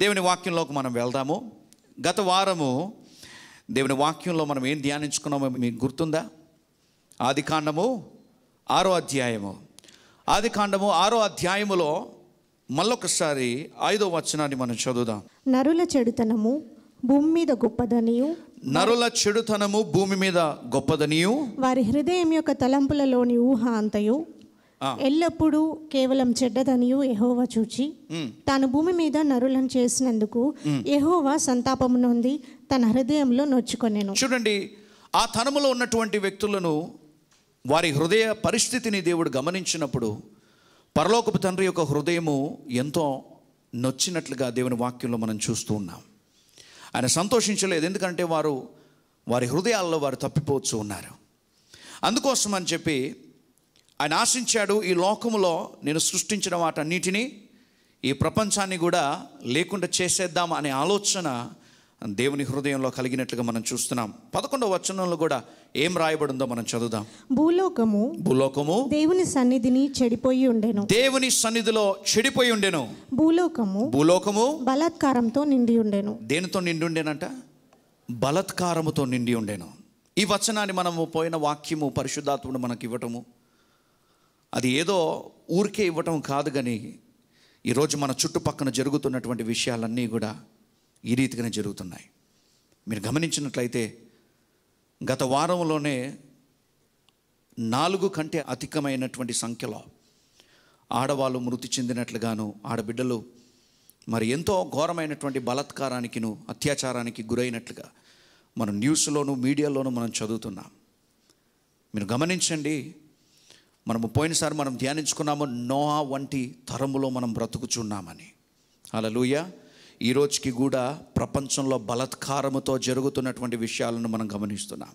దేవుని వాక్యంలోకి మనం వెళ్దాము గత వారము దేవుని వాక్యంలో మనం ఏం ధ్యానించుకున్నామో మీకు గుర్తుందా ఆది కాండము ఆరో అధ్యాయము ఆది కాండము ఆరో అధ్యాయములో మళ్ళొకసారి ఐదో వచనాన్ని మనం చదువుదాం నరుల చెడుతనము భూమి మీద గొప్పదనియు నరుల చెడుతనము భూమి మీద గొప్పదనియు వారి హృదయం యొక్క తలంపులలోని ఊహ అంతయు ఎల్లప్పుడూ కేవలం చెడ్డదనియు యహోవా చూచి తాను భూమి మీద నరులను చేసినందుకు యహోవా సంతాపము నొంది తన హృదయంలో నొచ్చుకొనేను చూడండి ఆ తనములో ఉన్నటువంటి వ్యక్తులను వారి హృదయ పరిస్థితిని దేవుడు గమనించినప్పుడు పరలోకపు తండ్రి యొక్క హృదయము ఎంతో నొచ్చినట్లుగా దేవుని వాక్యంలో మనం చూస్తూ ఉన్నాం ఆయన సంతోషించలేదు ఎందుకంటే వారు వారి హృదయాల్లో వారు తప్పిపోవచ్చు ఉన్నారు అందుకోసం అని చెప్పి ఆయన ఆశించాడు ఈ లోకములో నేను సృష్టించిన వాటన్నిటిని ఈ ప్రపంచాన్ని కూడా లేకుండా చేసేద్దాం అనే ఆలోచన దేవుని హృదయంలో కలిగినట్లుగా మనం చూస్తున్నాం పదకొండవ వచనంలో కూడా ఏం రాయబడిందో మనం చదువుదాం భూలోకము భూలోకము దేవుని సన్నిధిని చెడిపోయి ఉండెను దేవుని సన్నిధిలో చెడిపోయి ఉండెను భూలోకము భూలోకము బలాత్కారంతో నిండి ఉండెను దేనితో నిండి ఉండేనంట బలత్కారముతో నిండి ఉండెను ఈ వచనాన్ని మనము పోయిన వాక్యము పరిశుద్ధాత్ముడు మనకి ఇవ్వటము అది ఏదో ఊరికే ఇవ్వటం కాదు కానీ ఈరోజు మన చుట్టుపక్కన జరుగుతున్నటువంటి విషయాలన్నీ కూడా ఈ రీతిగానే జరుగుతున్నాయి మీరు గమనించినట్లయితే గత వారంలోనే నాలుగు కంటే అధికమైనటువంటి సంఖ్యలో ఆడవాళ్ళు మృతి చెందినట్లుగాను ఆడబిడ్డలు మరి ఎంతో ఘోరమైనటువంటి బలాత్కారానికిను అత్యాచారానికి గురైనట్లుగా మనం న్యూస్లోను మీడియాలోనూ మనం చదువుతున్నాం మీరు గమనించండి మనము పోయినసారి మనం ధ్యానించుకున్నాము నోహా వంటి తరములో మనం బ్రతుకుచున్నామని అలలుయ ఈ రోజుకి కూడా ప్రపంచంలో బలత్కారముతో జరుగుతున్నటువంటి విషయాలను మనం గమనిస్తున్నాం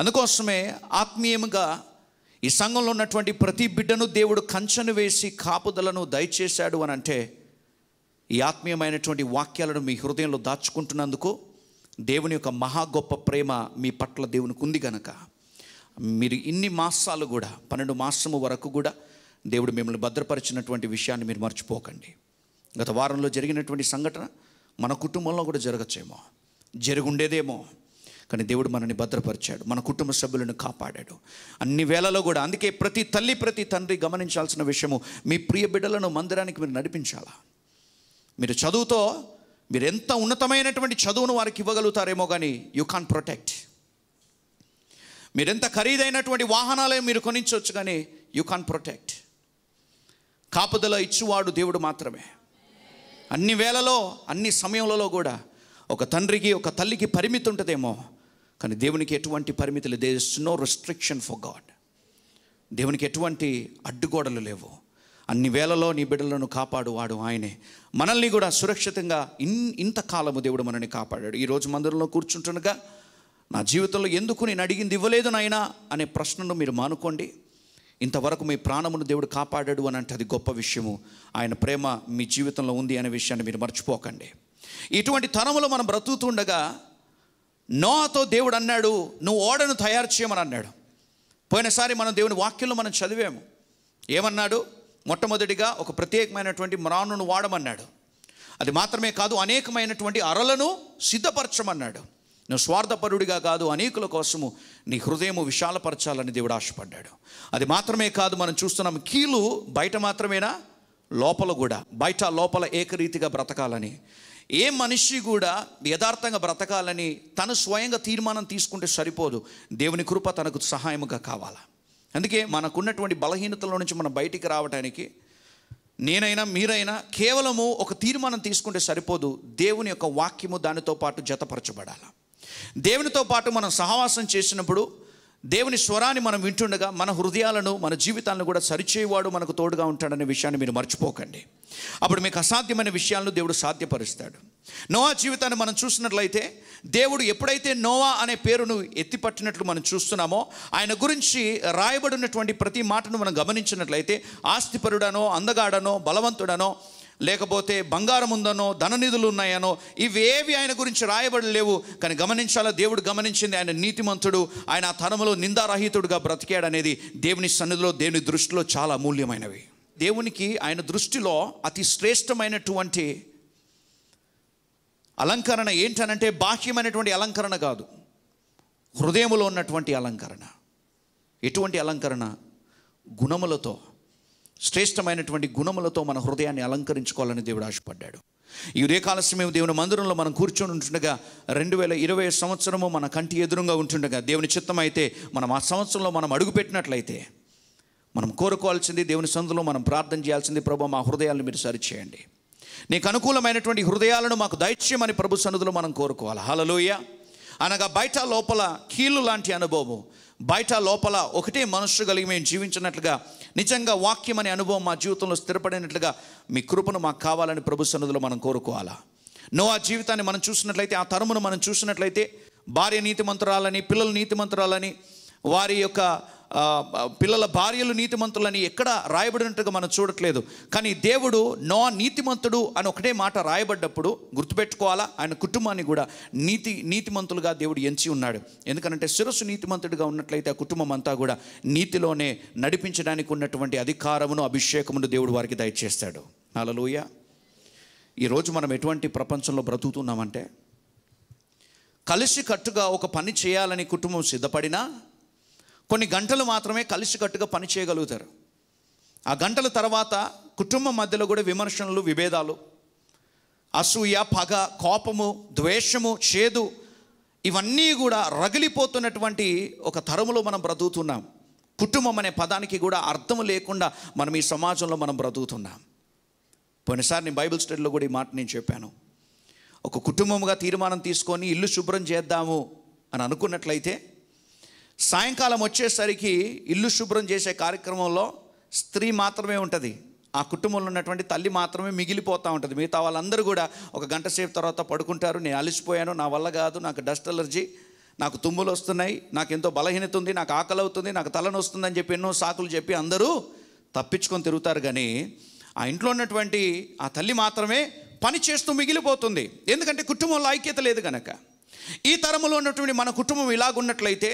అందుకోసమే ఆత్మీయముగా ఈ సంఘంలో ఉన్నటువంటి ప్రతి బిడ్డను దేవుడు కంచెను వేసి కాపుదలను దయచేశాడు అని అంటే ఈ ఆత్మీయమైనటువంటి వాక్యాలను మీ హృదయంలో దాచుకుంటున్నందుకు దేవుని యొక్క మహా గొప్ప ప్రేమ మీ పట్ల దేవునికి ఉంది కనుక మీరు ఇన్ని మాసాలు కూడా పన్నెండు మాసము వరకు కూడా దేవుడు మిమ్మల్ని భద్రపరిచినటువంటి విషయాన్ని మీరు మర్చిపోకండి గత వారంలో జరిగినటువంటి సంఘటన మన కుటుంబంలో కూడా జరగచ్చేమో జరుగుండేదేమో కానీ దేవుడు మనని భద్రపరిచాడు మన కుటుంబ సభ్యులను కాపాడాడు అన్ని వేళలో కూడా అందుకే ప్రతి తల్లి ప్రతి తండ్రి గమనించాల్సిన విషయము మీ ప్రియ బిడ్డలను మందిరానికి మీరు నడిపించాలా మీరు చదువుతో మీరు ఎంత ఉన్నతమైనటువంటి చదువును వారికి ఇవ్వగలుగుతారేమో కానీ యూ కాన్ ప్రొటెక్ట్ మీరెంత ఖరీదైనటువంటి వాహనాలే మీరు కొనించవచ్చు కానీ యు కాన్ ప్రొటెక్ట్ కాపుదల ఇచ్చువాడు దేవుడు మాత్రమే అన్ని వేళలో అన్ని సమయంలో కూడా ఒక తండ్రికి ఒక తల్లికి పరిమితి ఉంటుందేమో కానీ దేవునికి ఎటువంటి పరిమితులు there is no restriction for God దేవునికి ఎటువంటి అడ్డుగోడలు లేవు అన్ని వేళలో నీ బిడ్డలను కాపాడువాడు ఆయనే మనల్ని కూడా సురక్షితంగా ఇన్ ఇంతకాలము దేవుడు మనల్ని కాపాడాడు ఈరోజు మందిరంలో కూర్చుంటుండగా నా జీవితంలో ఎందుకు నేను అడిగింది ఇవ్వలేదు నాయనా అనే ప్రశ్నను మీరు మానుకోండి ఇంతవరకు మీ ప్రాణమును దేవుడు కాపాడాడు అని అంటే అది గొప్ప విషయము ఆయన ప్రేమ మీ జీవితంలో ఉంది అనే విషయాన్ని మీరు మర్చిపోకండి ఇటువంటి తనములు మనం బ్రతుకుతుండగా నోతో దేవుడు అన్నాడు నువ్వు ఓడను తయారు చేయమని అన్నాడు పోయినసారి మనం దేవుని వాక్యంలో మనం చదివాము ఏమన్నాడు మొట్టమొదటిగా ఒక ప్రత్యేకమైనటువంటి మ్రాను వాడమన్నాడు అది మాత్రమే కాదు అనేకమైనటువంటి అరలను సిద్ధపరచమన్నాడు నువ్వు స్వార్థపరుడిగా కాదు అనేకుల కోసము నీ హృదయము విశాలపరచాలని దేవుడు ఆశపడ్డాడు అది మాత్రమే కాదు మనం చూస్తున్నాం కీలు బయట మాత్రమేనా లోపల కూడా బయట లోపల ఏకరీతిగా బ్రతకాలని ఏ మనిషి కూడా యథార్థంగా బ్రతకాలని తను స్వయంగా తీర్మానం తీసుకుంటే సరిపోదు దేవుని కృప తనకు సహాయముగా కావాలా అందుకే మనకున్నటువంటి బలహీనతల నుంచి మనం బయటికి రావడానికి నేనైనా మీరైనా కేవలము ఒక తీర్మానం తీసుకుంటే సరిపోదు దేవుని యొక్క వాక్యము దానితో పాటు జతపరచబడాలి దేవునితో పాటు మనం సహవాసం చేసినప్పుడు దేవుని స్వరాన్ని మనం వింటుండగా మన హృదయాలను మన జీవితాలను కూడా సరిచేయవాడు మనకు తోడుగా ఉంటాడనే విషయాన్ని మీరు మర్చిపోకండి అప్పుడు మీకు అసాధ్యమైన విషయాలను దేవుడు సాధ్యపరుస్తాడు నోవా జీవితాన్ని మనం చూసినట్లయితే దేవుడు ఎప్పుడైతే నోవా అనే పేరును ఎత్తిపట్టినట్లు మనం చూస్తున్నామో ఆయన గురించి రాయబడినటువంటి ప్రతి మాటను మనం గమనించినట్లయితే ఆస్తిపరుడనో అందగాడనో బలవంతుడనో లేకపోతే బంగారం ఉందనో ధననిధులు ఉన్నాయనో ఇవేవి ఆయన గురించి రాయబడలేవు కానీ గమనించాలా దేవుడు గమనించింది ఆయన నీతిమంతుడు ఆయన ఆ తరములో నిందారహితుడుగా బ్రతికాడనేది దేవుని సన్నిధిలో దేవుని దృష్టిలో చాలా అమూల్యమైనవి దేవునికి ఆయన దృష్టిలో అతి శ్రేష్టమైనటువంటి అలంకరణ ఏంటనంటే బాహ్యమైనటువంటి అలంకరణ కాదు హృదయములో ఉన్నటువంటి అలంకరణ ఎటువంటి అలంకరణ గుణములతో శ్రేష్టమైనటువంటి గుణములతో మన హృదయాన్ని అలంకరించుకోవాలని దేవుడు ఆశపడ్డాడు ఈ ఉదయకాల సమయం దేవుని మందిరంలో మనం కూర్చొని ఉంటుండగా రెండు వేల ఇరవై సంవత్సరము మన కంటి ఎదురుగా ఉంటుండగా దేవుని చిత్తం అయితే మనం ఆ సంవత్సరంలో మనం అడుగుపెట్టినట్లయితే మనం కోరుకోవాల్సింది దేవుని సందులో మనం ప్రార్థన చేయాల్సింది ప్రభు మా హృదయాలను మీరు సరిచేయండి నీకు అనుకూలమైనటువంటి హృదయాలను మాకు దైత్యమని ప్రభు సందులో మనం కోరుకోవాలి హలలోయ అనగా బయట లోపల కీళ్ళు లాంటి అనుభవం బయట లోపల ఒకటే మనస్సు కలిగి మేము జీవించినట్లుగా నిజంగా వాక్యం అనే అనుభవం మా జీవితంలో స్థిరపడినట్లుగా మీ కృపను మాకు కావాలని ప్రభు సన్నిధిలో మనం కోరుకోవాలా నువ్వు ఆ జీవితాన్ని మనం చూసినట్లయితే ఆ తరమును మనం చూసినట్లయితే భార్య నీతి మంత్రాలని పిల్లల నీతి మంత్రాలని వారి యొక్క పిల్లల భార్యలు నీతిమంతులని ఎక్కడ రాయబడినట్టుగా మనం చూడట్లేదు కానీ దేవుడు నో నీతిమంతుడు అని ఒకటే మాట రాయబడ్డప్పుడు గుర్తుపెట్టుకోవాలా ఆయన కుటుంబాన్ని కూడా నీతి నీతిమంతులుగా దేవుడు ఎంచి ఉన్నాడు ఎందుకంటే శిరస్సు నీతిమంతుడిగా ఉన్నట్లయితే ఆ కుటుంబం అంతా కూడా నీతిలోనే నడిపించడానికి ఉన్నటువంటి అధికారమును అభిషేకమును దేవుడు వారికి దయచేస్తాడు నాలలోయ ఈరోజు మనం ఎటువంటి ప్రపంచంలో బ్రతుకుతున్నామంటే కలిసి కట్టుగా ఒక పని చేయాలని కుటుంబం సిద్ధపడినా కొన్ని గంటలు మాత్రమే కలిసికట్టుగా పని చేయగలుగుతారు ఆ గంటల తర్వాత కుటుంబం మధ్యలో కూడా విమర్శనలు విభేదాలు అసూయ పగ కోపము ద్వేషము చేదు ఇవన్నీ కూడా రగిలిపోతున్నటువంటి ఒక తరములో మనం బ్రతుకుతున్నాం కుటుంబం అనే పదానికి కూడా అర్థం లేకుండా మనం ఈ సమాజంలో మనం బ్రతుకుతున్నాం పోయినసారి నేను బైబిల్ స్టడీలో కూడా ఈ మాట నేను చెప్పాను ఒక కుటుంబంగా తీర్మానం తీసుకొని ఇల్లు శుభ్రం చేద్దాము అని అనుకున్నట్లయితే సాయంకాలం వచ్చేసరికి ఇల్లు శుభ్రం చేసే కార్యక్రమంలో స్త్రీ మాత్రమే ఉంటుంది ఆ కుటుంబంలో ఉన్నటువంటి తల్లి మాత్రమే మిగిలిపోతూ ఉంటుంది మిగతా వాళ్ళందరూ కూడా ఒక గంట సేపు తర్వాత పడుకుంటారు నేను అలిసిపోయాను నా వల్ల కాదు నాకు డస్ట్ అలర్జీ నాకు తుమ్ములు వస్తున్నాయి నాకు ఎంతో బలహీనత ఉంది నాకు ఆకలి అవుతుంది నాకు తలను వస్తుందని చెప్పి ఎన్నో సాకులు చెప్పి అందరూ తప్పించుకొని తిరుగుతారు కానీ ఆ ఇంట్లో ఉన్నటువంటి ఆ తల్లి మాత్రమే పని చేస్తూ మిగిలిపోతుంది ఎందుకంటే కుటుంబంలో ఐక్యత లేదు కనుక ఈ తరములో ఉన్నటువంటి మన కుటుంబం ఇలాగున్నట్లయితే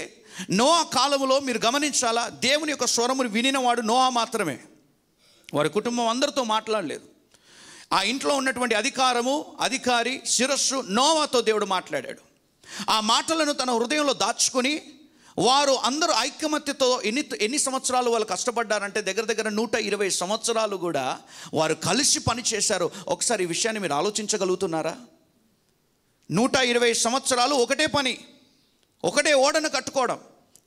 నోవా కాలంలో మీరు గమనించాలా దేవుని యొక్క స్వరమును వినినవాడు నోవా మాత్రమే వారి కుటుంబం అందరితో మాట్లాడలేదు ఆ ఇంట్లో ఉన్నటువంటి అధికారము అధికారి శిరస్సు నోవాతో దేవుడు మాట్లాడాడు ఆ మాటలను తన హృదయంలో దాచుకుని వారు అందరూ ఐకమత్యతో ఎన్ని ఎన్ని సంవత్సరాలు వాళ్ళు కష్టపడ్డారంటే దగ్గర దగ్గర నూట ఇరవై సంవత్సరాలు కూడా వారు కలిసి పనిచేశారు ఒకసారి ఈ విషయాన్ని మీరు ఆలోచించగలుగుతున్నారా నూట ఇరవై సంవత్సరాలు ఒకటే పని ఒకటే ఓడను కట్టుకోవడం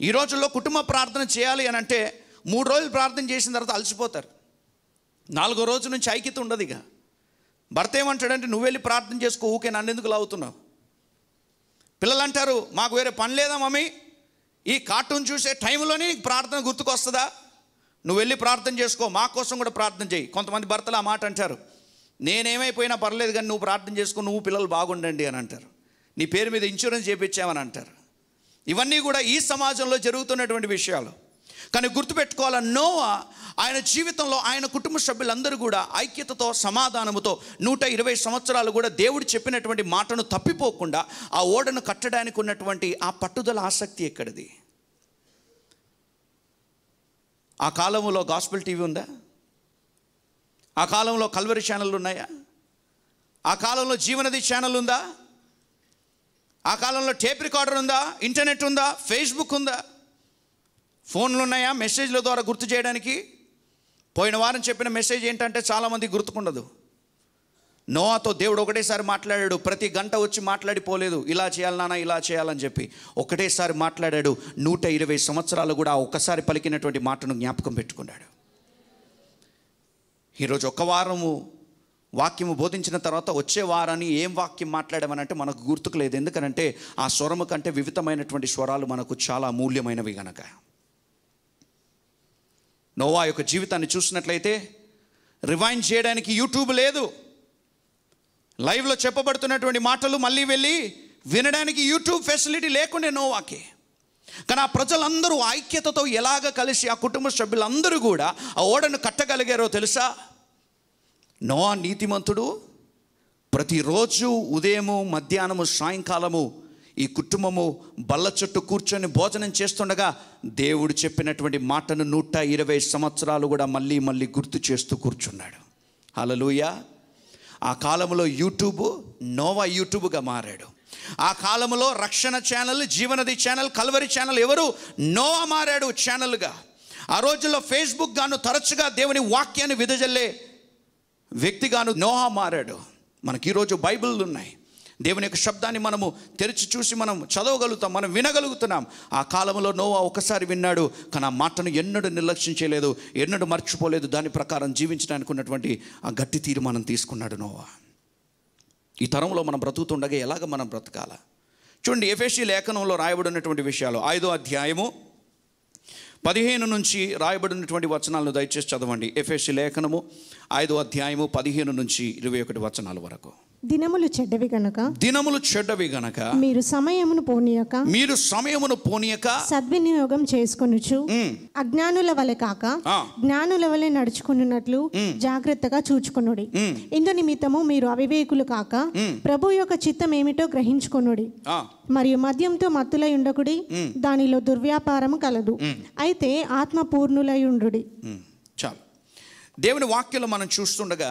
ఈ రోజుల్లో కుటుంబ ప్రార్థన చేయాలి అని అంటే మూడు రోజులు ప్రార్థన చేసిన తర్వాత అలసిపోతారు నాలుగో రోజు నుంచి ఐక్యత ఉండదు ఇక భర్త ఏమంటాడంటే నువ్వు వెళ్ళి ప్రార్థన చేసుకో ఊకే నన్నెందుకు లాగుతున్నావు పిల్లలు అంటారు మాకు వేరే పని లేదా మమ్మీ ఈ కార్టూన్ చూసే టైంలోనే నీకు ప్రార్థన గుర్తుకొస్తుందా నువ్వు వెళ్ళి ప్రార్థన చేసుకో మా కోసం కూడా ప్రార్థన చేయి కొంతమంది భర్తలు ఆ మాట అంటారు నేనేమైపోయినా పర్లేదు కానీ నువ్వు ప్రార్థన చేసుకో నువ్వు పిల్లలు బాగుండండి అని అంటారు నీ పేరు మీద ఇన్సూరెన్స్ చేయించామని అంటారు ఇవన్నీ కూడా ఈ సమాజంలో జరుగుతున్నటువంటి విషయాలు కానీ గుర్తుపెట్టుకోవాల నోవా ఆయన జీవితంలో ఆయన కుటుంబ సభ్యులందరూ కూడా ఐక్యతతో సమాధానముతో నూట ఇరవై సంవత్సరాలు కూడా దేవుడు చెప్పినటువంటి మాటను తప్పిపోకుండా ఆ ఓడను కట్టడానికి ఉన్నటువంటి ఆ పట్టుదల ఆసక్తి ఎక్కడిది ఆ కాలంలో గాస్పుల్ టీవీ ఉందా ఆ కాలంలో కల్వరి ఛానళ్ళు ఉన్నాయా ఆ కాలంలో జీవనది ఛానల్ ఉందా ఆ కాలంలో టేప్ రికార్డర్ ఉందా ఇంటర్నెట్ ఉందా ఫేస్బుక్ ఉందా ఫోన్లు ఉన్నాయా మెసేజ్ల ద్వారా గుర్తు చేయడానికి పోయిన వారం చెప్పిన మెసేజ్ ఏంటంటే చాలామంది గుర్తుకుండదు నోవాతో దేవుడు ఒకటేసారి మాట్లాడాడు ప్రతి గంట వచ్చి మాట్లాడిపోలేదు ఇలా చేయాలి నాన్న ఇలా చేయాలని చెప్పి ఒకటేసారి మాట్లాడాడు నూట ఇరవై సంవత్సరాలు కూడా ఒక్కసారి పలికినటువంటి మాటను జ్ఞాపకం పెట్టుకున్నాడు ఈరోజు ఒక వారము వాక్యము బోధించిన తర్వాత వచ్చే వారాన్ని ఏం వాక్యం మాట్లాడమనంటే మనకు గుర్తుకు లేదు ఎందుకనంటే ఆ స్వరము కంటే వివిధమైనటువంటి స్వరాలు మనకు చాలా మూల్యమైనవి గనక నోవా యొక్క జీవితాన్ని చూసినట్లయితే రివైన్ చేయడానికి యూట్యూబ్ లేదు లైవ్లో చెప్పబడుతున్నటువంటి మాటలు మళ్ళీ వెళ్ళి వినడానికి యూట్యూబ్ ఫెసిలిటీ లేకుండే నోవాకి కానీ ఆ ప్రజలందరూ ఐక్యతతో ఎలాగ కలిసి ఆ కుటుంబ సభ్యులందరూ కూడా ఆ ఓడను కట్టగలిగారో తెలుసా నోవా నీతిమంతుడు ప్రతిరోజు ఉదయము మధ్యాహ్నము సాయంకాలము ఈ కుటుంబము బల్ల చుట్టూ కూర్చొని భోజనం చేస్తుండగా దేవుడు చెప్పినటువంటి మాటను నూట ఇరవై సంవత్సరాలు కూడా మళ్ళీ మళ్ళీ గుర్తు చేస్తూ కూర్చున్నాడు అలలుయ ఆ కాలంలో యూట్యూబ్ నోవా యూట్యూబ్గా మారాడు ఆ కాలంలో Rakshana channel Jeevanadi channel Calvary channel ఎవరు నోవా మారాడు ఛానల్గా ఆ రోజుల్లో ఫేస్బుక్ గాను తరచుగా దేవుని వాక్యాన్ని విదజల్లే వ్యక్తిగాను నోహా మారాడు మనకి ఈరోజు బైబిల్ ఉన్నాయి దేవుని యొక్క శబ్దాన్ని మనము తెరిచి చూసి మనం చదవగలుగుతాం మనం వినగలుగుతున్నాం ఆ కాలంలో నోవా ఒకసారి విన్నాడు కానీ ఆ మాటను ఎన్నడూ నిర్లక్ష్యం చేయలేదు ఎన్నడూ మర్చిపోలేదు దాని ప్రకారం జీవించడానికి ఉన్నటువంటి ఆ గట్టి తీర్మానం తీసుకున్నాడు నోవా ఈ తరంలో మనం బ్రతుకుతుండగా ఎలాగ మనం బ్రతకాల చూడండి ఎఫేషి లేఖనంలో రాయబడినటువంటి విషయాలు ఐదో అధ్యాయము పదిహేను నుంచి రాయబడినటువంటి వచనాలను దయచేసి చదవండి ఎఫ్ఎస్సి లేఖనము ఐదో అధ్యాయము పదిహేను నుంచి ఇరవై ఒకటి వచనాల వరకు దినములు చెడ్డవి గనక దినములు చెడ్డవి గనక మీరు సమయమును పోనీయక మీరు సమయమును పోనీయక సద్వినియోగం చేసుకొనుచు అజ్ఞానుల వలె కాక జ్ఞానుల వలె నడుచుకున్నట్లు జాగ్రత్తగా చూచుకొనుడి ఇందు నిమిత్తము మీరు అవివేకులు కాక ప్రభు యొక్క చిత్తం ఏమిటో గ్రహించుకొనుడి మరియు మద్యంతో మత్తులై ఉండకుడి దానిలో దుర్వ్యాపారము కలదు అయితే ఆత్మ పూర్ణులై ఉండు చాలు దేవుని వాక్యలో మనం చూస్తుండగా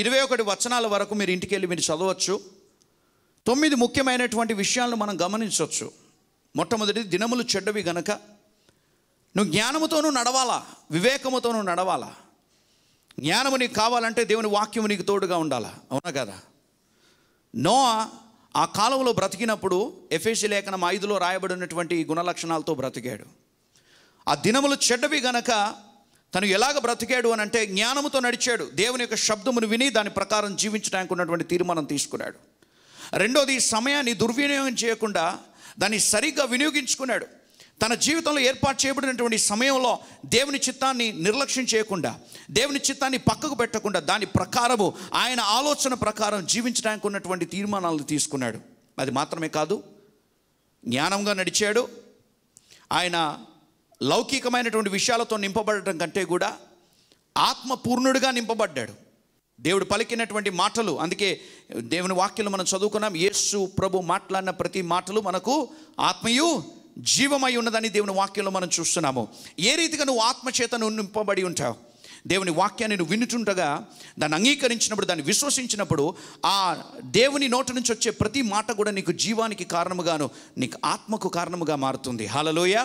ఇరవై ఒకటి వచనాల వరకు మీరు ఇంటికి వెళ్ళి మీరు చదవచ్చు తొమ్మిది ముఖ్యమైనటువంటి విషయాలను మనం గమనించవచ్చు మొట్టమొదటి దినములు చెడ్డవి గనక నువ్వు జ్ఞానముతోనూ నడవాలా వివేకముతోనూ నడవాలా జ్ఞానము నీకు కావాలంటే దేవుని వాక్యము నీకు తోడుగా ఉండాలా అవునా కదా నో ఆ కాలంలో బ్రతికినప్పుడు ఎఫ్ఎసి లేఖనం ఐదులో రాయబడినటువంటి గుణలక్షణాలతో బ్రతికాడు ఆ దినములు చెడ్డవి గనక తను ఎలాగ బ్రతికాడు అని అంటే జ్ఞానముతో నడిచాడు దేవుని యొక్క శబ్దమును విని దాని ప్రకారం జీవించడానికి ఉన్నటువంటి తీర్మానం తీసుకున్నాడు రెండోది సమయాన్ని దుర్వినియోగం చేయకుండా దాన్ని సరిగ్గా వినియోగించుకున్నాడు తన జీవితంలో ఏర్పాటు చేయబడినటువంటి సమయంలో దేవుని చిత్తాన్ని నిర్లక్ష్యం చేయకుండా దేవుని చిత్తాన్ని పక్కకు పెట్టకుండా దాని ప్రకారము ఆయన ఆలోచన ప్రకారం జీవించడానికి ఉన్నటువంటి తీర్మానాలు తీసుకున్నాడు అది మాత్రమే కాదు జ్ఞానంగా నడిచాడు ఆయన లౌకికమైనటువంటి విషయాలతో నింపబడటం కంటే కూడా ఆత్మపూర్ణుడిగా నింపబడ్డాడు దేవుడు పలికినటువంటి మాటలు అందుకే దేవుని వాక్యం మనం చదువుకున్నాం యేసు ప్రభు మాట్లాడిన ప్రతి మాటలు మనకు ఆత్మయు జీవమై ఉన్నదని దేవుని వాక్యంలో మనం చూస్తున్నాము ఏ రీతిగా నువ్వు ఆత్మచేత నువ్వు నింపబడి ఉంటావు దేవుని వాక్యాన్ని నువ్వు వినుచుండగా దాన్ని అంగీకరించినప్పుడు దాన్ని విశ్వసించినప్పుడు ఆ దేవుని నోటి నుంచి వచ్చే ప్రతి మాట కూడా నీకు జీవానికి కారణముగాను నీకు ఆత్మకు కారణముగా మారుతుంది హలలోయ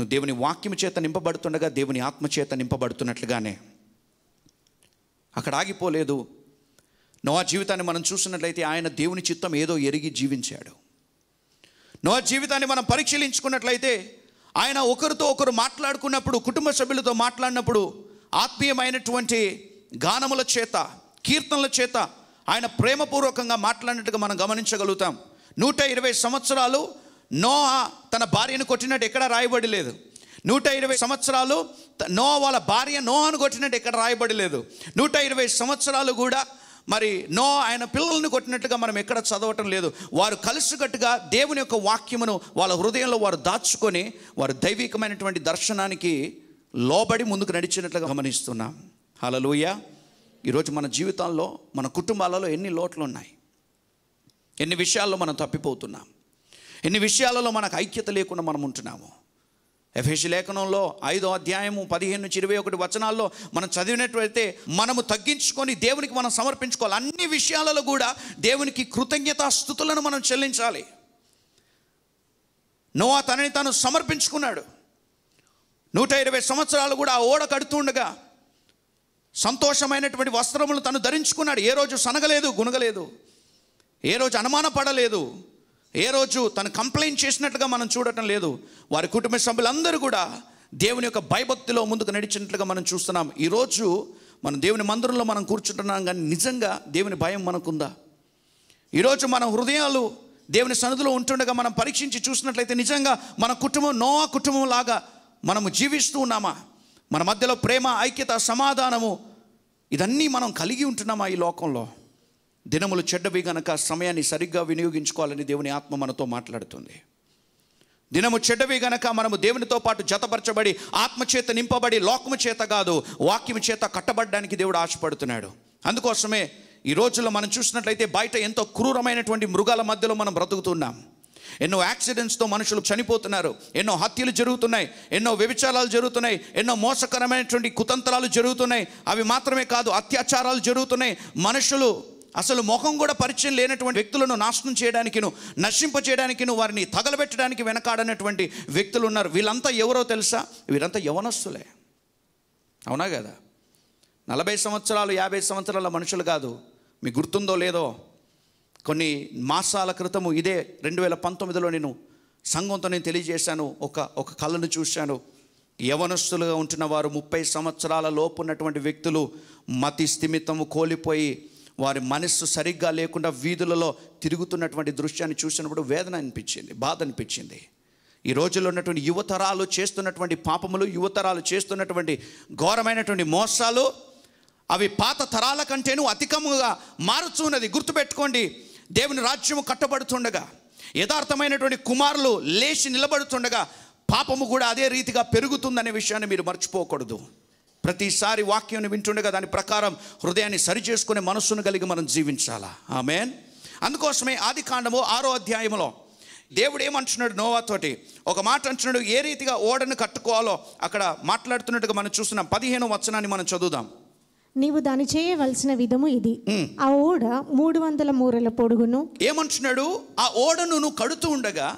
నువ్వు దేవుని వాక్యం చేత నింపబడుతుండగా దేవుని ఆత్మ చేత నింపబడుతున్నట్లుగానే అక్కడ ఆగిపోలేదు నోవా జీవితాన్ని మనం చూసినట్లయితే ఆయన దేవుని చిత్తం ఏదో ఎరిగి జీవించాడు నోవా జీవితాన్ని మనం పరిశీలించుకున్నట్లయితే ఆయన ఒకరితో ఒకరు మాట్లాడుకున్నప్పుడు కుటుంబ సభ్యులతో మాట్లాడినప్పుడు ఆత్మీయమైనటువంటి గానముల చేత కీర్తనల చేత ఆయన ప్రేమపూర్వకంగా మాట్లాడినట్టుగా మనం గమనించగలుగుతాం నూట ఇరవై సంవత్సరాలు నో తన భార్యను కొట్టినట్టు ఎక్కడ రాయబడి లేదు నూట ఇరవై సంవత్సరాలు నో వాళ్ళ భార్య నోహను కొట్టినట్టు ఎక్కడ లేదు నూట ఇరవై సంవత్సరాలు కూడా మరి నో ఆయన పిల్లల్ని కొట్టినట్టుగా మనం ఎక్కడ చదవటం లేదు వారు కలిసికట్టుగా దేవుని యొక్క వాక్యమును వాళ్ళ హృదయంలో వారు దాచుకొని వారు దైవికమైనటువంటి దర్శనానికి లోబడి ముందుకు నడిచినట్లుగా గమనిస్తున్నాం లూయ ఈరోజు మన జీవితాల్లో మన కుటుంబాలలో ఎన్ని లోట్లు ఉన్నాయి ఎన్ని విషయాల్లో మనం తప్పిపోతున్నాం ఎన్ని విషయాలలో మనకు ఐక్యత లేకుండా మనం ఉంటున్నాము ఎఫేషి లేఖనంలో ఐదో అధ్యాయము పదిహేను నుంచి ఇరవై ఒకటి వచనాల్లో మనం చదివినట్లయితే మనము తగ్గించుకొని దేవునికి మనం సమర్పించుకోవాలి అన్ని విషయాలలో కూడా దేవునికి స్థుతులను మనం చెల్లించాలి నోవా తనని తాను సమర్పించుకున్నాడు నూట ఇరవై సంవత్సరాలు కూడా ఆ ఓడ కడుతుండగా సంతోషమైనటువంటి వస్త్రములు తను ధరించుకున్నాడు ఏ రోజు సనగలేదు గునగలేదు ఏ రోజు అనుమానపడలేదు ఏ రోజు తను కంప్లైంట్ చేసినట్లుగా మనం చూడటం లేదు వారి కుటుంబ సభ్యులందరూ కూడా దేవుని యొక్క భయభక్తిలో ముందుకు నడిచినట్లుగా మనం చూస్తున్నాం ఈరోజు మనం దేవుని మందిరంలో మనం కూర్చుంటున్నాం కానీ నిజంగా దేవుని భయం మనకుందా ఈరోజు మన హృదయాలు దేవుని సన్నిధిలో ఉంటుండగా మనం పరీక్షించి చూసినట్లయితే నిజంగా మన కుటుంబం నో కుటుంబం లాగా మనము జీవిస్తూ ఉన్నామా మన మధ్యలో ప్రేమ ఐక్యత సమాధానము ఇదన్నీ మనం కలిగి ఉంటున్నామా ఈ లోకంలో దినములు చెడ్డవి గనక సమయాన్ని సరిగ్గా వినియోగించుకోవాలని దేవుని ఆత్మ మనతో మాట్లాడుతుంది దినము చెడ్డవి గనక మనము దేవునితో పాటు జతపరచబడి ఆత్మచేత నింపబడి లోకము చేత కాదు వాక్యం చేత కట్టబడడానికి దేవుడు ఆశపడుతున్నాడు అందుకోసమే ఈ రోజుల్లో మనం చూసినట్లయితే బయట ఎంతో క్రూరమైనటువంటి మృగాల మధ్యలో మనం బ్రతుకుతున్నాం ఎన్నో యాక్సిడెంట్స్తో మనుషులు చనిపోతున్నారు ఎన్నో హత్యలు జరుగుతున్నాయి ఎన్నో వ్యభిచారాలు జరుగుతున్నాయి ఎన్నో మోసకరమైనటువంటి కుతంత్రాలు జరుగుతున్నాయి అవి మాత్రమే కాదు అత్యాచారాలు జరుగుతున్నాయి మనుషులు అసలు ముఖం కూడా పరిచయం లేనటువంటి వ్యక్తులను నాశనం చేయడానికిను నశింప చేయడానికిను వారిని తగలబెట్టడానికి వెనకాడనటువంటి వ్యక్తులు ఉన్నారు వీళ్ళంతా ఎవరో తెలుసా వీరంతా యవనస్తులే అవునా కదా నలభై సంవత్సరాలు యాభై సంవత్సరాల మనుషులు కాదు మీ గుర్తుందో లేదో కొన్ని మాసాల క్రితము ఇదే రెండు వేల పంతొమ్మిదిలో నేను సంఘంతో నేను తెలియజేశాను ఒక ఒక కళ్ళను చూశాను యవనస్తులుగా ఉంటున్న వారు ముప్పై సంవత్సరాల లోపు ఉన్నటువంటి వ్యక్తులు మతి స్థిమితము కోల్పోయి వారి మనస్సు సరిగ్గా లేకుండా వీధులలో తిరుగుతున్నటువంటి దృశ్యాన్ని చూసినప్పుడు వేదన అనిపించింది బాధ అనిపించింది ఈ రోజుల్లో ఉన్నటువంటి యువతరాలు చేస్తున్నటువంటి పాపములు యువతరాలు చేస్తున్నటువంటి ఘోరమైనటువంటి మోసాలు అవి పాత తరాల కంటేనూ అధికముగా మారుచున్నది గుర్తుపెట్టుకోండి దేవుని రాజ్యము కట్టబడుతుండగా యథార్థమైనటువంటి కుమారులు లేచి నిలబడుతుండగా పాపము కూడా అదే రీతిగా పెరుగుతుందనే విషయాన్ని మీరు మర్చిపోకూడదు ప్రతిసారి వాక్యాన్ని వింటుండగా దాని ప్రకారం హృదయాన్ని సరిచేసుకునే మనస్సును కలిగి మనం జీవించాలా ఆమెన్ అందుకోసమే ఆది కాండము ఆరో అధ్యాయంలో దేవుడు ఏమంటున్నాడు నోవాతోటి ఒక మాట అంటున్నాడు ఏ రీతిగా ఓడను కట్టుకోవాలో అక్కడ మాట్లాడుతున్నట్టుగా మనం చూస్తున్నాం పదిహేను వచనాన్ని మనం చదువుదాం నీవు దాని చేయవలసిన విధము ఇది ఆ ఓడ మూడు వందల మూరల పొడుగును ఏమంటున్నాడు ఆ ఓడను నువ్వు కడుతూ ఉండగా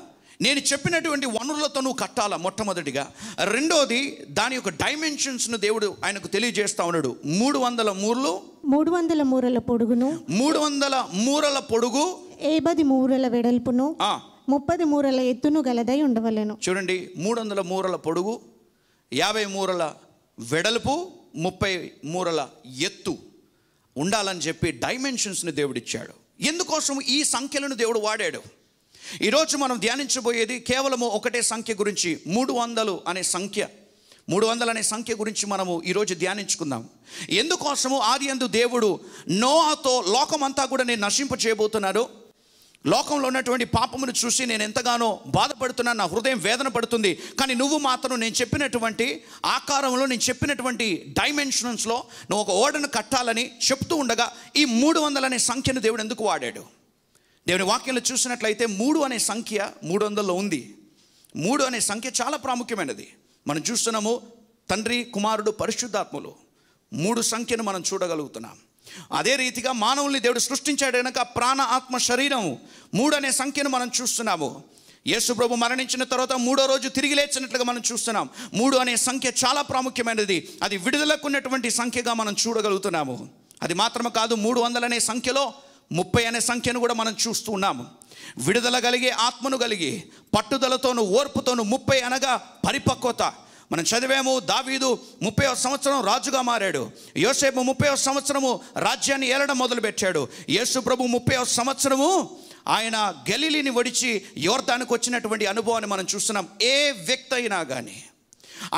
నేను చెప్పినటువంటి వనరులతో నువ్వు కట్టాలా మొట్టమొదటిగా రెండోది దాని యొక్క డైమెన్షన్స్ను దేవుడు ఆయనకు తెలియజేస్తా ఉన్నాడు మూడు వందల మూరలు మూడు వందల మూరల పొడుగును మూడు వందల మూరల పొడుగు ఏబది మూరల వెడల్పును ముప్పది మూరల ఎత్తును గలదై ఉండవలను చూడండి మూడు వందల మూరల పొడుగు యాభై మూరల వెడల్పు ముప్పై మూరల ఎత్తు ఉండాలని చెప్పి డైమెన్షన్స్ని దేవుడిచ్చాడు ఎందుకోసం ఈ సంఖ్యలను దేవుడు వాడాడు ఈరోజు మనం ధ్యానించబోయేది కేవలము ఒకటే సంఖ్య గురించి మూడు వందలు అనే సంఖ్య మూడు వందలు అనే సంఖ్య గురించి మనము ఈరోజు ధ్యానించుకుందాం ఎందుకోసము ఆది ఎందు దేవుడు నోహతో లోకమంతా కూడా నేను నశింప చేయబోతున్నాడు లోకంలో ఉన్నటువంటి పాపమును చూసి నేను ఎంతగానో బాధపడుతున్నా నా హృదయం వేదన పడుతుంది కానీ నువ్వు మాత్రం నేను చెప్పినటువంటి ఆకారంలో నేను చెప్పినటువంటి డైమెన్షన్స్లో నువ్వు ఒక ఓడను కట్టాలని చెప్తూ ఉండగా ఈ మూడు వందలనే సంఖ్యను దేవుడు ఎందుకు వాడాడు దేవుని వాక్యంలో చూసినట్లయితే మూడు అనే సంఖ్య మూడు వందల్లో ఉంది మూడు అనే సంఖ్య చాలా ప్రాముఖ్యమైనది మనం చూస్తున్నాము తండ్రి కుమారుడు పరిశుద్ధాత్ములు మూడు సంఖ్యను మనం చూడగలుగుతున్నాం అదే రీతిగా మానవుల్ని దేవుడు సృష్టించాడు కనుక ప్రాణ ఆత్మ శరీరము మూడు అనే సంఖ్యను మనం చూస్తున్నాము యేసు ప్రభు మరణించిన తర్వాత మూడో రోజు తిరిగి లేచినట్లుగా మనం చూస్తున్నాం మూడు అనే సంఖ్య చాలా ప్రాముఖ్యమైనది అది విడుదలకున్నటువంటి సంఖ్యగా మనం చూడగలుగుతున్నాము అది మాత్రమే కాదు మూడు వందలనే సంఖ్యలో ముప్పై అనే సంఖ్యను కూడా మనం చూస్తూ ఉన్నాము విడుదల కలిగి ఆత్మను కలిగి పట్టుదలతోను ఓర్పుతోను ముప్పై అనగా పరిపక్వత మనం చదివాము దావీదు ముప్పై సంవత్సరం రాజుగా మారాడు యోసేపు ముప్పై సంవత్సరము రాజ్యాన్ని ఏలడం మొదలుపెట్టాడు యేసు ప్రభు ముప్పై సంవత్సరము ఆయన గలీలిని వడిచి యోర్దానికి వచ్చినటువంటి అనుభవాన్ని మనం చూస్తున్నాం ఏ వ్యక్తి అయినా కానీ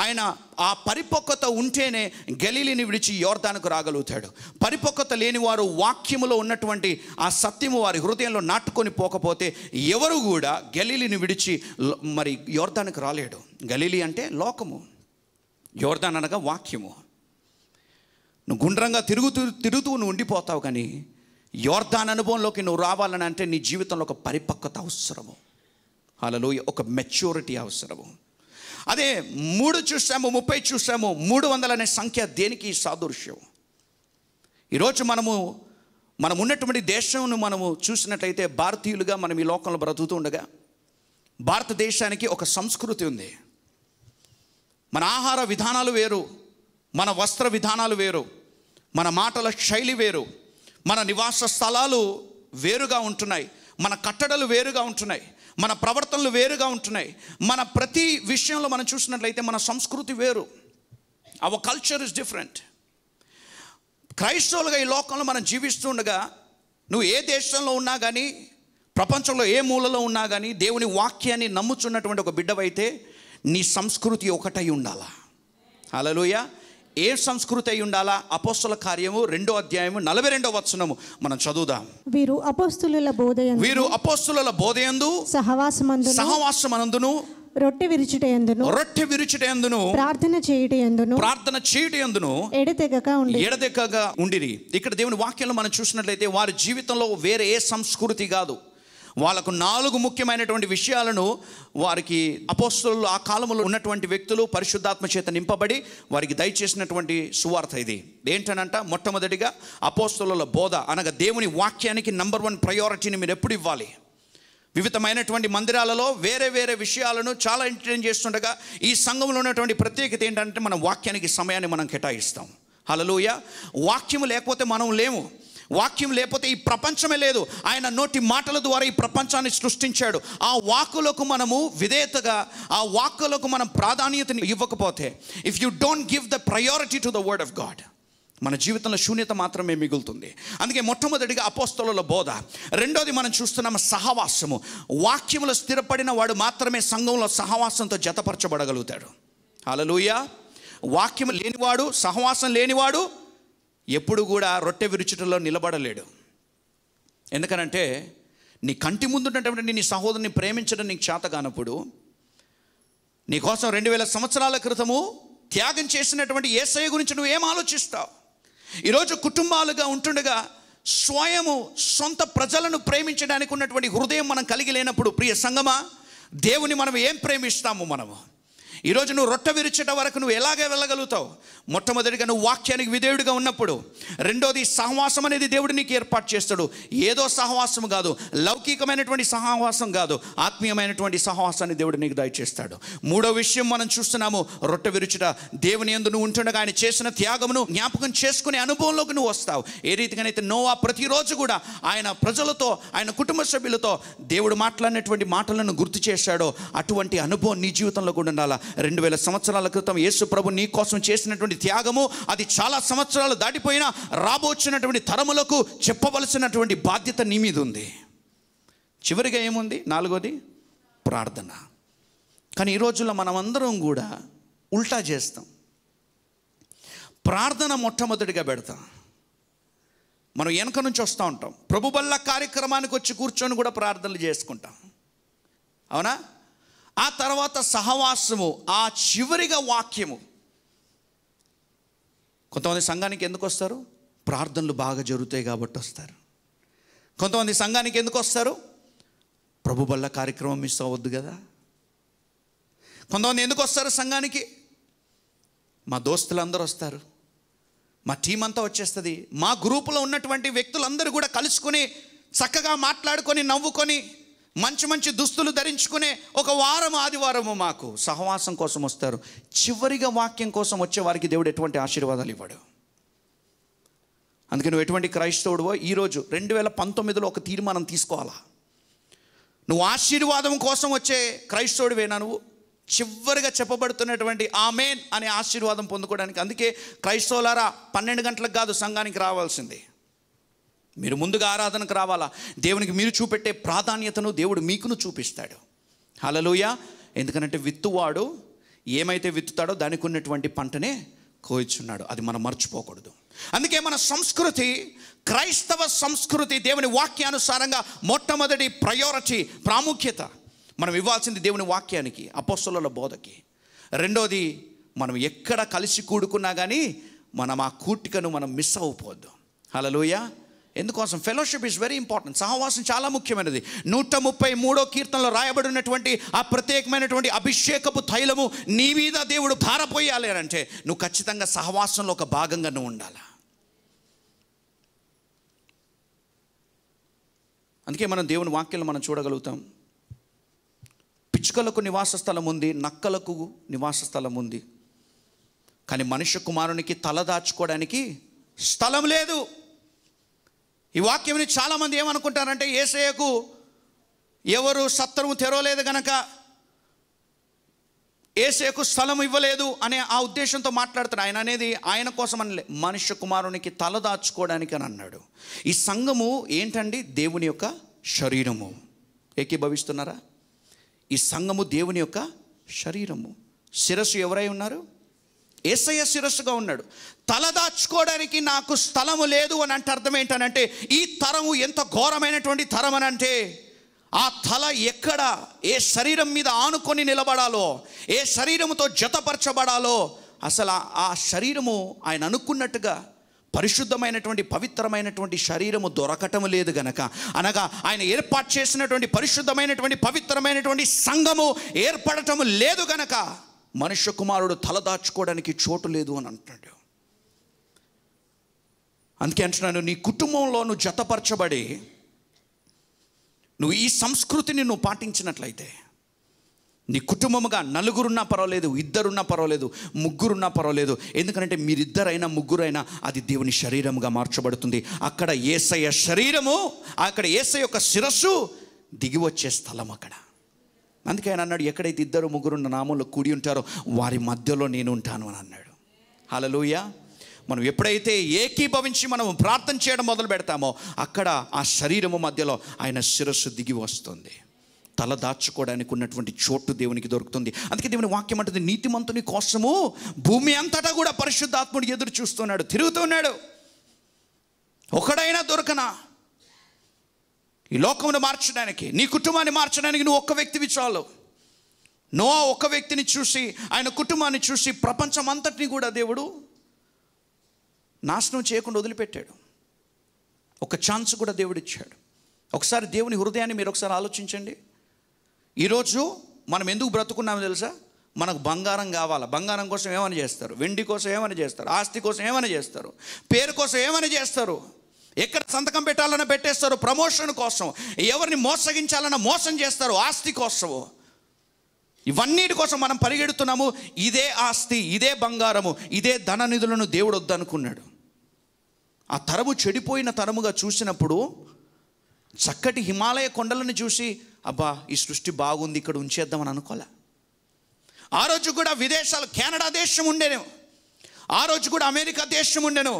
ఆయన ఆ పరిపక్వత ఉంటేనే గలీలిని విడిచి యోర్ధానికి రాగలుగుతాడు పరిపక్వత లేని వారు వాక్యములో ఉన్నటువంటి ఆ సత్యము వారి హృదయంలో నాటుకొని పోకపోతే ఎవరు కూడా గలీలిని విడిచి మరి యోర్దానికి రాలేడు గలీలి అంటే లోకము యోర్ధాన్ అనగా వాక్యము నువ్వు గుండ్రంగా తిరుగుతూ తిరుగుతూ నువ్వు ఉండిపోతావు కానీ యోర్ధాన్ అనుభవంలోకి నువ్వు రావాలని అంటే నీ జీవితంలో ఒక పరిపక్వత అవసరము అలలో ఒక మెచ్యూరిటీ అవసరము అదే మూడు చూసాము ముప్పై చూసాము మూడు వందలు అనే సంఖ్య దేనికి సాదృశ్యం ఈరోజు మనము మనం ఉన్నటువంటి దేశంను మనము చూసినట్లయితే భారతీయులుగా మనం ఈ లోకంలో బ్రతుకుతూ ఉండగా భారతదేశానికి ఒక సంస్కృతి ఉంది మన ఆహార విధానాలు వేరు మన వస్త్ర విధానాలు వేరు మన మాటల శైలి వేరు మన నివాస స్థలాలు వేరుగా ఉంటున్నాయి మన కట్టడలు వేరుగా ఉంటున్నాయి మన ప్రవర్తనలు వేరుగా ఉంటున్నాయి మన ప్రతి విషయంలో మనం చూసినట్లయితే మన సంస్కృతి వేరు అవర్ కల్చర్ ఇస్ డిఫరెంట్ క్రైస్తవులుగా ఈ లోకంలో మనం జీవిస్తుండగా నువ్వు ఏ దేశంలో ఉన్నా కానీ ప్రపంచంలో ఏ మూలలో ఉన్నా కానీ దేవుని వాక్యాన్ని నమ్ముచున్నటువంటి ఒక బిడ్డవైతే నీ సంస్కృతి ఒకటై ఉండాలా అలలుయా ఏ సంస్కృతి అయి ఉండాలా అపోస్తుల కార్యము రెండో అధ్యాయము నలభై రెండో వచనము మనం చదువుదాం వీరు అపోస్తుల బోధ వీరు అపోస్తుల బోధయందు సహవాసమందు సహవాసమనందును రొట్టె విరుచుటయందును రొట్టె విరుచుటయందును ప్రార్థన చేయుటయందును ప్రార్థన చేయుటయందును ఎడతెగక ఉండి ఎడతెగక ఉండిరి ఇక్కడ దేవుని వాక్యంలో మనం చూసినట్లయితే వారి జీవితంలో వేరే ఏ సంస్కృతి కాదు వాళ్ళకు నాలుగు ముఖ్యమైనటువంటి విషయాలను వారికి అపోస్తులు ఆ కాలంలో ఉన్నటువంటి వ్యక్తులు పరిశుద్ధాత్మ చేత నింపబడి వారికి దయచేసినటువంటి సువార్త ఇది ఏంటనంట మొట్టమొదటిగా అపోస్తుల బోధ అనగా దేవుని వాక్యానికి నంబర్ వన్ ప్రయారిటీని మీరు ఎప్పుడు ఇవ్వాలి వివిధమైనటువంటి మందిరాలలో వేరే వేరే విషయాలను చాలా ఎంటర్టైన్ చేస్తుండగా ఈ సంఘంలో ఉన్నటువంటి ప్రత్యేకత ఏంటంటే మన వాక్యానికి సమయాన్ని మనం కేటాయిస్తాం హలలుయ వాక్యము లేకపోతే మనం లేము వాక్యం లేకపోతే ఈ ప్రపంచమే లేదు ఆయన నోటి మాటల ద్వారా ఈ ప్రపంచాన్ని సృష్టించాడు ఆ వాక్కులకు మనము విధేయతగా ఆ వాక్కులకు మనం ప్రాధాన్యతను ఇవ్వకపోతే if you don't give the priority to the word of God మన జీవితంలో శూన్యత మాత్రమే మిగులుతుంది అందుకే మొట్టమొదటిగా అపోస్తల బోధ రెండోది మనం చూస్తున్నాం సహవాసము వాక్యములో స్థిరపడిన వాడు మాత్రమే సంఘంలో సహవాసంతో జతపరచబడగలుగుతాడు అలలుయ వాక్యం లేనివాడు సహవాసం లేనివాడు ఎప్పుడు కూడా రొట్టె విరుచుటలో నిలబడలేడు ఎందుకనంటే నీ కంటి ముందున్నటువంటి నీ సహోదరుని ప్రేమించడం నీకు చేత కానప్పుడు నీకోసం రెండు వేల సంవత్సరాల క్రితము త్యాగం చేసినటువంటి ఏసఐ గురించి నువ్వేం ఆలోచిస్తావు ఈరోజు కుటుంబాలుగా ఉంటుండగా స్వయము సొంత ప్రజలను ప్రేమించడానికి ఉన్నటువంటి హృదయం మనం కలిగి లేనప్పుడు ప్రియ సంగమా దేవుని మనం ఏం ప్రేమిస్తాము మనము ఈరోజు నువ్వు రొట్టె విరుచట వరకు నువ్వు ఎలాగే వెళ్ళగలుగుతావు మొట్టమొదటిగా నువ్వు వాక్యానికి విధేయుడిగా ఉన్నప్పుడు రెండోది సహవాసం అనేది దేవుడు నీకు ఏర్పాటు చేస్తాడు ఏదో సహవాసం కాదు లౌకికమైనటువంటి సహవాసం కాదు ఆత్మీయమైనటువంటి సహవాసాన్ని దేవుడు నీకు దయచేస్తాడు మూడో విషయం మనం చూస్తున్నాము రొట్టె విరుచుట దేవుని ఎందు నువ్వు ఉంటుండగా ఆయన చేసిన త్యాగమును జ్ఞాపకం చేసుకునే అనుభవంలోకి నువ్వు వస్తావు ఏ రీతిగానైతే నోవా ప్రతిరోజు కూడా ఆయన ప్రజలతో ఆయన కుటుంబ సభ్యులతో దేవుడు మాట్లాడినటువంటి మాటలను గుర్తు చేశాడో అటువంటి అనుభవం నీ జీవితంలో కూడా ఉండాలా రెండు వేల సంవత్సరాల క్రితం యేసు ప్రభు నీ కోసం చేసినటువంటి త్యాగము అది చాలా సంవత్సరాలు దాటిపోయినా రాబోచ్చినటువంటి తరములకు చెప్పవలసినటువంటి బాధ్యత నీ మీద ఉంది చివరిగా ఏముంది నాలుగోది ప్రార్థన కానీ ఈ రోజుల్లో మనమందరం కూడా ఉల్టా చేస్తాం ప్రార్థన మొట్టమొదటిగా పెడతాం మనం వెనక నుంచి వస్తూ ఉంటాం ప్రభుబల్ల కార్యక్రమానికి వచ్చి కూర్చొని కూడా ప్రార్థనలు చేసుకుంటాం అవునా ఆ తర్వాత సహవాసము ఆ చివరిగా వాక్యము కొంతమంది సంఘానికి ఎందుకు వస్తారు ప్రార్థనలు బాగా జరుగుతాయి కాబట్టి వస్తారు కొంతమంది సంఘానికి ఎందుకు వస్తారు ప్రభు బల్ల కార్యక్రమం మిస్ అవ్వద్దు కదా కొంతమంది ఎందుకు వస్తారు సంఘానికి మా దోస్తులందరూ వస్తారు మా టీం అంతా వచ్చేస్తుంది మా గ్రూపులో ఉన్నటువంటి వ్యక్తులందరూ కూడా కలుసుకొని చక్కగా మాట్లాడుకొని నవ్వుకొని మంచి మంచి దుస్తులు ధరించుకునే ఒక వారం ఆదివారము మాకు సహవాసం కోసం వస్తారు చివరిగా వాక్యం కోసం వచ్చే వారికి దేవుడు ఎటువంటి ఆశీర్వాదాలు ఇవ్వడు అందుకే నువ్వు ఎటువంటి క్రైస్తవుడువో ఈరోజు రెండు వేల పంతొమ్మిదిలో ఒక తీర్మానం తీసుకోవాలా నువ్వు ఆశీర్వాదం కోసం వచ్చే క్రైస్తవుడివేనా నువ్వు చివరిగా చెప్పబడుతున్నటువంటి ఆమెన్ అనే ఆశీర్వాదం పొందుకోవడానికి అందుకే క్రైస్తవులారా పన్నెండు గంటలకు కాదు సంఘానికి రావాల్సిందే మీరు ముందుగా ఆరాధనకు రావాలా దేవునికి మీరు చూపెట్టే ప్రాధాన్యతను దేవుడు మీకును చూపిస్తాడు హలలోయ ఎందుకంటే విత్తువాడు ఏమైతే విత్తుతాడో దానికి ఉన్నటువంటి పంటనే కోయిచున్నాడు అది మనం మర్చిపోకూడదు అందుకే మన సంస్కృతి క్రైస్తవ సంస్కృతి దేవుని వాక్యానుసారంగా మొట్టమొదటి ప్రయారిటీ ప్రాముఖ్యత మనం ఇవ్వాల్సింది దేవుని వాక్యానికి అపోస్తుల బోధకి రెండోది మనం ఎక్కడ కలిసి కూడుకున్నా కానీ మనం ఆ కూటికను మనం మిస్ అవ్వకూడదు హలలోయ ఎందుకోసం ఫెలోషిప్ ఈజ్ వెరీ ఇంపార్టెంట్ సహవాసం చాలా ముఖ్యమైనది నూట ముప్పై మూడో కీర్తనలో రాయబడినటువంటి ఆ ప్రత్యేకమైనటువంటి అభిషేకపు తైలము నీ మీద దేవుడు భారపోయాలి అంటే నువ్వు ఖచ్చితంగా సహవాసంలో ఒక భాగంగా నువ్వు ఉండాలి అందుకే మనం దేవుని వాక్యాలను మనం చూడగలుగుతాం పిచ్చుకలకు నివాస స్థలం ఉంది నక్కలకు నివాస స్థలం ఉంది కానీ మనుష్య కుమారునికి తల దాచుకోవడానికి స్థలం లేదు ఈ వాక్యంని చాలామంది ఏమనుకుంటారంటే ఏసయ్యకు ఎవరు సత్రము తెరవలేదు గనక ఏసేకు స్థలం ఇవ్వలేదు అనే ఆ ఉద్దేశంతో మాట్లాడుతాడు ఆయన అనేది ఆయన కోసం అని మనుష్య కుమారునికి తలదాచుకోవడానికి అని అన్నాడు ఈ సంఘము ఏంటండి దేవుని యొక్క శరీరము ఏకీభవిస్తున్నారా ఈ సంఘము దేవుని యొక్క శరీరము శిరస్సు ఎవరై ఉన్నారు ఏసయ్య శిరస్సుగా ఉన్నాడు తలదాచుకోవడానికి నాకు స్థలము లేదు అని అంటే అర్థం ఏంటనంటే ఈ తరము ఎంత ఘోరమైనటువంటి తరం అని అంటే ఆ తల ఎక్కడ ఏ శరీరం మీద ఆనుకొని నిలబడాలో ఏ శరీరముతో జతపరచబడాలో అసలు ఆ శరీరము ఆయన అనుకున్నట్టుగా పరిశుద్ధమైనటువంటి పవిత్రమైనటువంటి శరీరము దొరకటము లేదు గనక అనగా ఆయన ఏర్పాటు చేసినటువంటి పరిశుద్ధమైనటువంటి పవిత్రమైనటువంటి సంఘము ఏర్పడటము లేదు గనక మనుష్య కుమారుడు తలదాచుకోవడానికి చోటు లేదు అని అంటాడు అందుకే అంటున్నాను నీ కుటుంబంలో నువ్వు జతపరచబడి నువ్వు ఈ సంస్కృతిని నువ్వు పాటించినట్లయితే నీ కుటుంబముగా నలుగురున్నా పర్వాలేదు ఇద్దరున్నా పర్వాలేదు ముగ్గురున్నా పర్వాలేదు ఎందుకంటే మీరిద్దరైనా ముగ్గురైనా అది దేవుని శరీరముగా మార్చబడుతుంది అక్కడ ఏసయ్య శరీరము అక్కడ ఏసయ్య యొక్క శిరస్సు దిగి వచ్చే స్థలం అక్కడ అందుకే ఆయన అన్నాడు ఎక్కడైతే ఇద్దరు ముగ్గురున్న నామంలో కూడి ఉంటారో వారి మధ్యలో నేను ఉంటాను అని అన్నాడు హలలోయ మనం ఎప్పుడైతే ఏకీభవించి మనం ప్రార్థన చేయడం మొదలు పెడతామో అక్కడ ఆ శరీరము మధ్యలో ఆయన శిరస్సు దిగి వస్తుంది తల దాచుకోవడానికి ఉన్నటువంటి చోటు దేవునికి దొరుకుతుంది అందుకే దేవుని వాక్యం అంటుంది నీతిమంతుని కోసము భూమి అంతటా కూడా పరిశుద్ధాత్ముడు ఎదురు చూస్తున్నాడు తిరుగుతున్నాడు ఒకడైనా దొరకనా ఈ లోకమును మార్చడానికి నీ కుటుంబాన్ని మార్చడానికి నువ్వు ఒక్క వ్యక్తివి చాలు నో ఒక్క వ్యక్తిని చూసి ఆయన కుటుంబాన్ని చూసి ప్రపంచం అంతటిని కూడా దేవుడు నాశనం చేయకుండా వదిలిపెట్టాడు ఒక ఛాన్స్ కూడా దేవుడిచ్చాడు ఒకసారి దేవుని హృదయాన్ని మీరు ఒకసారి ఆలోచించండి ఈరోజు మనం ఎందుకు బ్రతుకున్నామో తెలుసా మనకు బంగారం కావాలా బంగారం కోసం ఏమైనా చేస్తారు వెండి కోసం ఏమైనా చేస్తారు ఆస్తి కోసం ఏమైనా చేస్తారు పేరు కోసం ఏమైనా చేస్తారు ఎక్కడ సంతకం పెట్టాలన్నా పెట్టేస్తారు ప్రమోషన్ కోసం ఎవరిని మోసగించాలన్నా మోసం చేస్తారు ఆస్తి కోసము ఇవన్నిటి కోసం మనం పరిగెడుతున్నాము ఇదే ఆస్తి ఇదే బంగారము ఇదే ధన నిధులను దేవుడు వద్దనుకున్నాడు ఆ తరము చెడిపోయిన తరముగా చూసినప్పుడు చక్కటి హిమాలయ కొండలను చూసి అబ్బా ఈ సృష్టి బాగుంది ఇక్కడ ఉంచేద్దామని అనుకోలే ఆ రోజు కూడా విదేశాలు కెనడా దేశం ఉండేను ఆ రోజు కూడా అమెరికా దేశం ఉండేను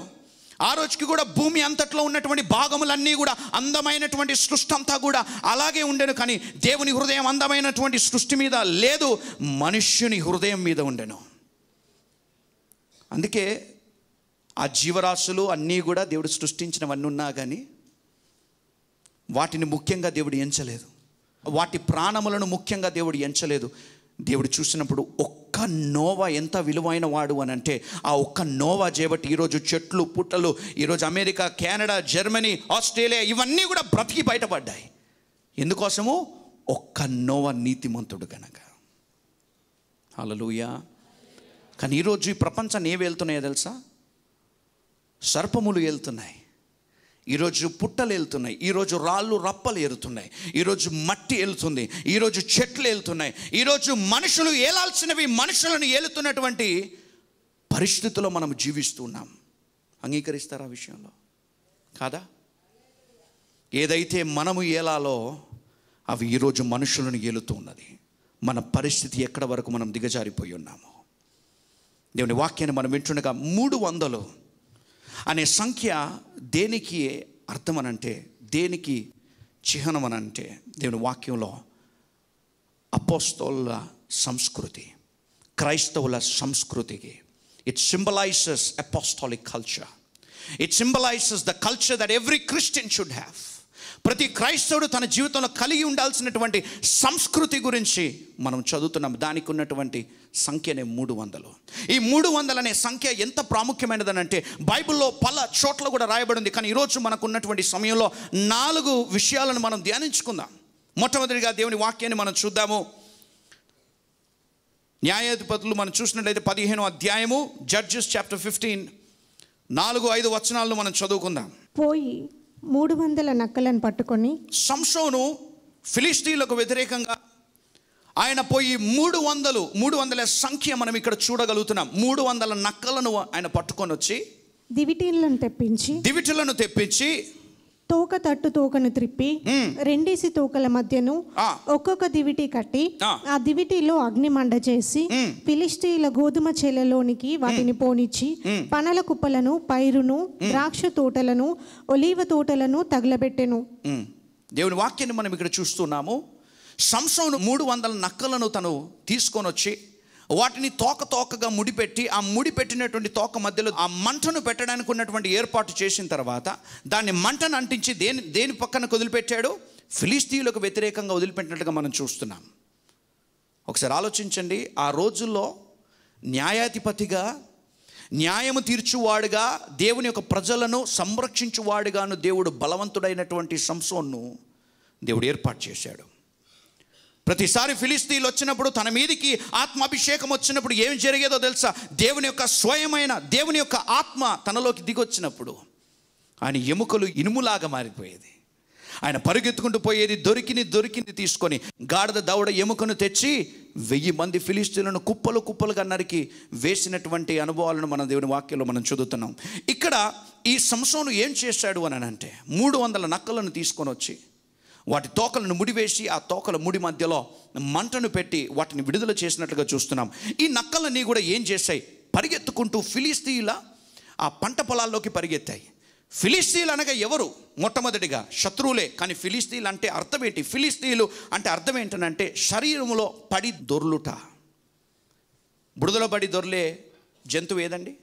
ఆ రోజుకి కూడా భూమి అంతట్లో ఉన్నటువంటి భాగములన్నీ కూడా అందమైనటువంటి సృష్టి అంతా కూడా అలాగే ఉండేను కానీ దేవుని హృదయం అందమైనటువంటి సృష్టి మీద లేదు మనుష్యుని హృదయం మీద ఉండెను అందుకే ఆ జీవరాశులు అన్నీ కూడా దేవుడు సృష్టించినవన్నీ ఉన్నా కానీ వాటిని ముఖ్యంగా దేవుడు ఎంచలేదు వాటి ప్రాణములను ముఖ్యంగా దేవుడు ఎంచలేదు దేవుడు చూసినప్పుడు ఒక్క నోవా ఎంత విలువైన వాడు అని అంటే ఆ ఒక్క నోవా చేపట్టి ఈరోజు చెట్లు పుట్టలు ఈరోజు అమెరికా కెనడా జర్మనీ ఆస్ట్రేలియా ఇవన్నీ కూడా బ్రతికి బయటపడ్డాయి ఎందుకోసము ఒక్క నోవా నీతిమంతుడు గనక అలలుయా కానీ ఈరోజు ఈ ప్రపంచాన్ని ఏ వెళ్తున్నాయో తెలుసా సర్పములు వెళ్తున్నాయి ఈరోజు పుట్టలు వెళ్తున్నాయి ఈరోజు రాళ్ళు రప్పలు ఏరుతున్నాయి ఈరోజు మట్టి వెళ్తుంది ఈరోజు చెట్లు వెళ్తున్నాయి ఈరోజు మనుషులు ఏలాల్సినవి మనుషులను ఏలుతున్నటువంటి పరిస్థితుల్లో మనం జీవిస్తున్నాం అంగీకరిస్తారా విషయంలో కాదా ఏదైతే మనము ఏలాలో అవి ఈరోజు మనుషులను ఏలుతూ ఉన్నది మన పరిస్థితి ఎక్కడ వరకు మనం దిగజారిపోయి ఉన్నాము దేవుని వాక్యాన్ని మనం వింటుండగా మూడు వందలు అనే సంఖ్య దేనికి అర్థం అనంటే దేనికి చిహ్నం అనంటే దేవుని వాక్యంలో అపోస్తోళ్ళ సంస్కృతి క్రైస్తవుల సంస్కృతికి it symbolises apostolic culture it symbolises the culture that every Christian should have ప్రతి క్రైస్తవుడు తన జీవితంలో కలిగి ఉండాల్సినటువంటి సంస్కృతి గురించి మనం చదువుతున్నాం దానికి ఉన్నటువంటి సంఖ్యనే మూడు వందలు ఈ మూడు వందలు అనే సంఖ్య ఎంత అంటే బైబిల్లో పల చోట్ల కూడా రాయబడింది కానీ ఈరోజు మనకు ఉన్నటువంటి సమయంలో నాలుగు విషయాలను మనం ధ్యానించుకుందాం మొట్టమొదటిగా దేవుని వాక్యాన్ని మనం చూద్దాము న్యాయాధిపతులు మనం చూసినట్లయితే పదిహేను అధ్యాయము జడ్జెస్ చాప్టర్ ఫిఫ్టీన్ నాలుగు ఐదు వచనాలను మనం చదువుకుందాం పోయి మూడు వందల నక్కలను పట్టుకొని సంసోను ఫిలిస్తీన్లకు వ్యతిరేకంగా ఆయన పోయి మూడు వందలు మూడు వందల సంఖ్య మనం ఇక్కడ చూడగలుగుతున్నాం మూడు వందల నక్కలను ఆయన పట్టుకొని వచ్చి దివిటీలను తెప్పించి దివిటీలను తెప్పించి తోక తట్టు తోకను త్రిప్పి రెండేసి తోకల మధ్యను ఒక్కొక్క దివిటి కట్టి ఆ అగ్ని అగ్నిమండ చేసి ఫిలిస్టీల గోధుమ చెలలోనికి వాటిని పోనిచ్చి పనల కుప్పలను పైరును ద్రాక్ష తోటలను ఒలీవ తోటలను తగలబెట్టెను దేవుని వాక్యాన్ని మనం ఇక్కడ చూస్తున్నాము సంసోను మూడు వందల నక్కలను తను తీసుకొని వచ్చి వాటిని తోక తోకగా ముడిపెట్టి ఆ ముడిపెట్టినటువంటి తోక మధ్యలో ఆ మంటను పెట్టడానికి ఉన్నటువంటి ఏర్పాటు చేసిన తర్వాత దాన్ని మంటను అంటించి దేని దేని పక్కన వదిలిపెట్టాడు ఫిలిస్తీన్లకు వ్యతిరేకంగా వదిలిపెట్టినట్టుగా మనం చూస్తున్నాం ఒకసారి ఆలోచించండి ఆ రోజుల్లో న్యాయాధిపతిగా న్యాయము తీర్చువాడుగా దేవుని యొక్క ప్రజలను సంరక్షించువాడుగాను దేవుడు బలవంతుడైనటువంటి సంసోన్ను దేవుడు ఏర్పాటు చేశాడు ప్రతిసారి ఫిలిస్తీన్లు వచ్చినప్పుడు తన మీదికి ఆత్మాభిషేకం వచ్చినప్పుడు ఏం జరిగేదో తెలుసా దేవుని యొక్క స్వయమైన దేవుని యొక్క ఆత్మ తనలోకి దిగొచ్చినప్పుడు ఆయన ఎముకలు ఇనుములాగా మారిపోయేది ఆయన పరుగెత్తుకుంటూ పోయేది దొరికింది దొరికింది తీసుకొని గాడిద దౌడ ఎముకను తెచ్చి వెయ్యి మంది ఫిలిస్తీన్లను కుప్పలు కుప్పలుగా నరికి వేసినటువంటి అనుభవాలను మన దేవుని వాక్యంలో మనం చదువుతున్నాం ఇక్కడ ఈ సంసోను ఏం చేశాడు అని అంటే మూడు వందల నక్కలను తీసుకొని వచ్చి వాటి తోకలను ముడివేసి ఆ తోకల ముడి మధ్యలో మంటను పెట్టి వాటిని విడుదల చేసినట్లుగా చూస్తున్నాం ఈ నక్కలన్నీ కూడా ఏం చేశాయి పరిగెత్తుకుంటూ ఫిలిస్తీన్ల ఆ పంట పొలాల్లోకి పరిగెత్తాయి ఫిలిస్తీన్లు అనగా ఎవరు మొట్టమొదటిగా శత్రువులే కానీ ఫిలిస్తీన్లు అంటే అర్థం ఏంటి ఫిలిస్తీన్లు అంటే అర్థం ఏంటంటే శరీరంలో పడి దొర్లుట బుడదలో పడి దొర్లే జంతువు ఏదండి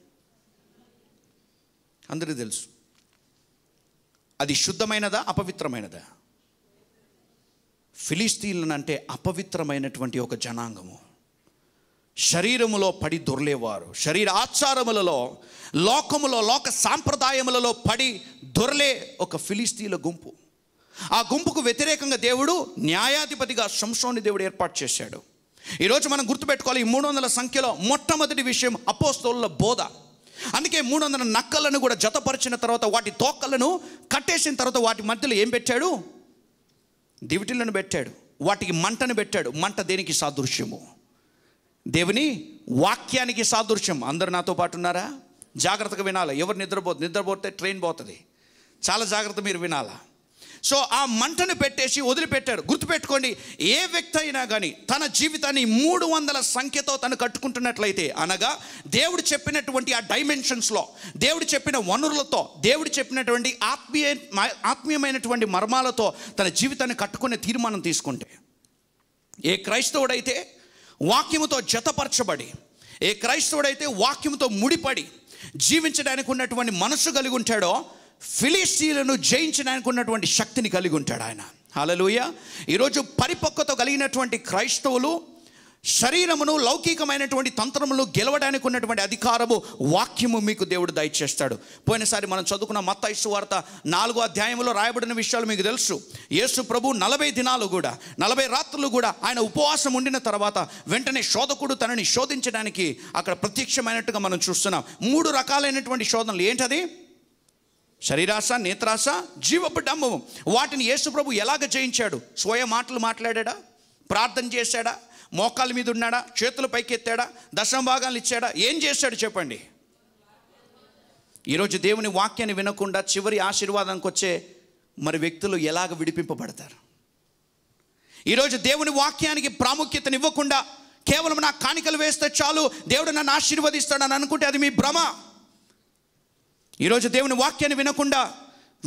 అందరికీ తెలుసు అది శుద్ధమైనదా అపవిత్రమైనదా ఫిలిస్తీన్లను అంటే అపవిత్రమైనటువంటి ఒక జనాంగము శరీరములో పడి దొరలేవారు శరీర ఆచారములలో లోకములో లోక సాంప్రదాయములలో పడి దొరలే ఒక ఫిలిస్తీన్ల గుంపు ఆ గుంపుకు వ్యతిరేకంగా దేవుడు న్యాయాధిపతిగా శంసోని దేవుడు ఏర్పాటు చేశాడు ఈరోజు మనం గుర్తుపెట్టుకోవాలి ఈ మూడు వందల సంఖ్యలో మొట్టమొదటి విషయం అపోస్తోళ్ళ బోధ అందుకే మూడు వందల నక్కలను కూడా జతపరిచిన తర్వాత వాటి తోకలను కట్టేసిన తర్వాత వాటి మధ్యలో ఏం పెట్టాడు దివిటిలను పెట్టాడు వాటికి మంటను పెట్టాడు మంట దేనికి సాదృశ్యము దేవుని వాక్యానికి సాదృశ్యం అందరు నాతో పాటు ఉన్నారా జాగ్రత్తగా వినాలి ఎవరు నిద్రపోతుంది నిద్రపోతే ట్రైన్ పోతుంది చాలా జాగ్రత్త మీరు వినాలా సో ఆ మంటను పెట్టేసి వదిలిపెట్టాడు గుర్తుపెట్టుకోండి ఏ వ్యక్తి అయినా కానీ తన జీవితాన్ని మూడు వందల సంఖ్యతో తను కట్టుకుంటున్నట్లయితే అనగా దేవుడు చెప్పినటువంటి ఆ డైమెన్షన్స్లో దేవుడు చెప్పిన వనరులతో దేవుడు చెప్పినటువంటి ఆత్మీయ ఆత్మీయమైనటువంటి మర్మాలతో తన జీవితాన్ని కట్టుకునే తీర్మానం తీసుకుంటే ఏ క్రైస్తవుడైతే వాక్యముతో జతపరచబడి ఏ క్రైస్తవుడైతే వాక్యముతో ముడిపడి జీవించడానికి ఉన్నటువంటి మనసు కలిగి ఉంటాడో ఫిలిస్తీన్లను జయించడానికి ఉన్నటువంటి శక్తిని కలిగి ఉంటాడు ఆయన అలలుయ ఈరోజు పరిపక్వత కలిగినటువంటి క్రైస్తవులు శరీరమును లౌకికమైనటువంటి తంత్రములు గెలవడానికి ఉన్నటువంటి అధికారము వాక్యము మీకు దేవుడు దయచేస్తాడు పోయినసారి మనం చదువుకున్న మత్త వార్త నాలుగో అధ్యాయంలో రాయబడిన విషయాలు మీకు తెలుసు యేసు ప్రభు నలభై దినాలు కూడా నలభై రాత్రులు కూడా ఆయన ఉపవాసం ఉండిన తర్వాత వెంటనే శోధకుడు తనని శోధించడానికి అక్కడ ప్రత్యక్షమైనట్టుగా మనం చూస్తున్నాం మూడు రకాలైనటువంటి శోధనలు ఏంటది శరీరాస నేత్రాస జీవపు డంబము వాటిని యేసుప్రభు ఎలాగ చేయించాడు స్వయం మాటలు మాట్లాడా ప్రార్థన చేశాడా మోకాల మీద ఉన్నాడా చేతులు పైకెత్తాడా దశమ భాగాలు ఇచ్చాడా ఏం చేశాడు చెప్పండి ఈరోజు దేవుని వాక్యాన్ని వినకుండా చివరి ఆశీర్వాదానికి వచ్చే మరి వ్యక్తులు ఎలాగ విడిపింపబడతారు ఈరోజు దేవుని వాక్యానికి ప్రాముఖ్యతనివ్వకుండా కేవలం నా కానికలు వేస్తే చాలు దేవుడు నన్ను ఆశీర్వదిస్తాడని అనుకుంటే అది మీ భ్రమ ఈరోజు దేవుని వాక్యాన్ని వినకుండా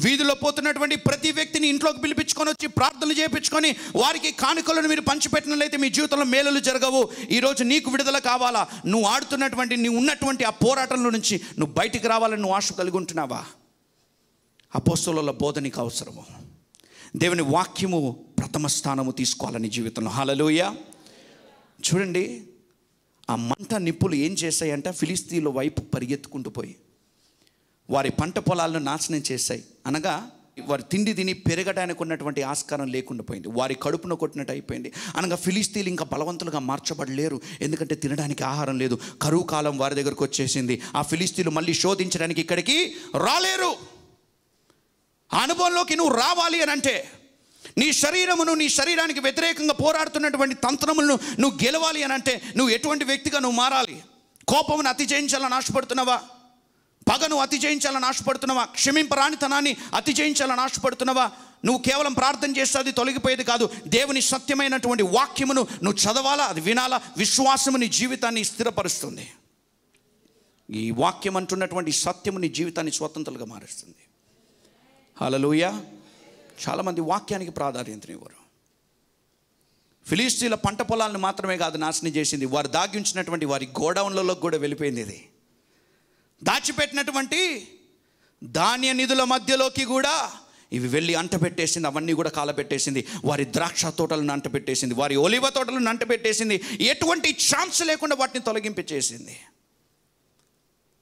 వీధిలో పోతున్నటువంటి ప్రతి వ్యక్తిని ఇంట్లోకి పిలిపించుకొని వచ్చి ప్రార్థనలు చేయించుకొని వారికి కానుకలను మీరు పంచిపెట్టినట్లయితే మీ జీవితంలో మేలులు జరగవు ఈరోజు నీకు విడుదల కావాలా నువ్వు ఆడుతున్నటువంటి నీ ఉన్నటువంటి ఆ పోరాటంలో నుంచి నువ్వు బయటికి రావాలని నువ్వు ఆశ కలిగి ఉంటున్నావా అపోస్తుల బోధ నీకు అవసరము దేవుని వాక్యము ప్రథమ స్థానము తీసుకోవాలని జీవితంలో హాలలోయ చూడండి ఆ మంట నిప్పులు ఏం చేశాయంటే ఫిలిస్తీన్ల వైపు పరిగెత్తుకుంటూ పోయి వారి పంట పొలాలను నాశనం చేశాయి అనగా వారి తిండి తిని పెరగడానికి ఉన్నటువంటి ఆస్కారం లేకుండా పోయింది వారి కడుపున కొట్టినట్టు అయిపోయింది అనగా ఫిలిస్తీన్లు ఇంకా బలవంతులుగా మార్చబడలేరు ఎందుకంటే తినడానికి ఆహారం లేదు కరువు కాలం వారి దగ్గరకు వచ్చేసింది ఆ ఫిలిస్తీన్లు మళ్ళీ శోధించడానికి ఇక్కడికి రాలేరు అనుభవంలోకి నువ్వు రావాలి అని అంటే నీ శరీరమును నీ శరీరానికి వ్యతిరేకంగా పోరాడుతున్నటువంటి తంత్రములను నువ్వు గెలవాలి అని అంటే నువ్వు ఎటువంటి వ్యక్తిగా నువ్వు మారాలి కోపమును అతిజయించాలని ఆశపడుతున్నావా పగను అతిజయించాలని ఆశపడుతున్నావా క్షమింపరానితనాన్ని అతిజయించాలని ఆశపడుతున్నావా నువ్వు కేవలం ప్రార్థన చేస్తే అది తొలగిపోయేది కాదు దేవుని సత్యమైనటువంటి వాక్యమును నువ్వు చదవాలా అది వినాలా విశ్వాసము నీ జీవితాన్ని స్థిరపరుస్తుంది ఈ వాక్యం అంటున్నటువంటి సత్యము నీ జీవితాన్ని స్వతంత్రంగా మారుస్తుంది హలలుయ చాలామంది వాక్యానికి ప్రాధాన్యత ఇవ్వరు ఫిలిస్తీన్ల పంట పొలాలను మాత్రమే కాదు నాశనం చేసింది వారు దాగించినటువంటి వారి గోడౌన్లలో కూడా వెళ్ళిపోయింది ఇది దాచిపెట్టినటువంటి ధాన్య నిధుల మధ్యలోకి కూడా ఇవి వెళ్ళి అంటపెట్టేసింది అవన్నీ కూడా కాలపెట్టేసింది వారి ద్రాక్ష తోటలను అంటపెట్టేసింది వారి ఒలివ తోటలను అంటపెట్టేసింది ఎటువంటి ఛాన్స్ లేకుండా వాటిని చేసింది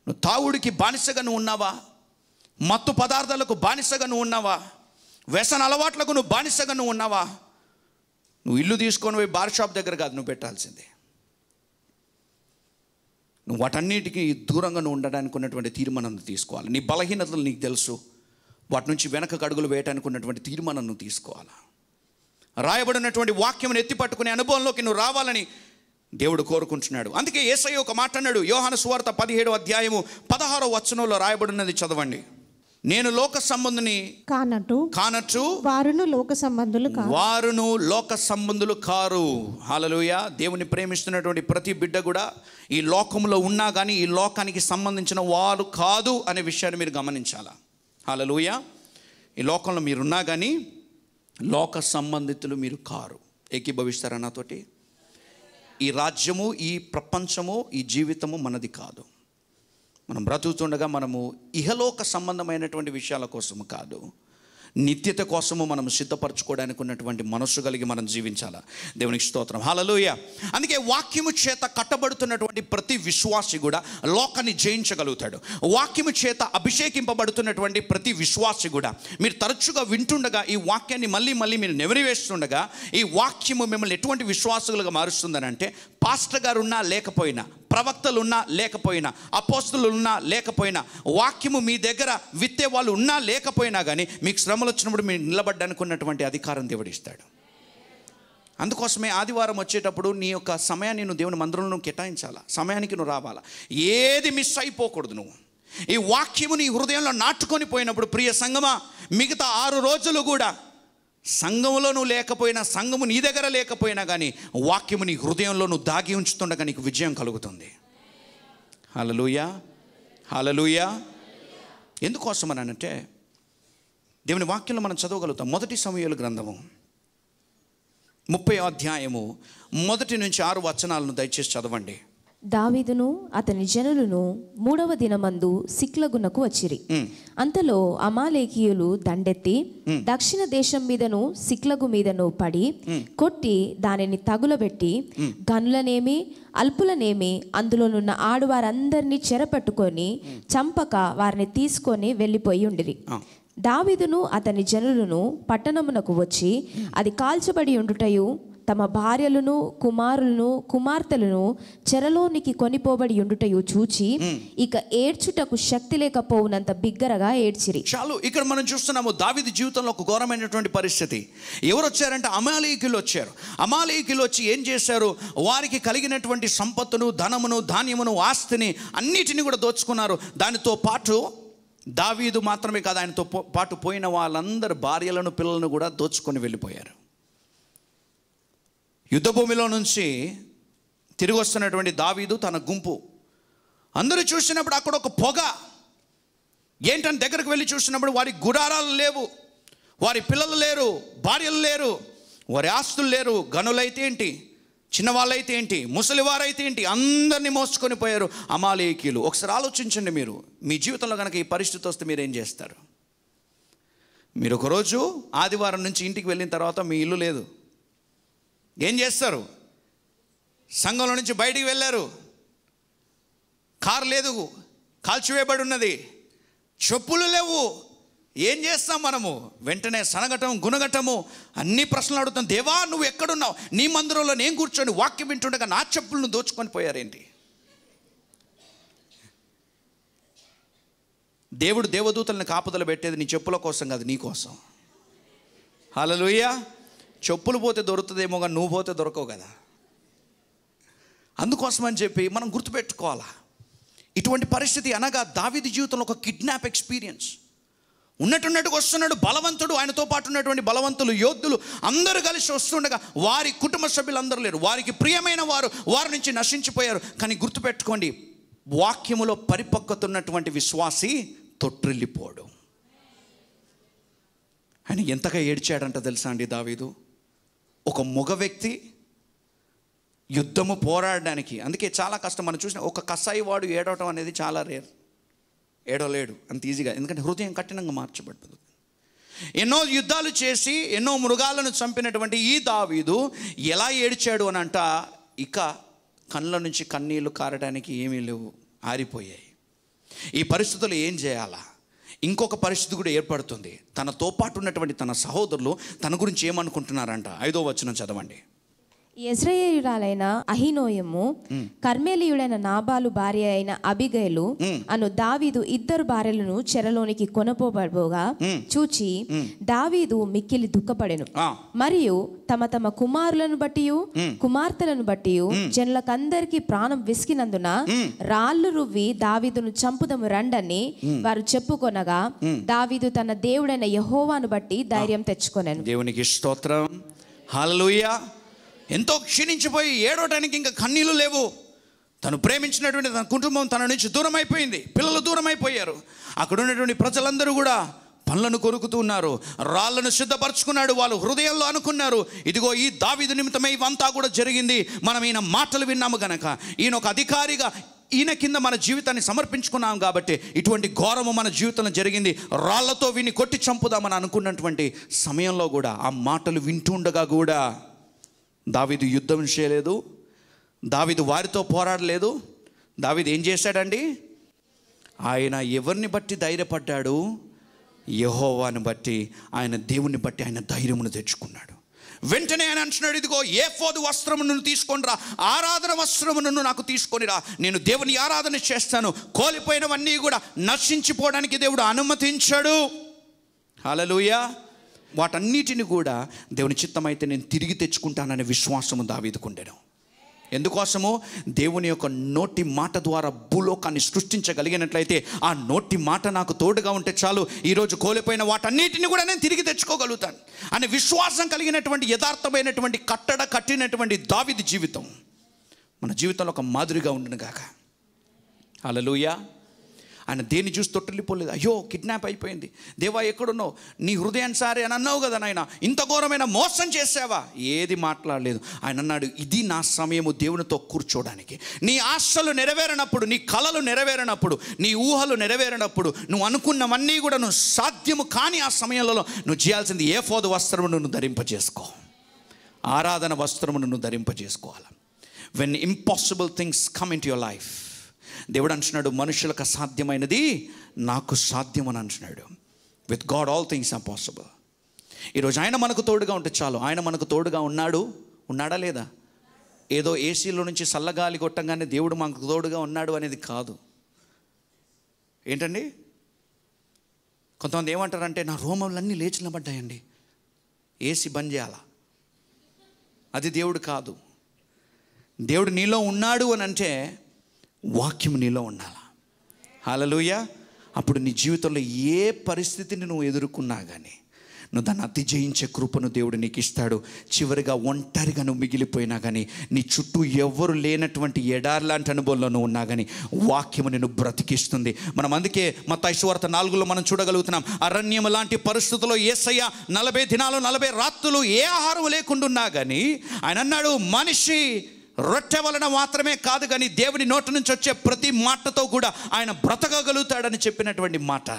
నువ్వు తావుడికి బానిసగా నువ్వు ఉన్నావా మత్తు పదార్థాలకు బానిసగా నువ్వు ఉన్నావా వ్యసన అలవాట్లకు నువ్వు బానిసగా నువ్వు ఉన్నావా నువ్వు ఇల్లు తీసుకొని పోయి బార్ షాప్ దగ్గర కాదు నువ్వు పెట్టాల్సింది నువ్వు వాటన్నిటికీ దూరంగా నువ్వు ఉండడానికి ఉన్నటువంటి తీర్మానం తీసుకోవాలి నీ బలహీనతలు నీకు తెలుసు వాటి నుంచి వెనక అడుగులు వేయటానికి ఉన్నటువంటి తీర్మానం నువ్వు తీసుకోవాలా రాయబడినటువంటి వాక్యం ఎత్తి పట్టుకునే అనుభవంలోకి నువ్వు రావాలని దేవుడు కోరుకుంటున్నాడు అందుకే ఏసై ఒక మాట అన్నాడు యోహాను సువార్త పదిహేడు అధ్యాయము పదహారో వచనంలో రాయబడినది చదవండి నేను లోక సంబంధుని కానట్టు కానట్టు వారును లోక సంబంధులు వారును లోక సంబంధులు కారు హలలుయ దేవుని ప్రేమిస్తున్నటువంటి ప్రతి బిడ్డ కూడా ఈ లోకంలో ఉన్నా కానీ ఈ లోకానికి సంబంధించిన వారు కాదు అనే విషయాన్ని మీరు గమనించాలా హలలుయ ఈ లోకంలో మీరున్నా కానీ లోక సంబంధితులు మీరు కారు ఏకీభవిస్తారా నాతోటి ఈ రాజ్యము ఈ ప్రపంచము ఈ జీవితము మనది కాదు మనం బ్రతుకుతుండగా మనము ఇహలోక సంబంధమైనటువంటి విషయాల కోసం కాదు నిత్యత కోసము మనం సిద్ధపరచుకోవడానికి ఉన్నటువంటి మనస్సు కలిగి మనం జీవించాల దేవునికి స్తోత్రం హాలలోయ అందుకే వాక్యము చేత కట్టబడుతున్నటువంటి ప్రతి విశ్వాసి కూడా లోకాన్ని జయించగలుగుతాడు వాక్యము చేత అభిషేకింపబడుతున్నటువంటి ప్రతి విశ్వాసి కూడా మీరు తరచుగా వింటుండగా ఈ వాక్యాన్ని మళ్ళీ మళ్ళీ మీరు నెవరివేస్తుండగా ఈ వాక్యము మిమ్మల్ని ఎటువంటి విశ్వాసులుగా మారుస్తుందని అంటే పాస్టర్ గారు ఉన్నా లేకపోయినా ప్రవక్తలు ఉన్నా లేకపోయినా అపోస్తులు ఉన్నా లేకపోయినా వాక్యము మీ దగ్గర విత్తే వాళ్ళు ఉన్నా లేకపోయినా కానీ మీకు శ్రమలు వచ్చినప్పుడు మీరు నిలబడ్డానికి ఉన్నటువంటి అధికారం దేవుడిస్తాడు అందుకోసమే ఆదివారం వచ్చేటప్పుడు నీ యొక్క సమయాన్ని నువ్వు దేవుని మందులను నువ్వు కేటాయించాలా సమయానికి నువ్వు రావాలా ఏది మిస్ అయిపోకూడదు నువ్వు ఈ వాక్యము నీ హృదయంలో నాటుకొని పోయినప్పుడు ప్రియ సంగమా మిగతా ఆరు రోజులు కూడా సంఘంలో నువ్వు లేకపోయినా సంఘము నీ దగ్గర లేకపోయినా కానీ వాక్యము నీ హృదయంలో నువ్వు దాగి ఉంచుతుండగా నీకు విజయం కలుగుతుంది హలలుయా హలలుయా ఎందుకోసం అని అంటే దేవుని వాక్యంలో మనం చదవగలుగుతాం మొదటి సమయంలో గ్రంథము ముప్పై అధ్యాయము మొదటి నుంచి ఆరు వచనాలను దయచేసి చదవండి దావీదును అతని జనులను మూడవ దినమందు సిక్లగునకు వచ్చిరి అంతలో అమాలేకీయులు దండెత్తి దక్షిణ దేశం మీదను సిక్లగు మీదను పడి కొట్టి దానిని తగులబెట్టి గనులనేమి అల్పులనేమి అందులోనున్న ఆడవారందరినీ చెరపట్టుకొని చంపక వారిని తీసుకొని వెళ్ళిపోయి ఉండిరి దావీదును అతని జనులను పట్టణమునకు వచ్చి అది కాల్చబడి ఉండుటయు తమ భార్యలను కుమారులను కుమార్తెలను చెరలోనికి కొనిపోబడి ఉండుటయు చూచి hmm. ఇక ఏడ్చుటకు శక్తి లేకపోవునంత బిగ్గరగా ఏడ్చిరి చాలు ఇక్కడ మనం చూస్తున్నాము దావిది జీవితంలో ఒక ఘోరమైనటువంటి పరిస్థితి ఎవరు వచ్చారంటే అమాలయకులు వచ్చారు అమాలయకులు వచ్చి ఏం చేశారు వారికి కలిగినటువంటి సంపత్తును ధనమును ధాన్యమును ఆస్తిని అన్నిటిని కూడా దోచుకున్నారు దానితో పాటు దావీదు మాత్రమే కాదు ఆయనతో పాటు పోయిన వాళ్ళందరు భార్యలను పిల్లలను కూడా దోచుకొని వెళ్ళిపోయారు యుద్ధ భూమిలో నుంచి తిరిగి వస్తున్నటువంటి దావీదు తన గుంపు అందరూ చూసినప్పుడు అక్కడ ఒక పొగ ఏంటని దగ్గరకు వెళ్ళి చూసినప్పుడు వారి గుడారాలు లేవు వారి పిల్లలు లేరు భార్యలు లేరు వారి ఆస్తులు లేరు గనులైతే ఏంటి చిన్నవాళ్ళైతే ఏంటి ముసలివారైతే ఏంటి అందరినీ మోసుకొని పోయారు అమాలేకీలు ఒకసారి ఆలోచించండి మీరు మీ జీవితంలో కనుక ఈ పరిస్థితి వస్తే మీరు ఏం చేస్తారు మీరు ఒకరోజు ఆదివారం నుంచి ఇంటికి వెళ్ళిన తర్వాత మీ ఇల్లు లేదు ఏం చేస్తారు సంఘంలో నుంచి బయటికి వెళ్ళారు కారు లేదు కాల్చివేయబడి ఉన్నది చెప్పులు లేవు ఏం చేస్తాం మనము వెంటనే సనగటము గుణగటము అన్ని ప్రశ్నలు అడుగుతాం దేవా నువ్వు ఎక్కడున్నావు నీ మందిరంలో నేను కూర్చొని వాక్యం వింటుండగా నా చెప్పులను దోచుకొని పోయారేంటి దేవుడు దేవదూతలను కాపుదల పెట్టేది నీ చెప్పుల కోసం కాదు నీ కోసం హలో చెప్పులు పోతే దొరుకుతుందేమో కానీ నువ్వు పోతే దొరకవు కదా అందుకోసమని చెప్పి మనం గుర్తుపెట్టుకోవాలా ఇటువంటి పరిస్థితి అనగా దావిది జీవితంలో ఒక కిడ్నాప్ ఎక్స్పీరియన్స్ ఉన్నట్టున్నట్టుగా వస్తున్నాడు బలవంతుడు ఆయనతో పాటు ఉన్నటువంటి బలవంతులు యోధులు అందరూ కలిసి వస్తుండగా వారి కుటుంబ సభ్యులందరూ లేరు వారికి ప్రియమైన వారు వారి నుంచి నశించిపోయారు కానీ గుర్తుపెట్టుకోండి వాక్యములో పరిపక్వత ఉన్నటువంటి విశ్వాసి తొట్టిల్లిపోడు ఆయన ఎంతగా ఏడ్చాడంట తెలుసా అండి దావీదు ఒక మగ వ్యక్తి యుద్ధము పోరాడడానికి అందుకే చాలా కష్టం మనం చూసిన ఒక కసాయి వాడు ఏడవటం అనేది చాలా రేర్ ఏడవలేడు అంత ఈజీగా ఎందుకంటే హృదయం కఠినంగా మార్చబడుతుంది ఎన్నో యుద్ధాలు చేసి ఎన్నో మృగాలను చంపినటువంటి ఈ దావీదు ఎలా ఏడిచాడు అని అంట ఇక కళ్ళ నుంచి కన్నీళ్లు కారడానికి ఏమీ లేవు ఆరిపోయాయి ఈ పరిస్థితులు ఏం చేయాలా ఇంకొక పరిస్థితి కూడా ఏర్పడుతుంది తనతో పాటు ఉన్నటువంటి తన సహోదరులు తన గురించి ఏమనుకుంటున్నారంట ఐదో వచ్చిన చదవండి ఎజ్రయేయురాలైన అహినోయము కర్మేలియుడైన నాబాలు భార్య అయిన అబిగైలు అను దావీదు ఇద్దరు భార్యలను చెరలోనికి కొనపోబడబోగా చూచి దావీదు మిక్కిలి దుఃఖపడెను మరియు తమ తమ కుమారులను బట్టి కుమార్తెలను బట్టి జనులకందరికి ప్రాణం విసికినందున రాళ్ళు రువ్వి దావీదును చంపుదము రండని వారు చెప్పుకొనగా దావీదు తన దేవుడైన యహోవాను బట్టి ధైర్యం తెచ్చుకొనెను దేవునికి స్తోత్రం ఎంతో క్షీణించిపోయి ఏడవటానికి ఇంకా కన్నీళ్ళు లేవు తను ప్రేమించినటువంటి తన కుటుంబం తన నుంచి దూరం అయిపోయింది పిల్లలు దూరం అయిపోయారు అక్కడ ఉన్నటువంటి ప్రజలందరూ కూడా పనులను కొరుకుతూ ఉన్నారు రాళ్లను సిద్ధపరచుకున్నాడు వాళ్ళు హృదయంలో అనుకున్నారు ఇదిగో ఈ దావిదు నిమిత్తమే ఇవంతా కూడా జరిగింది మనం ఈయన మాటలు విన్నాము గనక ఈయన ఒక అధికారిగా ఈయన కింద మన జీవితాన్ని సమర్పించుకున్నాం కాబట్టి ఇటువంటి ఘోరము మన జీవితంలో జరిగింది రాళ్లతో విని కొట్టి చంపుదామని అనుకున్నటువంటి సమయంలో కూడా ఆ మాటలు వింటుండగా కూడా దావిదు యుద్ధం చేయలేదు దావిదు వారితో పోరాడలేదు దావిదు ఏం చేశాడండి ఆయన ఎవరిని బట్టి ధైర్యపడ్డాడు యహోవాని బట్టి ఆయన దేవుని బట్టి ఆయన ధైర్యమును తెచ్చుకున్నాడు వెంటనే ఆయన అంటున్నాడు ఇదిగో ఏ ఫోదు వస్త్రమును తీసుకొని రా ఆరాధన వస్త్రము నన్ను నాకు తీసుకొని రా నేను దేవుని ఆరాధన చేస్తాను కోల్పోయినవన్నీ కూడా నశించిపోవడానికి దేవుడు అనుమతించాడు హలలుయా వాటన్నిటిని కూడా దేవుని చిత్తమైతే నేను తిరిగి తెచ్చుకుంటాననే విశ్వాసము దావీదుకుండేను ఎందుకోసము దేవుని యొక్క నోటి మాట ద్వారా భూలోకాన్ని సృష్టించగలిగినట్లయితే ఆ నోటి మాట నాకు తోడుగా ఉంటే చాలు ఈరోజు కోల్పోయిన వాటన్నిటిని కూడా నేను తిరిగి తెచ్చుకోగలుగుతాను అనే విశ్వాసం కలిగినటువంటి యథార్థమైనటువంటి కట్టడ కట్టినటువంటి దావిది జీవితం మన జీవితంలో ఒక మాదిరిగా ఉండను గాక అలలుయా ఆయన దేన్ని చూసి తొట్టిల్లిపోలేదు అయ్యో కిడ్నాప్ అయిపోయింది దేవా ఎక్కడున్నావు నీ సారే అని అన్నావు కదా నాయన ఇంత ఘోరమైన మోసం చేసావా ఏది మాట్లాడలేదు ఆయన అన్నాడు ఇది నా సమయము దేవునితో కూర్చోడానికి నీ ఆశలు నెరవేరినప్పుడు నీ కళలు నెరవేరినప్పుడు నీ ఊహలు నెరవేరినప్పుడు నువ్వు అనుకున్నవన్నీ కూడా నువ్వు సాధ్యము కానీ ఆ సమయంలో నువ్వు చేయాల్సింది ఏ ఫోదు వస్త్రము నువ్వు ధరింపజేసుకో ఆరాధన వస్త్రము నువ్వు ధరింపజేసుకోవాలి when impossible things come into your life దేవుడు అంటున్నాడు మనుషులకు అసాధ్యమైనది నాకు సాధ్యం అని అంటున్నాడు with God all things are possible ఈరోజు ఆయన మనకు తోడుగా ఉంటే చాలు ఆయన మనకు తోడుగా ఉన్నాడు ఉన్నాడా లేదా ఏదో ఏసీలో నుంచి చల్లగాలి కొట్టంగానే దేవుడు మనకు తోడుగా ఉన్నాడు అనేది కాదు ఏంటండి కొంతమంది ఏమంటారంటే నా రోమంలన్నీ లేచి నిలబడ్డాయండి ఏసీ బంద్ చేయాలా అది దేవుడు కాదు దేవుడు నీలో ఉన్నాడు అని అంటే వాక్యం నీలో ఉండాలి హలలుయ అప్పుడు నీ జీవితంలో ఏ పరిస్థితిని నువ్వు ఎదుర్కొన్నా కానీ నువ్వు దాన్ని అతిజయించే కృపను దేవుడు నీకు ఇస్తాడు చివరిగా ఒంటరిగా నువ్వు మిగిలిపోయినా కానీ నీ చుట్టూ ఎవరు లేనటువంటి ఎడార్లాంటి అనుభవంలో నువ్వు ఉన్నా కానీ వాక్యము నేను బ్రతికిస్తుంది మనం అందుకే మత తైశ్వార్త నాలుగులో మనం చూడగలుగుతున్నాం అరణ్యం లాంటి పరిస్థితుల్లో ఏసయ్య నలభై దినాలు నలభై రాత్రులు ఏ ఆహారం లేకుండా ఉన్నా కానీ ఆయన అన్నాడు మనిషి రొట్టె వలన మాత్రమే కాదు కానీ దేవుని నోట నుంచి వచ్చే ప్రతి మాటతో కూడా ఆయన బ్రతకగలుగుతాడని చెప్పినటువంటి మాట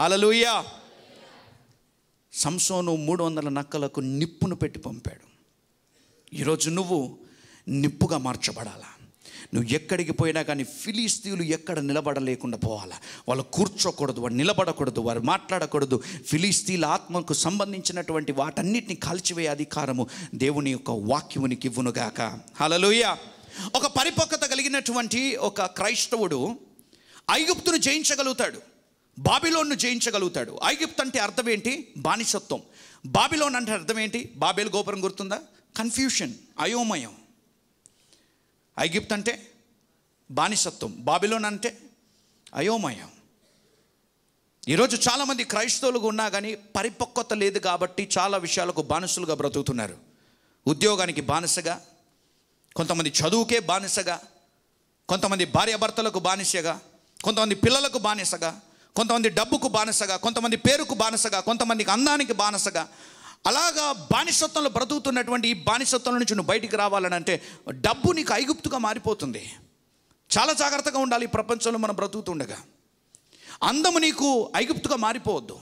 హలలుయా సంసోను మూడు వందల నక్కలకు నిప్పును పెట్టి పంపాడు ఈరోజు నువ్వు నిప్పుగా మార్చబడాలా నువ్వు ఎక్కడికి పోయినా కానీ ఫిలిస్తీన్లు ఎక్కడ నిలబడలేకుండా పోవాలా వాళ్ళు కూర్చోకూడదు వారు నిలబడకూడదు వారు మాట్లాడకూడదు ఫిలిస్తీన్ల ఆత్మకు సంబంధించినటువంటి వాటన్నిటిని కాల్చివే అధికారము దేవుని యొక్క వాక్యమునికి ఇవ్వునుగాక హలలుయ ఒక పరిపక్వత కలిగినటువంటి ఒక క్రైస్తవుడు ఐగుప్తును జయించగలుగుతాడు బాబిలోన్ను జయించగలుగుతాడు ఐగుప్తు అంటే అర్థం ఏంటి బానిసత్వం బాబిలోన్ అంటే అర్థం ఏంటి బాబేలు గోపురం గుర్తుందా కన్ఫ్యూషన్ అయోమయం ఐగిప్త్ అంటే బానిసత్వం బాబిలోన్ అంటే అయోమయం ఈరోజు చాలామంది క్రైస్తవులుగా ఉన్నా కానీ పరిపక్వత లేదు కాబట్టి చాలా విషయాలకు బానిసలుగా బ్రతుకుతున్నారు ఉద్యోగానికి బానిసగా కొంతమంది చదువుకే బానిసగా కొంతమంది భార్యాభర్తలకు బానిసగా కొంతమంది పిల్లలకు బానిసగా కొంతమంది డబ్బుకు బానిసగా కొంతమంది పేరుకు బానిసగా కొంతమందికి అందానికి బానిసగా అలాగా బానిసత్వంలో బ్రతుకుతున్నటువంటి ఈ బానిసత్వం నుంచి నువ్వు బయటికి రావాలని అంటే డబ్బు నీకు ఐగుప్తుగా మారిపోతుంది చాలా జాగ్రత్తగా ఉండాలి ఈ ప్రపంచంలో మనం బ్రతుకుతుండగా అందము నీకు ఐగుప్తుగా మారిపోవద్దు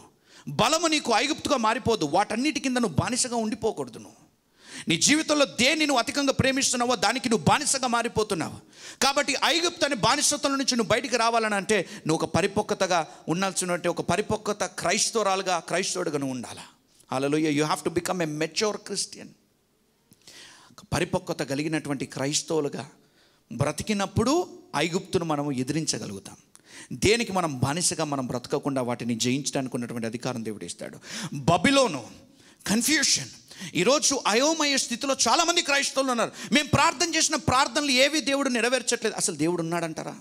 బలము నీకు ఐగుప్తుగా మారిపోవద్దు వాటన్నిటి కింద నువ్వు బానిసగా ఉండిపోకూడదు నువ్వు నీ జీవితంలో దేన్ని నువ్వు అధికంగా ప్రేమిస్తున్నావో దానికి నువ్వు బానిసగా మారిపోతున్నావు కాబట్టి ఐగుప్తు అనే బానిసత్వం నుంచి నువ్వు బయటికి రావాలని అంటే నువ్వు ఒక పరిపక్వతగా ఉండాల్సినటువంటి ఒక పరిపక్వత క్రైస్తవరాలుగా క్రైస్తవుడుగా నువ్వు ఉండాలా అలలుయ you have to become a mature Christian పరిపక్వత కలిగినటువంటి క్రైస్తవులుగా బ్రతికినప్పుడు ఐగుప్తును మనం ఎదిరించగలుగుతాం దేనికి మనం బానిసగా మనం బ్రతకకుండా వాటిని జయించడానికి ఉన్నటువంటి అధికారం దేవుడు ఇస్తాడు బబిలోను కన్ఫ్యూషన్ ఈరోజు అయోమయ స్థితిలో చాలామంది క్రైస్తవులు ఉన్నారు మేము ప్రార్థన చేసిన ప్రార్థనలు ఏవి దేవుడు నెరవేర్చట్లేదు అసలు దేవుడు ఉన్నాడంటారా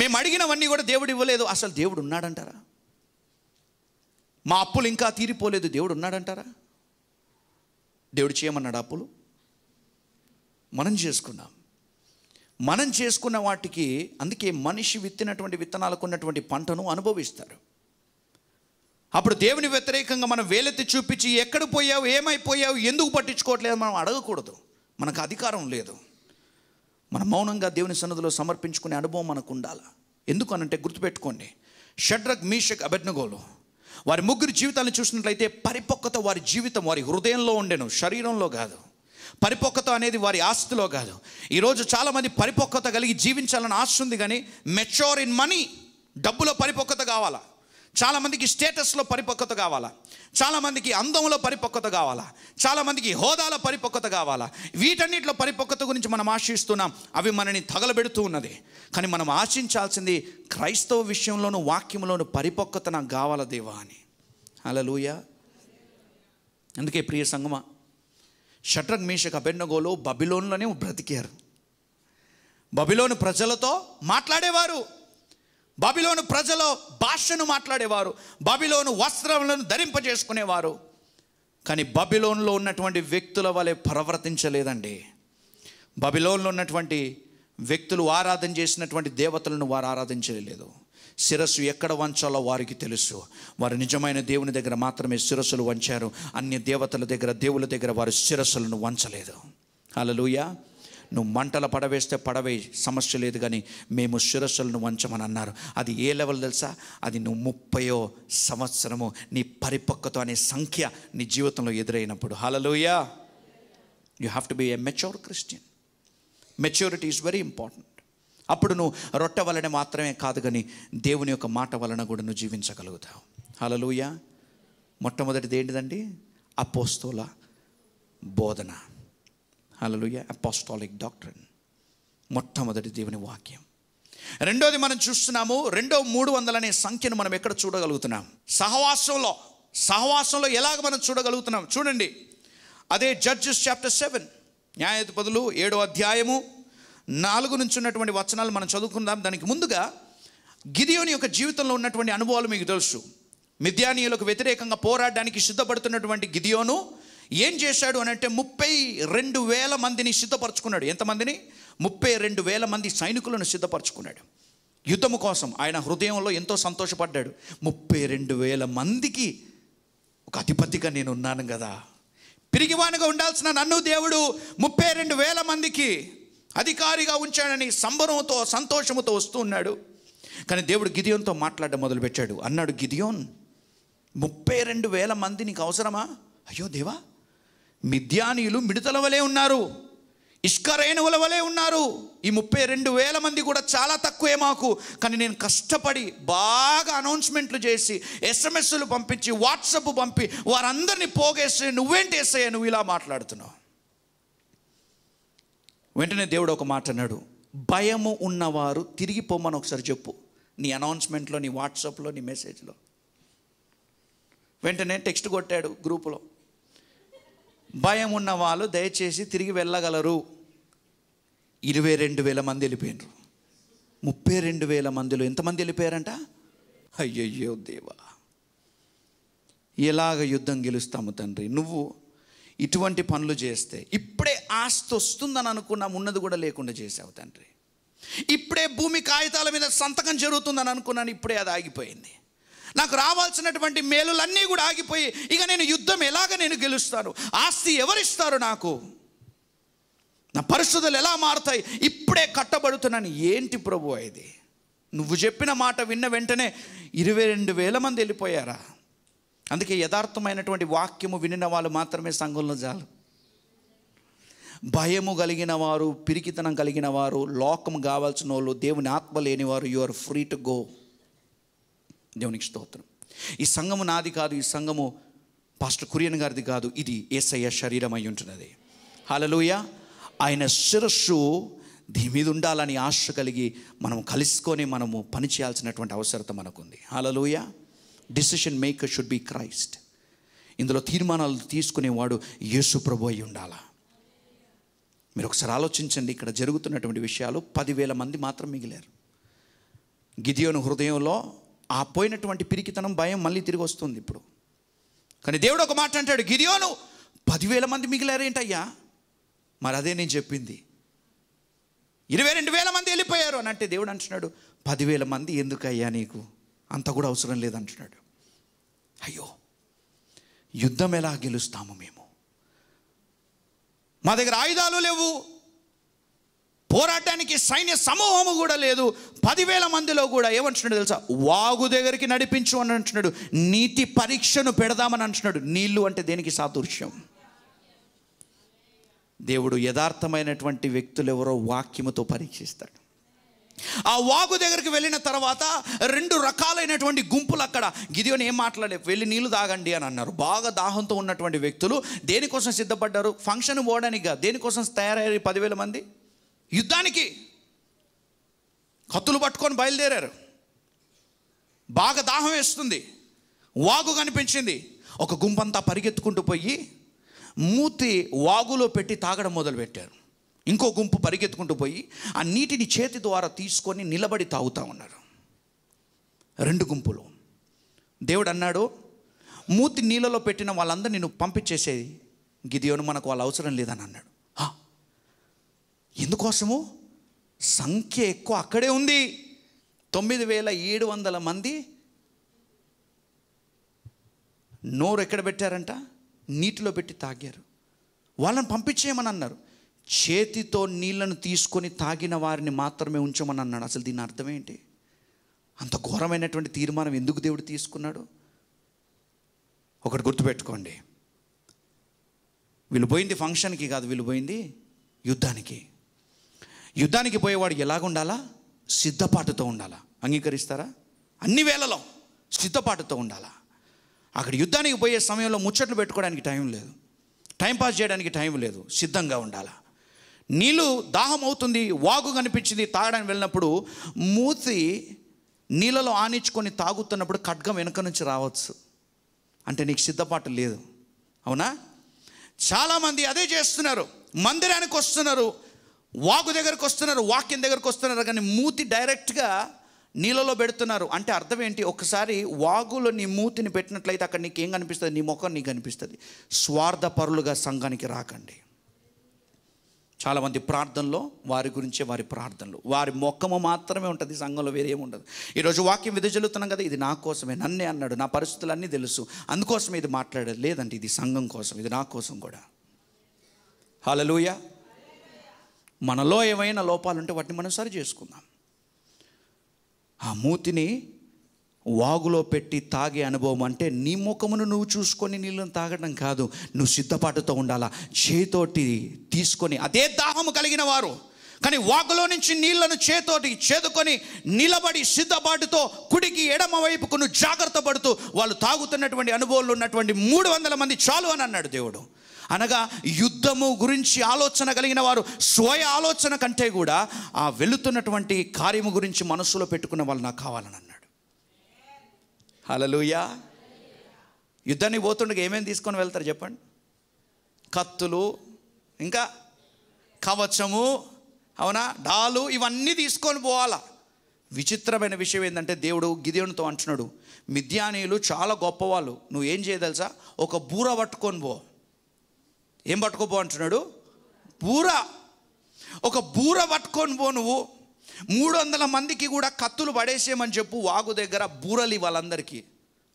మేము అడిగినవన్నీ కూడా దేవుడు ఇవ్వలేదు అసలు దేవుడు ఉన్నాడంటారా మా అప్పులు ఇంకా తీరిపోలేదు దేవుడు ఉన్నాడంటారా దేవుడు చేయమన్నాడు అప్పులు మనం చేసుకున్నాం మనం చేసుకున్న వాటికి అందుకే మనిషి విత్తినటువంటి విత్తనాలకు ఉన్నటువంటి పంటను అనుభవిస్తారు అప్పుడు దేవుని వ్యతిరేకంగా మనం వేలెత్తి చూపించి ఎక్కడ పోయావు ఏమైపోయావు ఎందుకు పట్టించుకోవట్లేదు మనం అడగకూడదు మనకు అధికారం లేదు మన మౌనంగా దేవుని సన్నదిలో సమర్పించుకునే అనుభవం మనకు ఉండాలి ఎందుకనంటే గుర్తుపెట్టుకోండి షడ్రక్ మీషక్ అభజ్ఞగోలు వారి ముగ్గురు జీవితాలను చూసినట్లయితే పరిపక్వత వారి జీవితం వారి హృదయంలో ఉండేను శరీరంలో కాదు పరిపక్వత అనేది వారి ఆస్తిలో కాదు ఈరోజు చాలామంది పరిపక్వత కలిగి జీవించాలని ఆశ ఉంది కానీ మెచ్యూర్ ఇన్ మనీ డబ్బులో పరిపక్వత కావాలా చాలామందికి స్టేటస్లో పరిపక్వత కావాలా చాలామందికి అందంలో పరిపక్వత కావాలా చాలామందికి హోదాలో పరిపక్వత కావాలా వీటన్నిటిలో పరిపక్వత గురించి మనం ఆశిస్తున్నాం అవి మనని తగలబెడుతూ ఉన్నది కానీ మనం ఆశించాల్సింది క్రైస్తవ విషయంలోనూ వాక్యంలోనూ పరిపక్వత నాకు కావాలా దేవా అని అలలుయ అందుకే ప్రియ సంగమ షట్రగ్ మీషక బెన్నగోలు బబిలోన్లోనే బ్రతికారు బబిలోను ప్రజలతో మాట్లాడేవారు బబిలోను ప్రజలు భాషను మాట్లాడేవారు బబిలోను వస్త్రములను ధరింపజేసుకునేవారు కానీ బబిలోన్లో ఉన్నటువంటి వ్యక్తుల వలె ప్రవర్తించలేదండి బబిలోన్లో ఉన్నటువంటి వ్యక్తులు ఆరాధన చేసినటువంటి దేవతలను వారు ఆరాధించలేదు శిరస్సు ఎక్కడ వంచాలో వారికి తెలుసు వారు నిజమైన దేవుని దగ్గర మాత్రమే శిరస్సులు వంచారు అన్ని దేవతల దగ్గర దేవుల దగ్గర వారు శిరస్సులను వంచలేదు అలలుయా నువ్వు మంటలు పడవేస్తే పడవే సమస్య లేదు కానీ మేము శిరస్సులను వంచమని అన్నారు అది ఏ లెవెల్ తెలుసా అది నువ్వు ముప్పయో సంవత్సరము నీ పరిపక్వత అనే సంఖ్య నీ జీవితంలో ఎదురైనప్పుడు హలలోయా you have to be a mature Christian maturity is very important అప్పుడు నువ్వు రొట్టె వలన మాత్రమే కాదు కానీ దేవుని యొక్క మాట వలన కూడా నువ్వు జీవించగలుగుతావు హలలుయా మొట్టమొదటిది ఏంటిదండి అపోస్తుల బోధన హలలుయ అపోస్టాలిక్ డాక్టరీన్ మొట్టమొదటి దేవుని వాక్యం రెండోది మనం చూస్తున్నాము రెండో మూడు వందలనే సంఖ్యను మనం ఎక్కడ చూడగలుగుతున్నాం సహవాసంలో సహవాసంలో ఎలాగ మనం చూడగలుగుతున్నాం చూడండి అదే జడ్జెస్ చాప్టర్ సెవెన్ న్యాయాధిపతులు ఏడో అధ్యాయము నాలుగు నుంచి ఉన్నటువంటి వచనాలు మనం చదువుకుందాం దానికి ముందుగా గిరియోని యొక్క జీవితంలో ఉన్నటువంటి అనుభవాలు మీకు తెలుసు మిథ్యానీయులకు వ్యతిరేకంగా పోరాడడానికి సిద్ధపడుతున్నటువంటి గిదియోను ఏం చేశాడు అని అంటే ముప్పై రెండు వేల మందిని సిద్ధపరచుకున్నాడు ఎంతమందిని ముప్పై రెండు వేల మంది సైనికులను సిద్ధపరచుకున్నాడు యుద్ధము కోసం ఆయన హృదయంలో ఎంతో సంతోషపడ్డాడు ముప్పై రెండు వేల మందికి ఒక అధిపతిగా నేను ఉన్నాను కదా పిరిగివానిగా ఉండాల్సిన నన్ను దేవుడు ముప్పై రెండు వేల మందికి అధికారిగా ఉంచాడని సంబరంతో సంతోషముతో వస్తూ ఉన్నాడు కానీ దేవుడు గిదియోన్తో మాట్లాడడం మొదలుపెట్టాడు అన్నాడు గిదియోన్ ముప్పై రెండు వేల మంది నీకు అవసరమా అయ్యో దేవా మిద్యానీయులు మిడతల వలె ఉన్నారు ఇష్కరేణువుల వలె ఉన్నారు ఈ ముప్పై రెండు వేల మంది కూడా చాలా తక్కువే మాకు కానీ నేను కష్టపడి బాగా అనౌన్స్మెంట్లు చేసి ఎస్ఎంఎస్లు పంపించి వాట్సప్ పంపి వారందరినీ పోగేసి నువ్వేంటి వేసాయా నువ్వు ఇలా మాట్లాడుతున్నావు వెంటనే దేవుడు ఒక మాట అన్నాడు భయము ఉన్నవారు తిరిగి పొమ్మని ఒకసారి చెప్పు నీ అనౌన్స్మెంట్లో నీ వాట్సాప్లో నీ మెసేజ్లో వెంటనే టెక్స్ట్ కొట్టాడు గ్రూపులో భయం ఉన్న వాళ్ళు దయచేసి తిరిగి వెళ్ళగలరు ఇరవై రెండు వేల మంది వెళ్ళిపోయినారు ముప్పై రెండు వేల మందిలో ఎంతమంది వెళ్ళిపోయారంట అయ్యయ్యో దేవా ఎలాగ యుద్ధం గెలుస్తాము తండ్రి నువ్వు ఇటువంటి పనులు చేస్తే ఇప్పుడే ఆస్తి వస్తుందని అనుకున్నాం ఉన్నది కూడా లేకుండా చేసావు తండ్రి ఇప్పుడే భూమి కాగితాల మీద సంతకం జరుగుతుందని అనుకున్నాను ఇప్పుడే అది ఆగిపోయింది నాకు రావాల్సినటువంటి మేలులన్నీ కూడా ఆగిపోయి ఇక నేను యుద్ధం ఎలాగ నేను గెలుస్తాను ఆస్తి ఎవరిస్తారు నాకు నా పరిస్థితులు ఎలా మారుతాయి ఇప్పుడే కట్టబడుతున్నాను ఏంటి ప్రభు ఇది నువ్వు చెప్పిన మాట విన్న వెంటనే ఇరవై రెండు వేల మంది వెళ్ళిపోయారా అందుకే యథార్థమైనటువంటి వాక్యము వినిన వాళ్ళు మాత్రమే సంఘంలో చాలు భయము కలిగిన వారు పిరికితనం కలిగిన వారు లోకము కావాల్సిన వాళ్ళు దేవుని ఆత్మ లేనివారు you are free to go దేవునికి స్తోత్రం ఈ సంఘము నాది కాదు ఈ సంఘము పాస్టర్ కురియన్ గారిది కాదు ఇది ఏసయ్య శరీరం అయి ఉంటున్నది హలలోయ ఆయన శిరస్సు దీని మీద ఉండాలని ఆశ కలిగి మనం కలుసుకొని మనము పనిచేయాల్సినటువంటి అవసరత మనకుంది హలలోయ decision maker should be Christ ఇందులో తీర్మానాలు తీసుకునేవాడు యేసు ప్రభు అయి ఉండాలా మీరు ఒకసారి ఆలోచించండి ఇక్కడ జరుగుతున్నటువంటి విషయాలు పదివేల మంది మాత్రం మిగిలారు గిదియోను హృదయంలో ఆ పోయినటువంటి పిరికితనం భయం మళ్ళీ తిరిగి వస్తుంది ఇప్పుడు కానీ దేవుడు ఒక మాట అంటాడు గిరియోను పదివేల మంది మిగిలారేంటయ్యా మరి అదే నేను చెప్పింది ఇరవై రెండు వేల మంది వెళ్ళిపోయారు అని అంటే దేవుడు అంటున్నాడు పదివేల మంది ఎందుకయ్యా నీకు అంత కూడా అవసరం లేదంటున్నాడు అయ్యో యుద్ధం ఎలా గెలుస్తాము మేము మా దగ్గర ఆయుధాలు లేవు పోరాటానికి సైన్య సమూహము కూడా లేదు పదివేల మందిలో కూడా ఏమంటున్నాడు తెలుసా వాగు దగ్గరికి నడిపించు అని అంటున్నాడు నీతి పరీక్షను పెడదామని అంటున్నాడు నీళ్లు అంటే దేనికి సాదృశ్యం దేవుడు యథార్థమైనటువంటి వ్యక్తులు ఎవరో వాక్యముతో పరీక్షిస్తాడు ఆ వాగు దగ్గరికి వెళ్ళిన తర్వాత రెండు రకాలైనటువంటి గుంపులు అక్కడ గిదియోని ఏం మాట్లాడలేదు వెళ్ళి నీళ్లు తాగండి అని అన్నారు బాగా దాహంతో ఉన్నటువంటి వ్యక్తులు దేనికోసం సిద్ధపడ్డారు ఫంక్షన్ పోవడానికి దేనికోసం తయారయ్యారు పదివేల మంది యుద్ధానికి కత్తులు పట్టుకొని బయలుదేరారు బాగా దాహం వేస్తుంది వాగు కనిపించింది ఒక గుంపంతా పరిగెత్తుకుంటూ పోయి మూతి వాగులో పెట్టి తాగడం మొదలుపెట్టారు ఇంకో గుంపు పరిగెత్తుకుంటూ పోయి ఆ నీటిని చేతి ద్వారా తీసుకొని నిలబడి తాగుతూ ఉన్నారు రెండు గుంపులు దేవుడు అన్నాడు మూతి నీళ్ళలో పెట్టిన వాళ్ళందరినీ నేను పంపించేసేది గిదియోను మనకు వాళ్ళ అవసరం లేదని అన్నాడు ఎందుకోసము సంఖ్య ఎక్కువ అక్కడే ఉంది తొమ్మిది వేల ఏడు వందల మంది నోరు ఎక్కడ పెట్టారంట నీటిలో పెట్టి తాగారు వాళ్ళని పంపించేయమని అన్నారు చేతితో నీళ్లను తీసుకొని తాగిన వారిని మాత్రమే ఉంచమని అన్నాడు అసలు దీని అర్థం ఏంటి అంత ఘోరమైనటువంటి తీర్మానం ఎందుకు దేవుడు తీసుకున్నాడు ఒకటి గుర్తుపెట్టుకోండి వీళ్ళు పోయింది ఫంక్షన్కి కాదు వీళ్ళు పోయింది యుద్ధానికి యుద్ధానికి పోయేవాడు ఎలాగుండాలా సిద్ధపాటుతో ఉండాలా అంగీకరిస్తారా అన్ని వేళలో సిద్ధపాటుతో ఉండాలా అక్కడ యుద్ధానికి పోయే సమయంలో ముచ్చట్లు పెట్టుకోవడానికి టైం లేదు టైంపాస్ చేయడానికి టైం లేదు సిద్ధంగా ఉండాలా నీళ్ళు దాహం అవుతుంది వాగు కనిపించింది తాగడానికి వెళ్ళినప్పుడు మూతి నీళ్ళలో ఆనించుకొని తాగుతున్నప్పుడు ఖడ్గం వెనుక నుంచి రావచ్చు అంటే నీకు సిద్ధపాటు లేదు అవునా చాలామంది అదే చేస్తున్నారు మందిరానికి వస్తున్నారు వాగు దగ్గరకు వస్తున్నారు వాక్యం దగ్గరకు వస్తున్నారు కానీ మూతి డైరెక్ట్గా నీళ్ళలో పెడుతున్నారు అంటే అర్థం ఏంటి ఒకసారి వాగులో నీ మూతిని పెట్టినట్లయితే అక్కడ నీకు ఏం కనిపిస్తుంది నీ ముఖం నీకు కనిపిస్తుంది స్వార్థపరులుగా సంఘానికి రాకండి చాలామంది ప్రార్థనలో వారి గురించే వారి ప్రార్థనలు వారి మొక్కము మాత్రమే ఉంటుంది సంఘంలో వేరేం ఉండదు ఈరోజు వాక్యం వెదజల్లుతున్నాం కదా ఇది నా కోసమే నన్నే అన్నాడు నా పరిస్థితులన్నీ తెలుసు అందుకోసమే ఇది మాట్లాడలేదు లేదండి ఇది సంఘం కోసం ఇది నా కోసం కూడా హలలుయా మనలో ఏమైనా లోపాలు ఉంటే వాటిని మనం సరి చేసుకుందాం ఆ మూతిని వాగులో పెట్టి తాగే అనుభవం అంటే నీ ముఖమును నువ్వు చూసుకొని నీళ్ళను తాగడం కాదు నువ్వు సిద్ధపాటుతో ఉండాలా చేతోటి తీసుకొని అదే దాహము కలిగిన వారు కానీ వాగులో నుంచి నీళ్లను చేతోటి చేదుకొని నిలబడి సిద్ధపాటుతో కుడికి ఎడమ వైపుకు నువ్వు జాగ్రత్త పడుతూ వాళ్ళు తాగుతున్నటువంటి అనుభవంలో ఉన్నటువంటి మూడు వందల మంది చాలు అని అన్నాడు దేవుడు అనగా యుద్ధము గురించి ఆలోచన కలిగిన వారు స్వయ ఆలోచన కంటే కూడా ఆ వెళుతున్నటువంటి కార్యము గురించి మనస్సులో పెట్టుకున్న వాళ్ళు నాకు కావాలని అన్నాడు హలలుయా యుద్ధాన్ని పోతుండగా ఏమేమి తీసుకొని వెళ్తారు చెప్పండి కత్తులు ఇంకా కవచము అవునా డాలు ఇవన్నీ తీసుకొని పోవాలా విచిత్రమైన విషయం ఏంటంటే దేవుడు గిదేవునితో అంటున్నాడు మిథ్యానీయులు చాలా గొప్పవాళ్ళు నువ్వేం చేయదలుసా ఒక బూర పట్టుకొని పో ఏం పట్టుకోపో అంటున్నాడు బూర ఒక బూర పట్టుకొని పో నువ్వు మూడు వందల మందికి కూడా కత్తులు పడేసేయమని చెప్పు వాగు దగ్గర బూరలు ఇవ్వాలందరికీ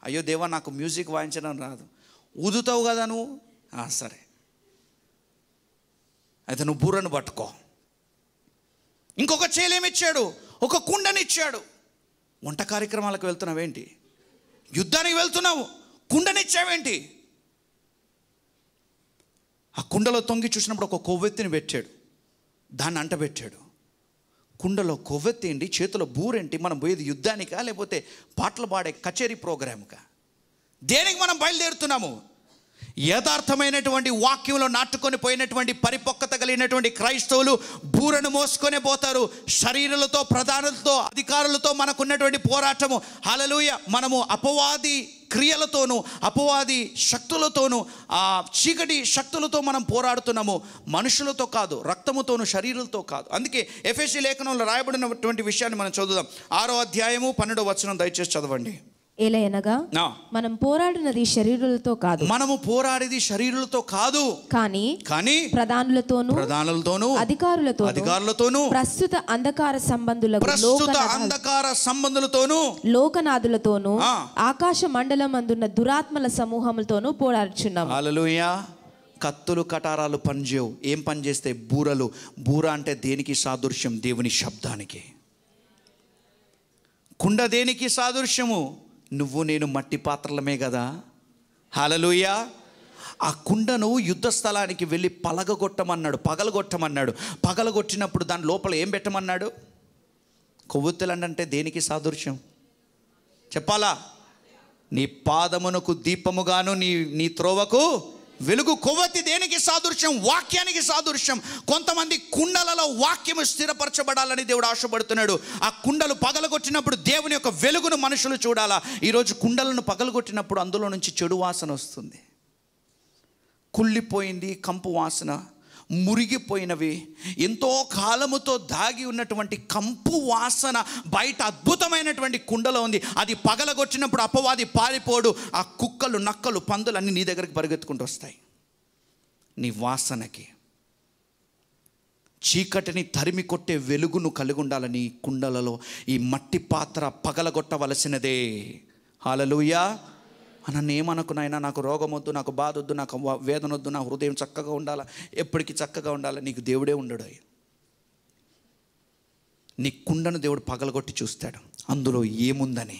అయ్యో దేవా నాకు మ్యూజిక్ వాయించడం రాదు ఊదుతావు కదా నువ్వు సరే అయితే నువ్వు బూరను పట్టుకో ఇంకొక చేలేమిచ్చాడు ఒక కుండనిచ్చాడు వంట కార్యక్రమాలకు వెళ్తున్నావేంటి యుద్ధానికి వెళ్తున్నావు కుండనిచ్చావేంటి ఆ కుండలో తొంగి చూసినప్పుడు ఒక కొవ్వెత్తిని పెట్టాడు దాన్ని అంటబెట్టాడు కుండలో కొవ్వెత్తి ఏంటి చేతిలో బూరేంటి మనం పోయేది యుద్ధానికా లేకపోతే పాటలు పాడే కచేరీ ప్రోగ్రామ్కా దేనికి మనం బయలుదేరుతున్నాము యథార్థమైనటువంటి వాక్యంలో నాటుకొని పోయినటువంటి పరిపక్వత కలిగినటువంటి క్రైస్తవులు బూరను మోసుకొనే పోతారు శరీరాలతో ప్రధానులతో అధికారులతో మనకున్నటువంటి పోరాటము హలలుయ మనము అపవాది క్రియలతోనూ అపవాది శక్తులతోనూ ఆ చీకటి శక్తులతో మనం పోరాడుతున్నాము మనుషులతో కాదు రక్తముతోనూ శరీరంతో కాదు అందుకే ఎఫ్ఎస్సి లేఖనంలో రాయబడినటువంటి విషయాన్ని మనం చదువుదాం ఆరో అధ్యాయము పన్నెండో వచనం దయచేసి చదవండి ఎలయనగా మనం పోరాడినది శరీరులతో కాదు మనము పోరాడేది శరీరులతో కాదు కానీ కానీ ప్రధానులతోను ప్రధానులతోను అధికారులతో అధికారులతోను ప్రస్తుత అంధకార సంబంధుల ప్రస్తుత అంధకార సంబంధులతోను లోకనాథులతోను ఆకాశ మండలం అందున్న దురాత్మల సమూహములతోను పోరాడుచున్నాం హల్లెలూయా కత్తులు కటారాలు పనిచేయవు ఏం పనిచేస్తే బూరలు బూర అంటే దేనికి సాదృశ్యం దేవుని శబ్దానికి కుండ దేనికి సాదృశ్యము నువ్వు నేను మట్టి పాత్రలమే కదా హలలుయా ఆ కుండను యుద్ధ స్థలానికి వెళ్ళి పలగగొట్టమన్నాడు పగలగొట్టమన్నాడు పగలగొట్టినప్పుడు దాని లోపల ఏం పెట్టమన్నాడు కొవ్వొత్తులంటే అంటే దేనికి సాదృశ్యం చెప్పాలా నీ పాదమునకు దీపముగాను నీ నీ త్రోవకు వెలుగు కొవ్వొత్తి దేనికి సాదృశ్యం వాక్యానికి సాదృశ్యం కొంతమంది కుండలలో వాక్యము స్థిరపరచబడాలని దేవుడు ఆశపడుతున్నాడు ఆ కుండలు పగలగొట్టినప్పుడు దేవుని యొక్క వెలుగును మనుషులు చూడాలా ఈరోజు కుండలను పగలగొట్టినప్పుడు అందులో నుంచి చెడు వాసన వస్తుంది కుళ్ళిపోయింది కంపు వాసన మురిగిపోయినవి ఎంతో కాలముతో దాగి ఉన్నటువంటి కంపు వాసన బయట అద్భుతమైనటువంటి కుండలో ఉంది అది పగలగొచ్చినప్పుడు అపవాది పారిపోడు ఆ కుక్కలు నక్కలు పందులు అన్నీ నీ దగ్గరికి పరిగెత్తుకుంటూ వస్తాయి నీ వాసనకి చీకటిని తరిమి కొట్టే వెలుగును కలిగి ఉండాలని కుండలలో ఈ మట్టి పాత్ర పగలగొట్టవలసినదే హాలలుయా నన్ను ఏమనకు నాకు రోగం వద్దు నాకు బాధ వద్దు నాకు వేదన వద్దు నా హృదయం చక్కగా ఉండాలా ఎప్పటికీ చక్కగా ఉండాలా నీకు దేవుడే ఉండడు నీ కుండను దేవుడు పగలగొట్టి చూస్తాడు అందులో ఏముందని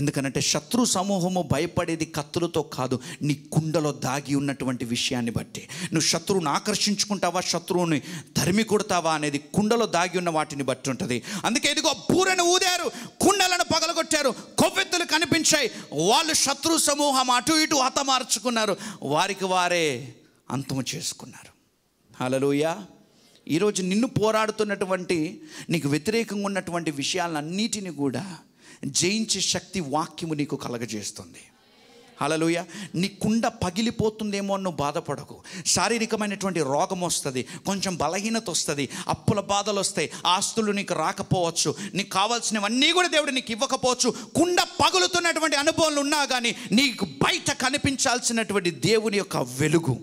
ఎందుకనంటే శత్రు సమూహము భయపడేది కత్తులతో కాదు నీ కుండలో దాగి ఉన్నటువంటి విషయాన్ని బట్టి నువ్వు శత్రువును ఆకర్షించుకుంటావా శత్రువుని తరిమి కొడతావా అనేది కుండలో దాగి ఉన్న వాటిని బట్టి ఉంటుంది అందుకే ఇదిగో పూరను ఊదారు కుండలను పగలగొట్టారు కొవ్వెత్తులు కనిపించాయి వాళ్ళు శత్రు సమూహం అటు ఇటు హతమార్చుకున్నారు వారికి వారే అంతము చేసుకున్నారు హలలుయా ఈరోజు నిన్ను పోరాడుతున్నటువంటి నీకు వ్యతిరేకంగా ఉన్నటువంటి విషయాలన్నిటిని కూడా జయించే శక్తి వాక్యము నీకు కలగజేస్తుంది అలలుయ నీ కుండ పగిలిపోతుందేమో అన్ను బాధపడకు శారీరకమైనటువంటి రోగం వస్తుంది కొంచెం బలహీనత వస్తుంది అప్పుల బాధలు వస్తాయి ఆస్తులు నీకు రాకపోవచ్చు నీకు కావాల్సినవన్నీ కూడా దేవుడు నీకు ఇవ్వకపోవచ్చు కుండ పగులుతున్నటువంటి అనుభవాలు ఉన్నా కానీ నీకు బయట కనిపించాల్సినటువంటి దేవుని యొక్క వెలుగు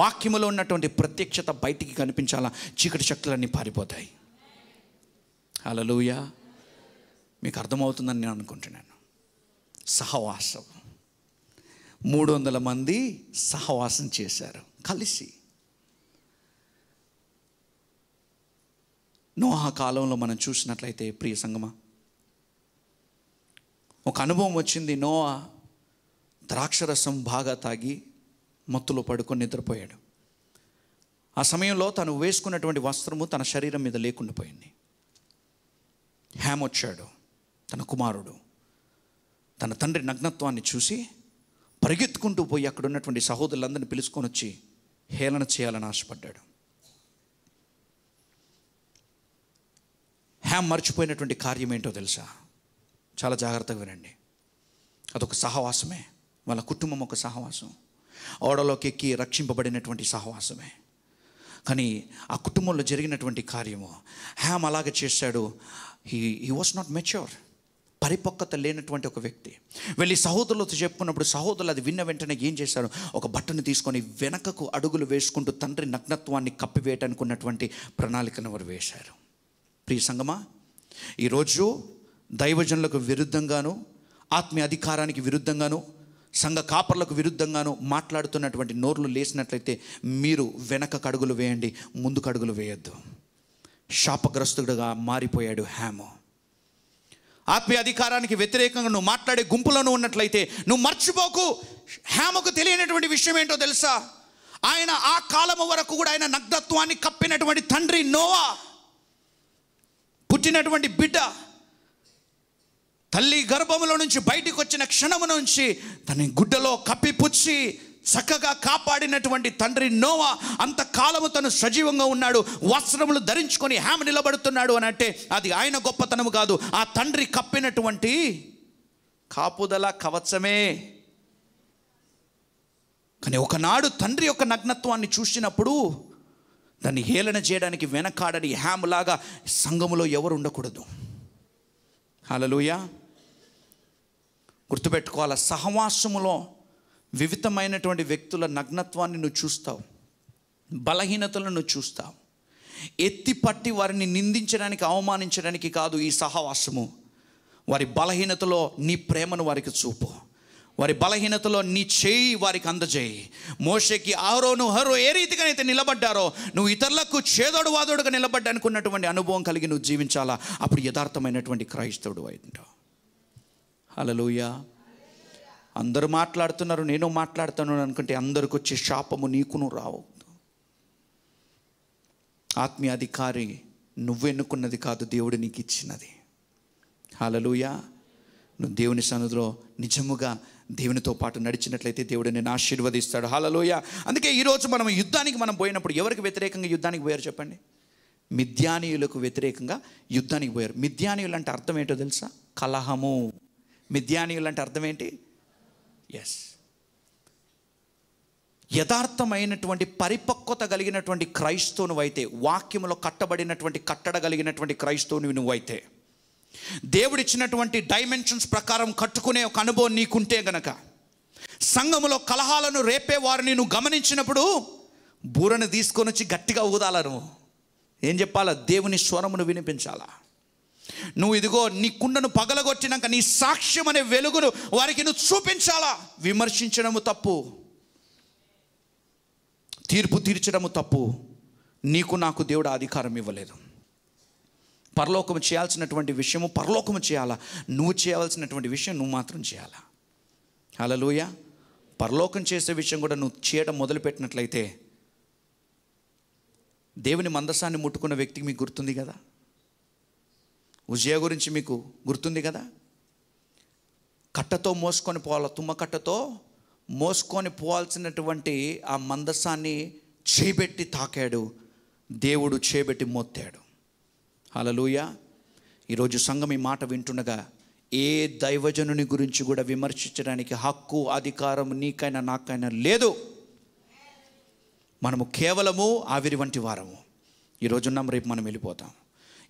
వాక్యములో ఉన్నటువంటి ప్రత్యక్షత బయటికి కనిపించాలా చీకటి శక్తులన్నీ పారిపోతాయి అలలుయా మీకు అర్థమవుతుందని నేను అనుకుంటున్నాను సహవాసం మూడు వందల మంది సహవాసం చేశారు కలిసి నోహా కాలంలో మనం చూసినట్లయితే ప్రియ సంగమా ఒక అనుభవం వచ్చింది నోహా ద్రాక్షరసం బాగా తాగి మత్తులో పడుకొని నిద్రపోయాడు ఆ సమయంలో తను వేసుకున్నటువంటి వస్త్రము తన శరీరం మీద లేకుండా పోయింది హ్యామ్ వచ్చాడు తన కుమారుడు తన తండ్రి నగ్నత్వాన్ని చూసి పరిగెత్తుకుంటూ పోయి అక్కడ ఉన్నటువంటి సహోదరులందరిని పిలుచుకొని వచ్చి హేళన చేయాలని ఆశపడ్డాడు హ్యామ్ మర్చిపోయినటువంటి కార్యం ఏంటో తెలుసా చాలా జాగ్రత్తగా వినండి అదొక సహవాసమే వాళ్ళ కుటుంబం ఒక సహవాసం ఓడలోకి ఎక్కి రక్షింపబడినటువంటి సహవాసమే కానీ ఆ కుటుంబంలో జరిగినటువంటి కార్యము హ్యామ్ అలాగే చేశాడు he he was not mature పరిపక్వత లేనటువంటి ఒక వ్యక్తి వెళ్ళి సహోదరులతో చెప్పుకున్నప్పుడు సహోదరులు అది విన్న వెంటనే ఏం చేశారు ఒక బట్టను తీసుకొని వెనకకు అడుగులు వేసుకుంటూ తండ్రి నగ్నత్వాన్ని కప్పివేయటనుకున్నటువంటి ప్రణాళికను వారు వేశారు ప్రియ సంగమా ఈరోజు దైవజనులకు విరుద్ధంగాను ఆత్మీయ అధికారానికి విరుద్ధంగాను సంఘ కాపర్లకు విరుద్ధంగాను మాట్లాడుతున్నటువంటి నోర్లు లేచినట్లయితే మీరు వెనక కడుగులు వేయండి ముందు కడుగులు వేయొద్దు శాపగ్రస్తుడుగా మారిపోయాడు హ్యామో ఆత్మీయ అధికారానికి వ్యతిరేకంగా నువ్వు మాట్లాడే గుంపులను ఉన్నట్లయితే నువ్వు మర్చిపోకు హేమకు తెలియనటువంటి విషయం ఏంటో తెలుసా ఆయన ఆ కాలము వరకు కూడా ఆయన నగ్నత్వాన్ని కప్పినటువంటి తండ్రి నోవా పుట్టినటువంటి బిడ్డ తల్లి గర్భములో నుంచి బయటకు వచ్చిన క్షణము నుంచి తన గుడ్డలో కప్పిపుచ్చి చక్కగా కాపాడినటువంటి తండ్రి నోవా అంతకాలము తను సజీవంగా ఉన్నాడు వస్త్రములు ధరించుకొని హ్యామ్ నిలబడుతున్నాడు అని అంటే అది ఆయన గొప్పతనము కాదు ఆ తండ్రి కప్పినటువంటి కాపుదల కవచమే కానీ ఒకనాడు తండ్రి యొక్క నగ్నత్వాన్ని చూసినప్పుడు దాన్ని హేళన చేయడానికి వెనకాడని హ్యామ్లాగా సంఘములో ఎవరు ఉండకూడదు అలలుయ గుర్తుపెట్టుకోవాల సహవాసములో వివిధమైనటువంటి వ్యక్తుల నగ్నత్వాన్ని నువ్వు చూస్తావు బలహీనతలను నువ్వు చూస్తావు ఎత్తి పట్టి వారిని నిందించడానికి అవమానించడానికి కాదు ఈ సహవాసము వారి బలహీనతలో నీ ప్రేమను వారికి చూపు వారి బలహీనతలో నీ చేయి వారికి అందజేయి ఆరో నువ్వు హరో ఏ రీతిగా అయితే నిలబడ్డారో నువ్వు ఇతరులకు చేదోడు వాదోడుగా నిలబడ్డానికి ఉన్నటువంటి అనుభవం కలిగి నువ్వు జీవించాలా అప్పుడు యథార్థమైనటువంటి క్రైస్తవుడు అయింటావు హలలుయా అందరూ మాట్లాడుతున్నారు నేను మాట్లాడుతున్నాను అనుకుంటే అందరికి వచ్చే శాపము నీకును రావు ఆత్మీయ అధికారి నువ్వెన్నుకున్నది కాదు దేవుడు నీకు ఇచ్చినది హాలలుయా నువ్వు దేవుని సన్నిధిలో నిజముగా దేవునితో పాటు నడిచినట్లయితే దేవుడు నేను ఆశీర్వదిస్తాడు హాలలోయ అందుకే ఈరోజు మనం యుద్ధానికి మనం పోయినప్పుడు ఎవరికి వ్యతిరేకంగా యుద్ధానికి పోయారు చెప్పండి మిథ్యానీయులకు వ్యతిరేకంగా యుద్ధానికి పోయారు మిద్యానీయులు అంటే అర్థం ఏంటో తెలుసా కలహము మిద్యానీయులు అంటే అర్థం ఏంటి ఎస్ యథార్థమైనటువంటి పరిపక్వత కలిగినటువంటి క్రైస్తవును అయితే వాక్యములో కట్టబడినటువంటి కట్టడ కలిగినటువంటి క్రైస్తవుని నువ్వైతే దేవుడిచ్చినటువంటి డైమెన్షన్స్ ప్రకారం కట్టుకునే ఒక అనుభవం నీకుంటే గనక సంఘములో కలహాలను రేపే వారిని నువ్వు గమనించినప్పుడు బూరను తీసుకొని వచ్చి గట్టిగా ఊదాలను ఏం చెప్పాలా దేవుని స్వరమును వినిపించాలా నువ్వు ఇదిగో నీ కుండను పగలగొట్టినాక నీ సాక్ష్యం అనే వెలుగును వారికి నువ్వు చూపించాలా విమర్శించడము తప్పు తీర్పు తీర్చడము తప్పు నీకు నాకు దేవుడు అధికారం ఇవ్వలేదు పరలోకము చేయాల్సినటువంటి విషయము పరలోకము చేయాలా నువ్వు చేయాల్సినటువంటి విషయం నువ్వు మాత్రం చేయాలా లూయ పరలోకం చేసే విషయం కూడా నువ్వు చేయడం మొదలుపెట్టినట్లయితే దేవుని మందసాన్ని ముట్టుకున్న వ్యక్తికి మీకు గుర్తుంది కదా ఉజయ గురించి మీకు గుర్తుంది కదా కట్టతో మోసుకొని పోవాల తుమ్మ కట్టతో మోసుకొని పోవాల్సినటువంటి ఆ మందసాన్ని చేబెట్టి తాకాడు దేవుడు చేబెట్టి మోత్తాడు లూయ ఈరోజు సంఘం ఈ మాట వింటుండగా ఏ దైవజనుని గురించి కూడా విమర్శించడానికి హక్కు అధికారం నీకైనా నాకైనా లేదు మనము కేవలము ఆవిరి వంటి వారము ఈరోజున్నాం రేపు మనం వెళ్ళిపోతాం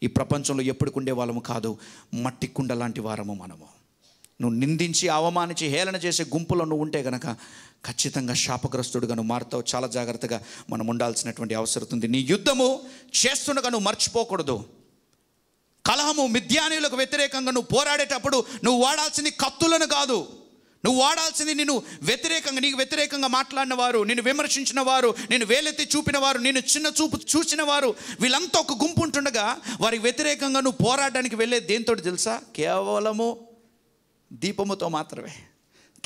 ఈ ప్రపంచంలో ఎప్పటికుండే వాళ్ళము కాదు మట్టి కుండ లాంటి వారము మనము నువ్వు నిందించి అవమానించి హేళన చేసే గుంపులు నువ్వు ఉంటే కనుక ఖచ్చితంగా శాపగ్రస్తుడుగా నువ్వు మారుతావు చాలా జాగ్రత్తగా మనం ఉండాల్సినటువంటి అవసరం ఉంది నీ యుద్ధము చేస్తుండగా నువ్వు మర్చిపోకూడదు కలహము మిథ్యానీయులకు వ్యతిరేకంగా నువ్వు పోరాడేటప్పుడు నువ్వు వాడాల్సింది కత్తులను కాదు నువ్వు వాడాల్సింది నేను వ్యతిరేకంగా నీకు వ్యతిరేకంగా మాట్లాడిన వారు నేను విమర్శించిన వారు నేను వేలెత్తి చూపిన వారు నేను చిన్న చూపు చూసిన వారు వీళ్ళంతా ఒక గుంపు ఉంటుండగా వారికి వ్యతిరేకంగా నువ్వు పోరాడడానికి వెళ్ళే దేంతో తెలుసా కేవలము దీపముతో మాత్రమే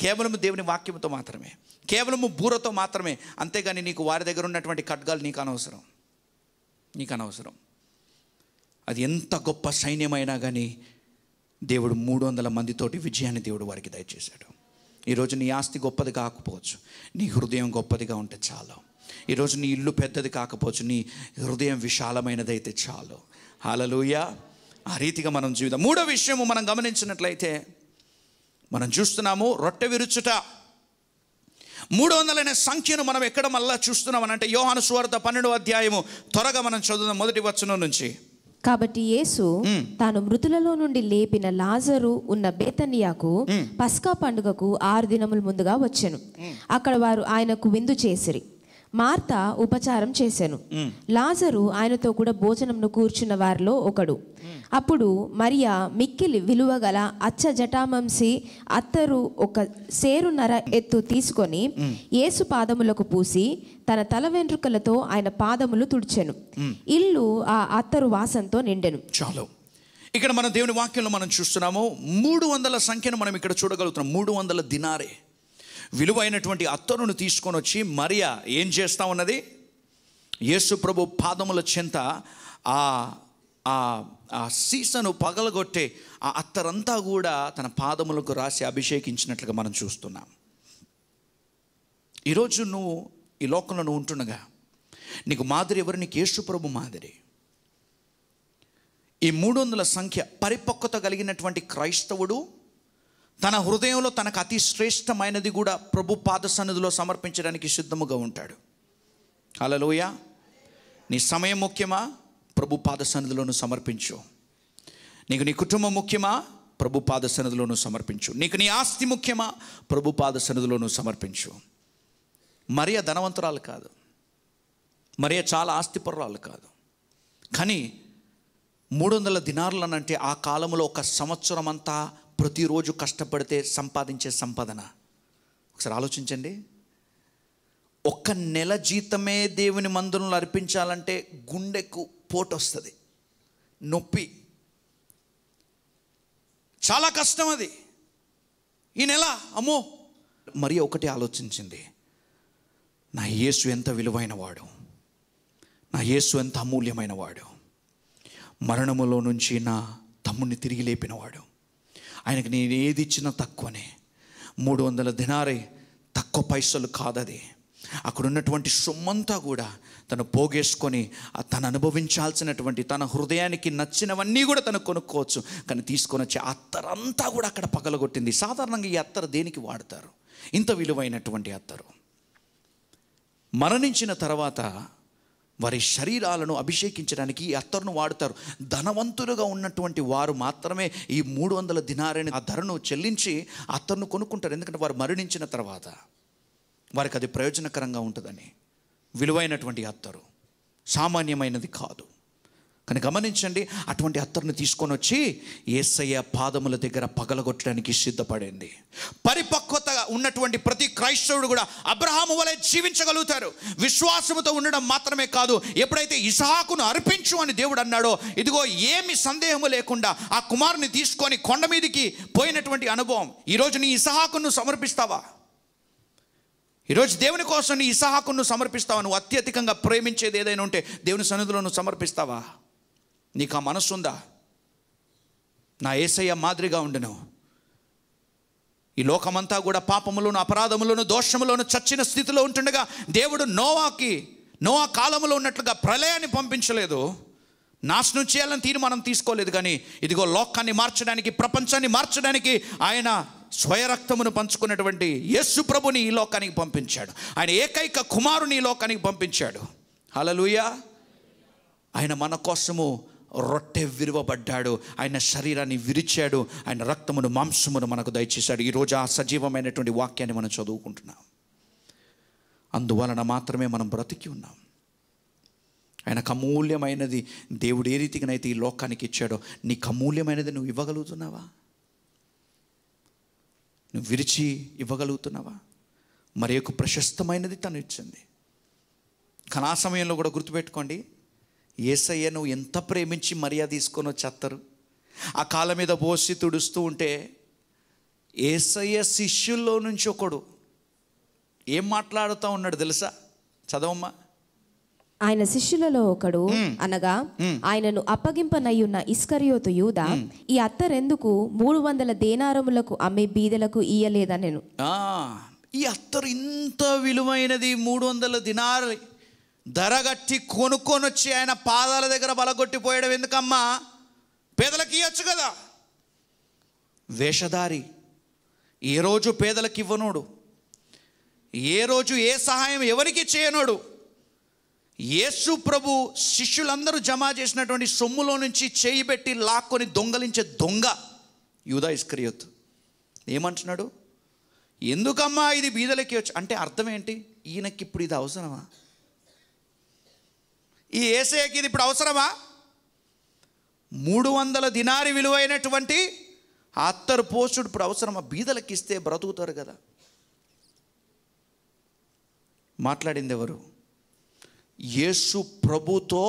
కేవలము దేవుని వాక్యముతో మాత్రమే కేవలము బూరతో మాత్రమే అంతేగాని నీకు వారి దగ్గర ఉన్నటువంటి ఖడ్గాలు నీకు అనవసరం నీకు అనవసరం అది ఎంత గొప్ప సైన్యమైనా కానీ దేవుడు మూడు వందల మందితోటి విజయాన్ని దేవుడు వారికి దయచేశాడు ఈరోజు నీ ఆస్తి గొప్పది కాకపోవచ్చు నీ హృదయం గొప్పదిగా ఉంటే చాలు ఈరోజు నీ ఇల్లు పెద్దది కాకపోవచ్చు నీ హృదయం విశాలమైనదైతే చాలు హాలలుయ ఆ రీతిగా మనం జీవితం మూడో విషయము మనం గమనించినట్లయితే మనం చూస్తున్నాము రొట్టె విరుచుట మూడు వందలైన సంఖ్యను మనం ఎక్కడ మళ్ళా అంటే యోహాను సువార్త పన్నెండు అధ్యాయము త్వరగా మనం చదువుదాం మొదటి వచనం నుంచి కాబట్టి యేసు తాను మృతులలో నుండి లేపిన లాజరు ఉన్న బేతనియాకు పస్కా పండుగకు ఆరు దినముల ముందుగా వచ్చెను అక్కడ వారు ఆయనకు విందు చేసిరి మార్త ఉపచారం చేశాను లాజరు ఆయనతో కూడా భోజనంను కూర్చున్న వారిలో ఒకడు అప్పుడు మరియా మిక్కిలి విలువ గల అచ్చ జటామంసి అత్తరు ఒక నర ఎత్తు తీసుకొని ఏసు పాదములకు పూసి తన తల వెంట్రుకలతో ఆయన పాదములు తుడిచెను ఇల్లు ఆ అత్తరు వాసంతో నిండెను చాలు ఇక్కడ మన దేవుని వాక్యంలో మనం చూస్తున్నాము మూడు వందల సంఖ్యను మనం ఇక్కడ చూడగలుగుతున్నాం మూడు వందల దినారే విలువైనటువంటి అత్తరును తీసుకొని వచ్చి మరియా ఏం చేస్తా ఉన్నది యేసు ప్రభు పాదముల చెంత ఆ ఆ సీసను పగలగొట్టే ఆ అత్తరంతా కూడా తన పాదములకు రాసి అభిషేకించినట్లుగా మనం చూస్తున్నాం ఈరోజు నువ్వు ఈ లోకంలో నువ్వు ఉంటుండగా నీకు మాదిరి ఎవరు నీకు యేసు ప్రభు మాదిరి ఈ మూడు వందల సంఖ్య పరిపక్వత కలిగినటువంటి క్రైస్తవుడు తన హృదయంలో తనకు అతి శ్రేష్టమైనది కూడా ప్రభు పాద సన్నిధిలో సమర్పించడానికి సిద్ధముగా ఉంటాడు అలలోయ నీ సమయం ముఖ్యమా ప్రభు పాద సన్నిధిలోను సమర్పించు నీకు నీ కుటుంబం ముఖ్యమా ప్రభు పాద సన్నిధిలోను సమర్పించు నీకు నీ ఆస్తి ముఖ్యమా ప్రభు పాద సన్నిధిలోను సమర్పించు మరియ ధనవంతురాలు కాదు మరియ చాలా ఆస్తి ఆస్తిపరురాలు కాదు కానీ మూడు వందల దినార్లనంటే ఆ కాలంలో ఒక సంవత్సరం అంతా ప్రతిరోజు కష్టపడితే సంపాదించే సంపాదన ఒకసారి ఆలోచించండి ఒక్క నెల జీతమే దేవుని మందులను అర్పించాలంటే గుండెకు పోటు వస్తుంది నొప్పి చాలా కష్టం అది ఈ నెల అమ్మో మరి ఒకటి ఆలోచించింది నా యేసు ఎంత విలువైన వాడు నా యేసు ఎంత అమూల్యమైన వాడు మరణములో నుంచి నా తమ్ముడిని తిరిగి లేపినవాడు ఆయనకి నేను ఏది ఇచ్చినా తక్కువనే మూడు వందల దినారే తక్కువ పైసలు కాదది అక్కడ ఉన్నటువంటి సొమ్మంతా కూడా తను పోగేసుకొని తను అనుభవించాల్సినటువంటి తన హృదయానికి నచ్చినవన్నీ కూడా తను కొనుక్కోవచ్చు కానీ తీసుకొని వచ్చి అత్తరంతా కూడా అక్కడ పగలగొట్టింది సాధారణంగా ఈ అత్తర్ దేనికి వాడతారు ఇంత విలువైనటువంటి అత్తరు మరణించిన తర్వాత వారి శరీరాలను అభిషేకించడానికి ఈ అత్తరును వాడుతారు ధనవంతులుగా ఉన్నటువంటి వారు మాత్రమే ఈ మూడు వందల దినారని ఆ ధరను చెల్లించి అత్తరును కొనుక్కుంటారు ఎందుకంటే వారు మరణించిన తర్వాత వారికి అది ప్రయోజనకరంగా ఉంటుందని విలువైనటువంటి అత్తరు సామాన్యమైనది కాదు కానీ గమనించండి అటువంటి అత్తరుని తీసుకొని వచ్చి ఏసయ్య పాదముల దగ్గర పగలగొట్టడానికి సిద్ధపడింది పరిపక్వత ఉన్నటువంటి ప్రతి క్రైస్తవుడు కూడా అబ్రహాము వలె జీవించగలుగుతారు విశ్వాసముతో ఉండడం మాత్రమే కాదు ఎప్పుడైతే ఇసహాకును అర్పించు అని దేవుడు అన్నాడో ఇదిగో ఏమి సందేహము లేకుండా ఆ కుమారుని తీసుకొని కొండ మీదికి పోయినటువంటి అనుభవం ఈరోజు నీ ఇసహాకును సమర్పిస్తావా ఈరోజు దేవుని కోసం నీ ఇసహాకును సమర్పిస్తావా నువ్వు అత్యధికంగా ప్రేమించేది ఏదైనా ఉంటే దేవుని సన్నిధిలో నువ్వు సమర్పిస్తావా నీకు ఆ మనస్సు ఉందా నా ఏసయ్య మాదిరిగా ఉండను ఈ లోకమంతా కూడా పాపములను అపరాధములను దోషములను చచ్చిన స్థితిలో ఉంటుండగా దేవుడు నోవాకి నోవా కాలంలో ఉన్నట్లుగా ప్రళయాన్ని పంపించలేదు నాశనం చేయాలని తీర్మానం తీసుకోలేదు కానీ ఇదిగో లోకాన్ని మార్చడానికి ప్రపంచాన్ని మార్చడానికి ఆయన స్వయరక్తమును పంచుకున్నటువంటి యేసు ప్రభుని ఈ లోకానికి పంపించాడు ఆయన ఏకైక కుమారుని ఈ లోకానికి పంపించాడు హలలుయ ఆయన మన కోసము రొట్టె విరువబడ్డాడు ఆయన శరీరాన్ని విరిచాడు ఆయన రక్తమును మాంసమును మనకు దయచేశాడు ఈరోజు ఆ సజీవమైనటువంటి వాక్యాన్ని మనం చదువుకుంటున్నాం అందువలన మాత్రమే మనం బ్రతికి ఉన్నాం ఆయనకు అమూల్యమైనది దేవుడు ఏ రీతిగానైతే ఈ లోకానికి ఇచ్చాడో నీకు అమూల్యమైనది నువ్వు ఇవ్వగలుగుతున్నావా నువ్వు విరిచి ఇవ్వగలుగుతున్నావా మరి ప్రశస్తమైనది తను ఇచ్చింది కానీ ఆ సమయంలో కూడా గుర్తుపెట్టుకోండి ఏసయ్య నువ్వు ఎంత ప్రేమించి మర్యాద తీసుకొని వచ్చేస్తారు ఆ కాళ్ళ మీద పోసి తుడుస్తూ ఉంటే ఏసయ్య శిష్యుల్లో నుంచి ఒకడు ఏం మాట్లాడుతూ ఉన్నాడు తెలుసా చదవమ్మా ఆయన శిష్యులలో ఒకడు అనగా ఆయనను అప్పగింపనయ్యున్న ఇస్కరియోతు యూద ఈ అత్తరెందుకు మూడు వందల దేనారములకు అమ్మే బీదలకు ఇయ్యలేదా నేను ఈ అత్తరు ఇంత విలువైనది మూడు వందల దినారలు ధరగట్టి కొనుక్కొని వచ్చి ఆయన పాదాల దగ్గర బలగొట్టిపోయడం ఎందుకమ్మా పేదలకు ఇవ్వచ్చు కదా వేషధారి ఏ రోజు పేదలకు ఇవ్వనోడు ఏ రోజు ఏ సహాయం ఎవరికి చేయనోడు యేసు ప్రభు శిష్యులందరూ జమ చేసినటువంటి సొమ్ములో నుంచి చేయి పెట్టి లాక్కొని దొంగలించే దొంగ యూదా ఇస్క్రియత్ ఏమంటున్నాడు ఎందుకమ్మా ఇది బీదలకి వచ్చు అంటే అర్థం ఏంటి ఈయనకి ఇప్పుడు ఇది అవసరమా ఈ ఏసఐకి ఇది ఇప్పుడు అవసరమా మూడు వందల దినారి విలువైనటువంటి అత్తరు పోస్టుడు ఇప్పుడు అవసరమా బీదలకు ఇస్తే బ్రతుకుతారు కదా మాట్లాడింది ఎవరు యేసు ప్రభుతో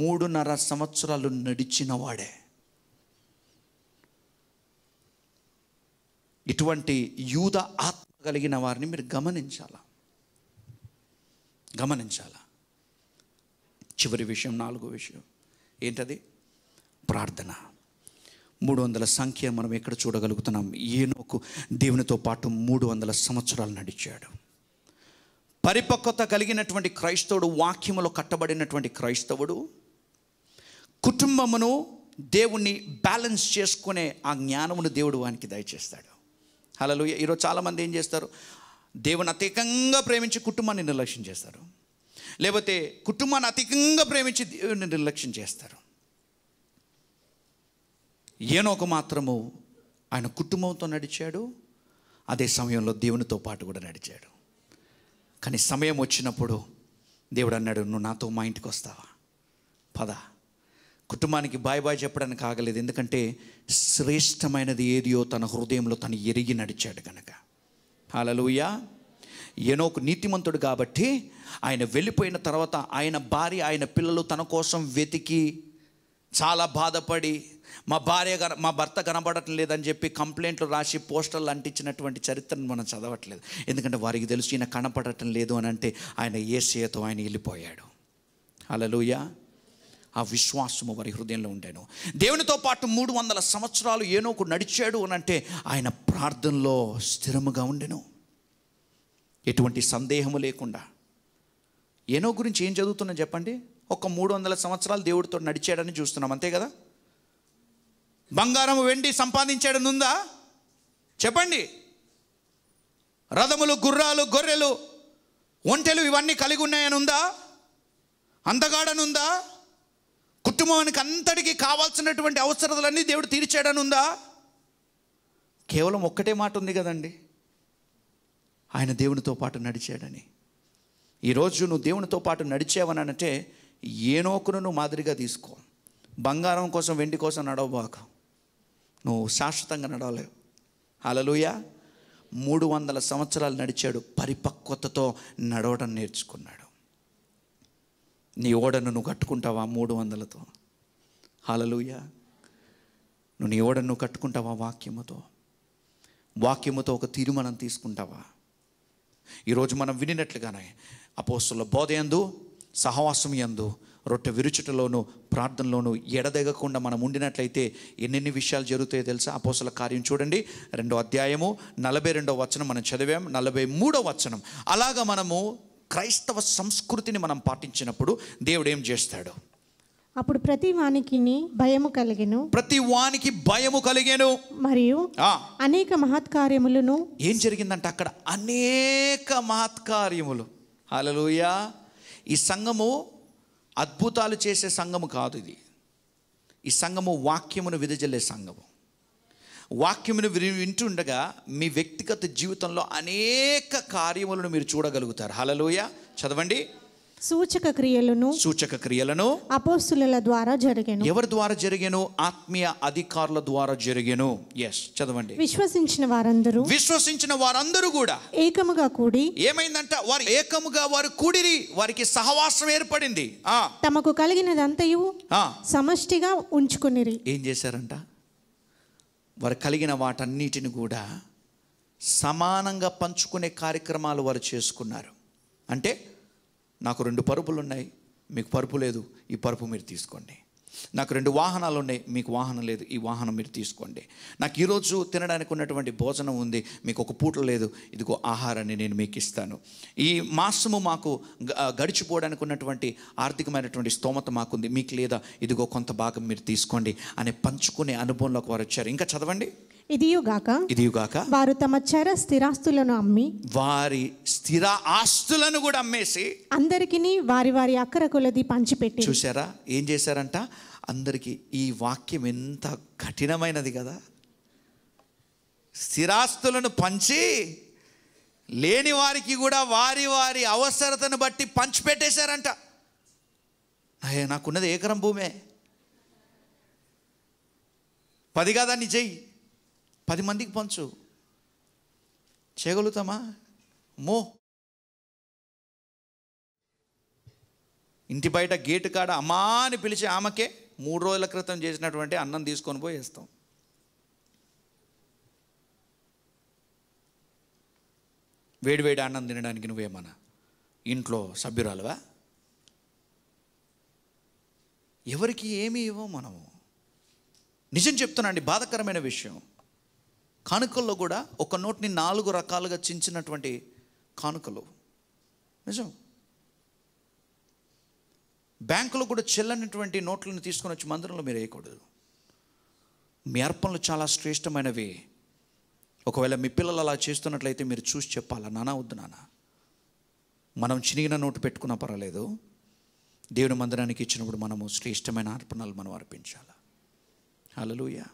మూడున్నర సంవత్సరాలు నడిచినవాడే ఇటువంటి యూద ఆత్మ కలిగిన వారిని మీరు గమనించాల గమనించాల చివరి విషయం నాలుగో విషయం ఏంటది ప్రార్థన మూడు వందల సంఖ్య మనం ఎక్కడ చూడగలుగుతున్నాం ఏనోకు దేవునితో పాటు మూడు వందల సంవత్సరాలు నడిచాడు పరిపక్వత కలిగినటువంటి క్రైస్తవుడు వాక్యములో కట్టబడినటువంటి క్రైస్తవుడు కుటుంబమును దేవుణ్ణి బ్యాలెన్స్ చేసుకునే ఆ జ్ఞానమును దేవుడు వానికి దయచేస్తాడు అలలు ఈరోజు చాలామంది ఏం చేస్తారు దేవుని అతీకంగా ప్రేమించి కుటుంబాన్ని నిర్లక్ష్యం చేస్తారు లేకపోతే కుటుంబాన్ని అధికంగా ప్రేమించి దేవుని నిర్లక్ష్యం చేస్తారు ఒక మాత్రము ఆయన కుటుంబంతో నడిచాడు అదే సమయంలో దేవునితో పాటు కూడా నడిచాడు కానీ సమయం వచ్చినప్పుడు దేవుడు అన్నాడు నువ్వు నాతో మా ఇంటికి వస్తావా పద కుటుంబానికి బాయ్ బాయ్ చెప్పడానికి ఆగలేదు ఎందుకంటే శ్రేష్టమైనది ఏదియో తన హృదయంలో తను ఎరిగి నడిచాడు కనుక అలలుయా ఎనోకు నీతిమంతుడు కాబట్టి ఆయన వెళ్ళిపోయిన తర్వాత ఆయన భార్య ఆయన పిల్లలు తన కోసం వెతికి చాలా బాధపడి మా భార్య మా భర్త కనబడటం లేదని చెప్పి కంప్లైంట్లు రాసి పోస్టర్లు అంటించినటువంటి చరిత్రను మనం చదవట్లేదు ఎందుకంటే వారికి తెలుసు ఈయన కనపడటం లేదు అని అంటే ఆయన సేతో ఆయన వెళ్ళిపోయాడు అలలుయ ఆ విశ్వాసము వారి హృదయంలో ఉండేను దేవునితో పాటు మూడు వందల సంవత్సరాలు ఏనోకు నడిచాడు అని అంటే ఆయన ప్రార్థనలో స్థిరముగా ఉండెను ఎటువంటి సందేహము లేకుండా ఏనో గురించి ఏం చదువుతున్నా చెప్పండి ఒక మూడు వందల సంవత్సరాలు దేవుడితో నడిచాడని చూస్తున్నాం అంతే కదా బంగారం వెండి సంపాదించాడని ఉందా చెప్పండి రథములు గుర్రాలు గొర్రెలు ఒంటెలు ఇవన్నీ కలిగి ఉన్నాయని ఉందా అందగాడనుందా ఉందా కుటుంబానికి అంతటికి కావాల్సినటువంటి అవసరతలన్నీ దేవుడు తీర్చాడనుందా ఉందా కేవలం ఒక్కటే మాట ఉంది కదండి ఆయన దేవునితో పాటు నడిచాడని ఈరోజు నువ్వు దేవునితో పాటు అంటే ఏనోకును నువ్వు మాదిరిగా తీసుకో బంగారం కోసం వెండి కోసం నడవబాక నువ్వు శాశ్వతంగా నడవలేవు అలలుయ మూడు వందల సంవత్సరాలు నడిచాడు పరిపక్వతతో నడవడం నేర్చుకున్నాడు నీ ఓడను నువ్వు కట్టుకుంటావా మూడు వందలతో హలలుయ నువ్వు నీ ఓడను కట్టుకుంటావా వాక్యముతో వాక్యముతో ఒక తీర్మానం తీసుకుంటావా ఈరోజు మనం వినినట్లుగానే అపోస్తుల బోధ ఎందు సహవాసం ఎందు రొట్టె విరుచుటలోను ప్రార్థనలోను ఎడదెగకుండా మనం ఉండినట్లయితే ఎన్నెన్ని విషయాలు జరుగుతాయో తెలుసా అపోసల కార్యం చూడండి రెండో అధ్యాయము నలభై రెండో వచనం మనం చదివాం నలభై మూడో వచనం అలాగ మనము క్రైస్తవ సంస్కృతిని మనం పాటించినప్పుడు దేవుడు ఏం చేస్తాడు అప్పుడు ప్రతి వానికి భయము కలిగెను ప్రతి వానికి భయము కలిగెను మరియు అనేక మహత్కార్యములను ఏం జరిగిందంటే అక్కడ అనేక మహత్కార్యములు హలలుయా ఈ సంఘము అద్భుతాలు చేసే సంఘము కాదు ఇది ఈ సంఘము వాక్యమును విదజల్లే సంఘము వాక్యమును వింటుండగా మీ వ్యక్తిగత జీవితంలో అనేక కార్యములను మీరు చూడగలుగుతారు హలలోయ చదవండి సూచక క్రియలను సూచక క్రియలను అపోస్తుల ద్వారా జరిగాను ఎవరి ద్వారా జరిగాను ఆత్మీయ అధికారుల ద్వారా జరిగాను ఎస్ చదవండి విశ్వసించిన వారందరూ విశ్వసించిన వారందరూ కూడా ఏకముగా కూడి ఏమైందంట వారు ఏకముగా వారు కూడిరి వారికి సహవాసం ఏర్పడింది తమకు కలిగినదంతయు సమష్టిగా ఉంచుకునిరి ఏం చేశారంట వారు కలిగిన వాటన్నిటిని కూడా సమానంగా పంచుకునే కార్యక్రమాలు వారు చేసుకున్నారు అంటే నాకు రెండు పరుపులు ఉన్నాయి మీకు పరుపు లేదు ఈ పరుపు మీరు తీసుకోండి నాకు రెండు వాహనాలు ఉన్నాయి మీకు వాహనం లేదు ఈ వాహనం మీరు తీసుకోండి నాకు ఈరోజు తినడానికి ఉన్నటువంటి భోజనం ఉంది మీకు ఒక పూట లేదు ఇదిగో ఆహారాన్ని నేను మీకు ఇస్తాను ఈ మాసము మాకు గడిచిపోవడానికి ఉన్నటువంటి ఆర్థికమైనటువంటి స్తోమత మాకుంది మీకు లేదా ఇదిగో కొంత భాగం మీరు తీసుకోండి అనే పంచుకునే అనుభవంలోకి వారు వచ్చారు ఇంకా చదవండి ఇదియుగాక ఇదియుగాక వారు తమ చర స్థిరాస్తులను అమ్మి వారి స్థిర ఆస్తులను కూడా అమ్మేసి అందరికిని వారి వారి అక్కర కొలది పంచిపెట్టి చూసారా ఏం చేశారంట అందరికీ ఈ వాక్యం ఎంత కఠినమైనది కదా స్థిరాస్తులను పంచి లేని వారికి కూడా వారి వారి అవసరతను బట్టి పంచిపెట్టేశారంట అయ్యే నాకున్నది ఏకరం భూమే పది కదా నీ చెయ్యి పది మందికి పంచు చేయగలుగుతామా మో ఇంటి బయట గేటు కాడ అమ్మా అని పిలిచి ఆమెకే మూడు రోజుల క్రితం చేసినటువంటి అన్నం తీసుకొని పోయి వేస్తాం వేడి అన్నం తినడానికి నువ్వేమన్నా ఇంట్లో సభ్యురాలువా ఎవరికి ఏమీ ఇవ్వం మనము నిజం చెప్తున్నాండి బాధకరమైన విషయం కానుకల్లో కూడా ఒక నోట్ని నాలుగు రకాలుగా చించినటువంటి కానుకలు నిజం బ్యాంకులో కూడా చెల్లనటువంటి నోట్లను తీసుకొని వచ్చి మందిరంలో మీరు వేయకూడదు మీ అర్పణలు చాలా శ్రేష్టమైనవి ఒకవేళ మీ పిల్లలు అలా చేస్తున్నట్లయితే మీరు చూసి చెప్పాలా నానా వద్దు నాన్న మనం చినిగిన నోటు పెట్టుకున్నా పర్వాలేదు దేవుని మందిరానికి ఇచ్చినప్పుడు మనము శ్రేష్టమైన అర్పణలు మనం అర్పించాలి హలలుయా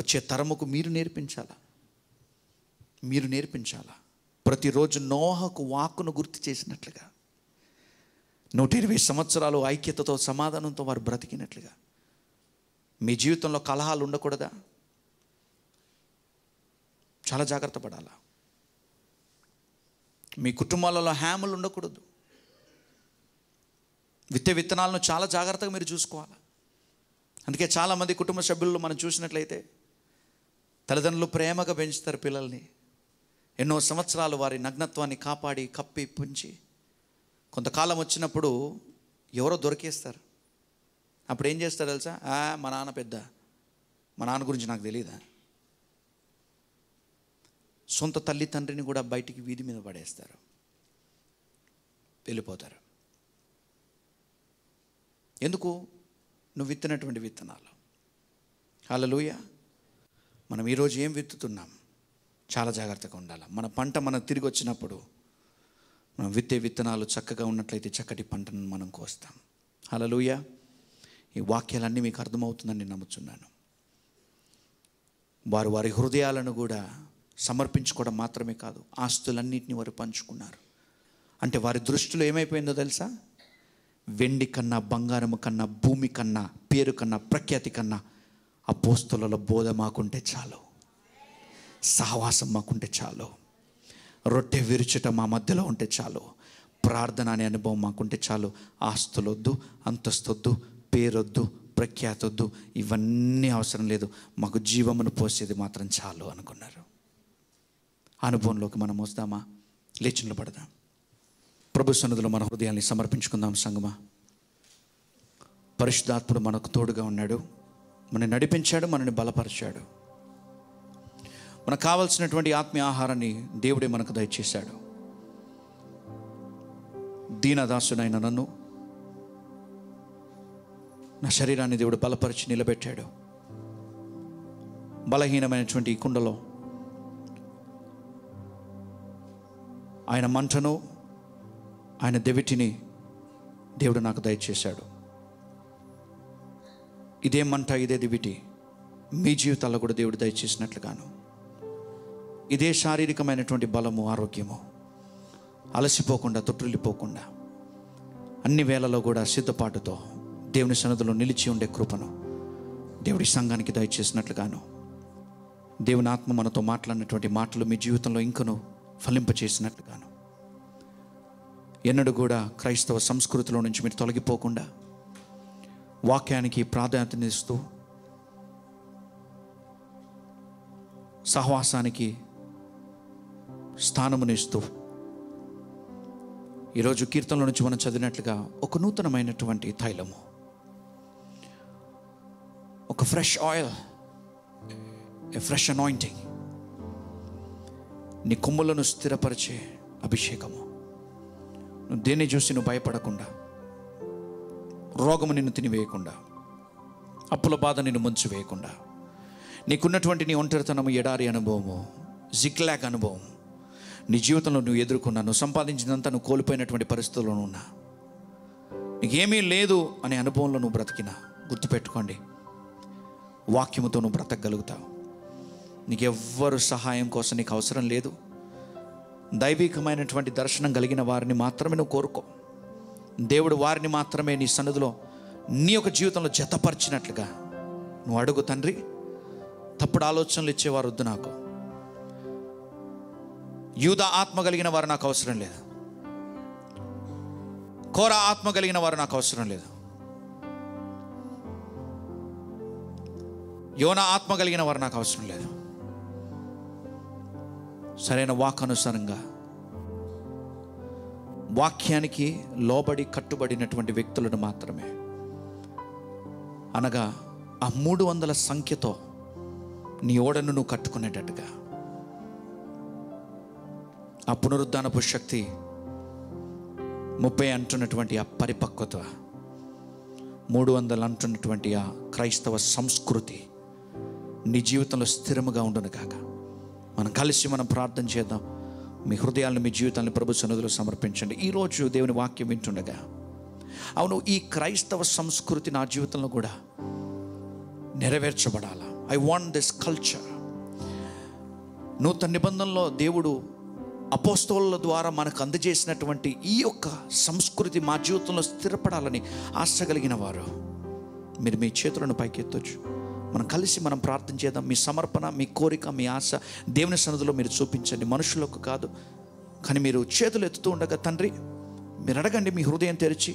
వచ్చే తరముకు మీరు నేర్పించాలా మీరు నేర్పించాలా ప్రతిరోజు నోహకు వాక్కును గుర్తు చేసినట్లుగా నూట ఇరవై సంవత్సరాలు ఐక్యతతో సమాధానంతో వారు బ్రతికినట్లుగా మీ జీవితంలో కలహాలు ఉండకూడదా చాలా జాగ్రత్త పడాలా మీ కుటుంబాలలో హ్యాములు ఉండకూడదు విత్తే విత్తనాలను చాలా జాగ్రత్తగా మీరు చూసుకోవాలి అందుకే చాలామంది కుటుంబ సభ్యులు మనం చూసినట్లయితే తల్లిదండ్రులు ప్రేమగా పెంచుతారు పిల్లల్ని ఎన్నో సంవత్సరాలు వారి నగ్నత్వాన్ని కాపాడి కప్పి పుంచి కొంతకాలం వచ్చినప్పుడు ఎవరో దొరికేస్తారు అప్పుడు ఏం చేస్తారు తెలుసా మా నాన్న పెద్ద మా నాన్న గురించి నాకు తెలియదా సొంత తల్లి తండ్రిని కూడా బయటికి వీధి మీద పడేస్తారు వెళ్ళిపోతారు ఎందుకు నువ్వు విత్తినటువంటి విత్తనాలు హలో మనం ఈరోజు ఏం విత్తుతున్నాం చాలా జాగ్రత్తగా ఉండాలి మన పంట మనం తిరిగి వచ్చినప్పుడు మనం విత్తే విత్తనాలు చక్కగా ఉన్నట్లయితే చక్కటి పంటను మనం కోస్తాం హలలుయ ఈ వాక్యాలన్నీ మీకు అర్థమవుతుందని నేను నమ్ముతున్నాను వారు వారి హృదయాలను కూడా సమర్పించుకోవడం మాత్రమే కాదు ఆస్తులన్నింటినీ వారు పంచుకున్నారు అంటే వారి దృష్టిలో ఏమైపోయిందో తెలుసా వెండి కన్నా బంగారం కన్నా భూమి కన్నా పేరు కన్నా ప్రఖ్యాతి కన్నా అపోస్తుల బోధ మాకుంటే చాలు సహవాసం మాకుంటే చాలు రొట్టె విరుచుట మా మధ్యలో ఉంటే చాలు ప్రార్థన అనే అనుభవం మాకుంటే చాలు ఆస్తులొద్దు అంతస్తొద్దు పేరొద్దు వద్దు ఇవన్నీ అవసరం లేదు మాకు జీవమును పోసేది మాత్రం చాలు అనుకున్నారు అనుభవంలోకి మనం వస్తామా లేచినలు పడదాం ప్రభు సన్నిధిలో మన హృదయాన్ని సమర్పించుకుందాం సంగమా పరిశుద్ధాత్ముడు మనకు తోడుగా ఉన్నాడు మనని నడిపించాడు మనని బలపరిచాడు మనకు కావలసినటువంటి ఆత్మీయ ఆహారాన్ని దేవుడే మనకు దయచేశాడు దీనదాసునైన నన్ను నా శరీరాన్ని దేవుడు బలపరిచి నిలబెట్టాడు బలహీనమైనటువంటి కుండలో ఆయన మంటను ఆయన దెవిటిని దేవుడు నాకు దయచేశాడు ఇదేమంట ఇదే దివిటి మీ జీవితాల్లో కూడా దేవుడు దయచేసినట్లుగాను ఇదే శారీరకమైనటువంటి బలము ఆరోగ్యము అలసిపోకుండా తొట్టులిపోకుండా అన్ని వేళలో కూడా సిద్ధపాటుతో దేవుని సన్నదిలో నిలిచి ఉండే కృపను దేవుడి సంఘానికి దయచేసినట్లుగాను దేవుని ఆత్మ మనతో మాట్లాడినటువంటి మాటలు మీ జీవితంలో ఇంకను ఫలింపచేసినట్లుగాను ఎన్నడూ కూడా క్రైస్తవ సంస్కృతిలో నుంచి మీరు తొలగిపోకుండా వాక్యానికి ప్రాధాన్యతనిస్తూ సహవాసానికి స్థానమునిస్తూ ఈరోజు కీర్తనలో నుంచి మనం చదివినట్లుగా ఒక నూతనమైనటువంటి తైలము ఒక fresh oil a fresh anointing నీ కొమ్ములను స్థిరపరిచే అభిషేకము నువ్వు దేన్ని చూసి నువ్వు భయపడకుండా రోగము నిన్ను తినివేయకుండా అప్పుల బాధ నిన్ను ముంచు వేయకుండా నీకున్నటువంటి నీ ఒంటరితనము ఎడారి అనుభవము జిక్లాక్ అనుభవం నీ జీవితంలో నువ్వు నువ్వు సంపాదించినంత నువ్వు కోల్పోయినటువంటి పరిస్థితుల్లో ఉన్నా నీకేమీ లేదు అనే అనుభవంలో నువ్వు బ్రతికినా గుర్తుపెట్టుకోండి వాక్యముతో నువ్వు బ్రతకగలుగుతావు నీకెవ్వరు సహాయం కోసం నీకు అవసరం లేదు దైవికమైనటువంటి దర్శనం కలిగిన వారిని మాత్రమే నువ్వు కోరుకో దేవుడు వారిని మాత్రమే నీ సన్నిధిలో నీ యొక్క జీవితంలో జతపరిచినట్లుగా నువ్వు అడుగు తండ్రి తప్పుడు ఆలోచనలు ఇచ్చేవారు వద్దు నాకు యూద ఆత్మ కలిగిన వారు నాకు అవసరం లేదు కోర ఆత్మ కలిగిన వారు నాకు అవసరం లేదు యోన ఆత్మ కలిగిన వారు నాకు అవసరం లేదు సరైన వాక్ అనుసారంగా వాక్యానికి లోబడి కట్టుబడినటువంటి వ్యక్తులను మాత్రమే అనగా ఆ మూడు వందల సంఖ్యతో నీ ఓడను నువ్వు కట్టుకునేటట్టుగా ఆ పునరుద్ధానపు శక్తి ముప్పై అంటున్నటువంటి ఆ పరిపక్వత మూడు వందలు అంటున్నటువంటి ఆ క్రైస్తవ సంస్కృతి నీ జీవితంలో స్థిరముగా ఉండును కాక మనం కలిసి మనం ప్రార్థన చేద్దాం మీ హృదయాలను మీ జీవితాలను ప్రభు సన్నిధిలో సమర్పించండి ఈరోజు దేవుని వాక్యం వింటుండగా అవును ఈ క్రైస్తవ సంస్కృతి నా జీవితంలో కూడా నెరవేర్చబడాలా ఐ వాంట్ దిస్ కల్చర్ నూతన నిబంధనలో దేవుడు అపోస్తోళ్ళ ద్వారా మనకు అందజేసినటువంటి ఈ యొక్క సంస్కృతి మా జీవితంలో స్థిరపడాలని ఆశ కలిగిన వారు మీరు మీ చేతులను పైకెత్తొచ్చు మనం కలిసి మనం ప్రార్థన చేద్దాం మీ సమర్పణ మీ కోరిక మీ ఆశ దేవుని సన్నిధిలో మీరు చూపించండి మనుషులకు కాదు కానీ మీరు చేతులు ఎత్తుతూ ఉండగా తండ్రి మీరు అడగండి మీ హృదయం తెరిచి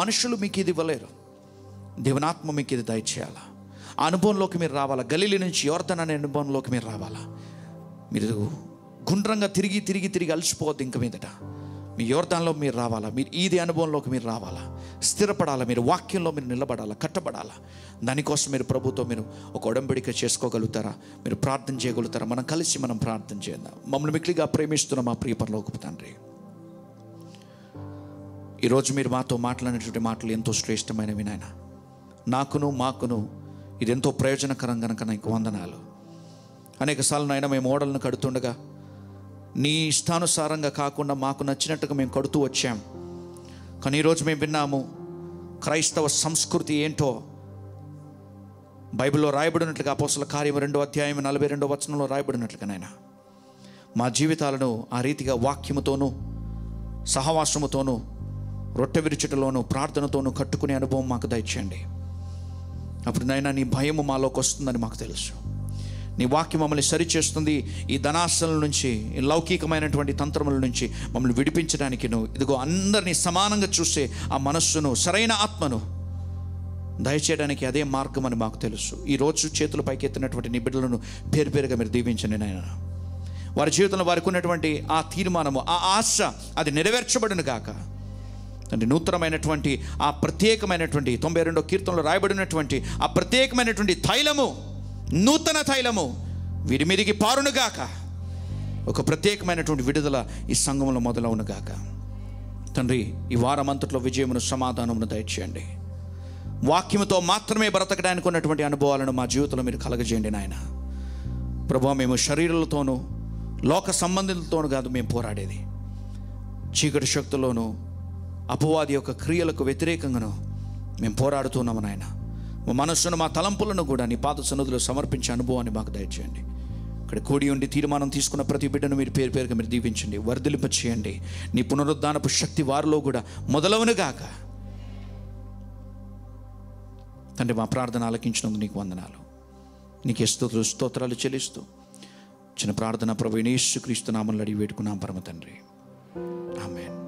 మనుషులు మీకు ఇది ఇవ్వలేరు దేవునాత్మ మీకు ఇది దయచేయాలా ఆ అనుభవంలోకి మీరు రావాలా గలీలి నుంచి యోర్తన్ అనే అనుభవంలోకి మీరు రావాలా మీరు గుండ్రంగా తిరిగి తిరిగి తిరిగి అలసిపోవద్దు ఇంక మీదట మీ యోర్దాన్లో మీరు రావాలా మీరు ఈది అనుభవంలోకి మీరు రావాలా స్థిరపడాలా మీరు వాక్యంలో మీరు నిలబడాలా కట్టబడాలా దానికోసం మీరు ప్రభుత్వం మీరు ఒక ఒడంబడిక చేసుకోగలుగుతారా మీరు ప్రార్థన చేయగలుగుతారా మనం కలిసి మనం ప్రార్థన చేద్దాం మమ్మల్ని మిక్లిగా ప్రేమిస్తున్న మా ప్రియ తండ్రి ఈరోజు మీరు మాతో మాట్లాడినటువంటి మాటలు ఎంతో శ్రేష్టమైనవి నాయన నాకును మాకును ఇది ఎంతో ప్రయోజనకరం కనుక నాకు వందనాలు సార్లు నాయన మేము ఓడలను కడుతుండగా నీ ఇష్టానుసారంగా కాకుండా మాకు నచ్చినట్టుగా మేము కడుతూ వచ్చాం కానీ ఈరోజు మేము విన్నాము క్రైస్తవ సంస్కృతి ఏంటో బైబిల్లో రాయబడినట్లుగా అపోసల కార్యం రెండో అధ్యాయం నలభై రెండో వచనంలో రాయబడినట్లుగా నాయన మా జీవితాలను ఆ రీతిగా వాక్యముతోనూ సహవాసముతోనూ రొట్టె విరుచుటలోను ప్రార్థనతోనూ కట్టుకునే అనుభవం మాకు దయచేయండి అప్పుడు నాయన నీ భయము మాలోకి వస్తుందని మాకు తెలుసు నీ వాక్యం మమ్మల్ని సరిచేస్తుంది ఈ ధనాశల నుంచి ఈ లౌకికమైనటువంటి తంత్రముల నుంచి మమ్మల్ని విడిపించడానికి నువ్వు ఇదిగో అందరినీ సమానంగా చూసే ఆ మనస్సును సరైన ఆత్మను దయచేయడానికి అదే మార్గం అని మాకు తెలుసు ఈ రోజు చేతులు పైకెత్తినటువంటి నీ బిడ్డలను పేరు పేరుగా మీరు దీవించండి నాయన వారి జీవితంలో వారికి ఉన్నటువంటి ఆ తీర్మానము ఆ ఆశ అది నెరవేర్చబడును కాక అంటే నూతనమైనటువంటి ఆ ప్రత్యేకమైనటువంటి తొంభై రెండో కీర్తనలో రాయబడినటువంటి ఆ ప్రత్యేకమైనటువంటి తైలము నూతన తైలము వీడి మీదికి పారునుగాక ఒక ప్రత్యేకమైనటువంటి విడుదల ఈ సంఘంలో మొదలవునుగాక తండ్రి ఈ వారమంతట్లో విజయమును సమాధానమును దయచేయండి వాక్యముతో మాత్రమే బ్రతకడానికి ఉన్నటువంటి అనుభవాలను మా జీవితంలో మీరు కలగజేయండి నాయన ప్రభు మేము శరీరాలతోనూ లోక సంబంధితులతోనూ కాదు మేము పోరాడేది చీకటి శక్తుల్లోనూ అపవాది యొక్క క్రియలకు వ్యతిరేకంగాను మేము పోరాడుతున్నాము నాయనా మా మనస్సును మా తలంపులను కూడా నీ పాత సన్నదులు సమర్పించే అనుభవాన్ని మాకు దయచేయండి ఇక్కడ కూడి ఉండి తీర్మానం తీసుకున్న ప్రతి బిడ్డను మీరు పేరు పేరుగా మీరు దీవించండి వర్ధలింప చేయండి నీ పునరుద్ధానపు శక్తి వారిలో కూడా మొదలవునుగాక తండ్రి మా ప్రార్థన ఆలకించినందుకు నీకు వందనాలు నీకు స్తోత్ర స్తోత్రాలు చెల్లిస్తూ చిన్న ప్రార్థన ప్రభు వినేశ్వ క్రీస్తు నామంలో అడిగి వేడుకున్నాం పరమ తండ్రి ఆమెన్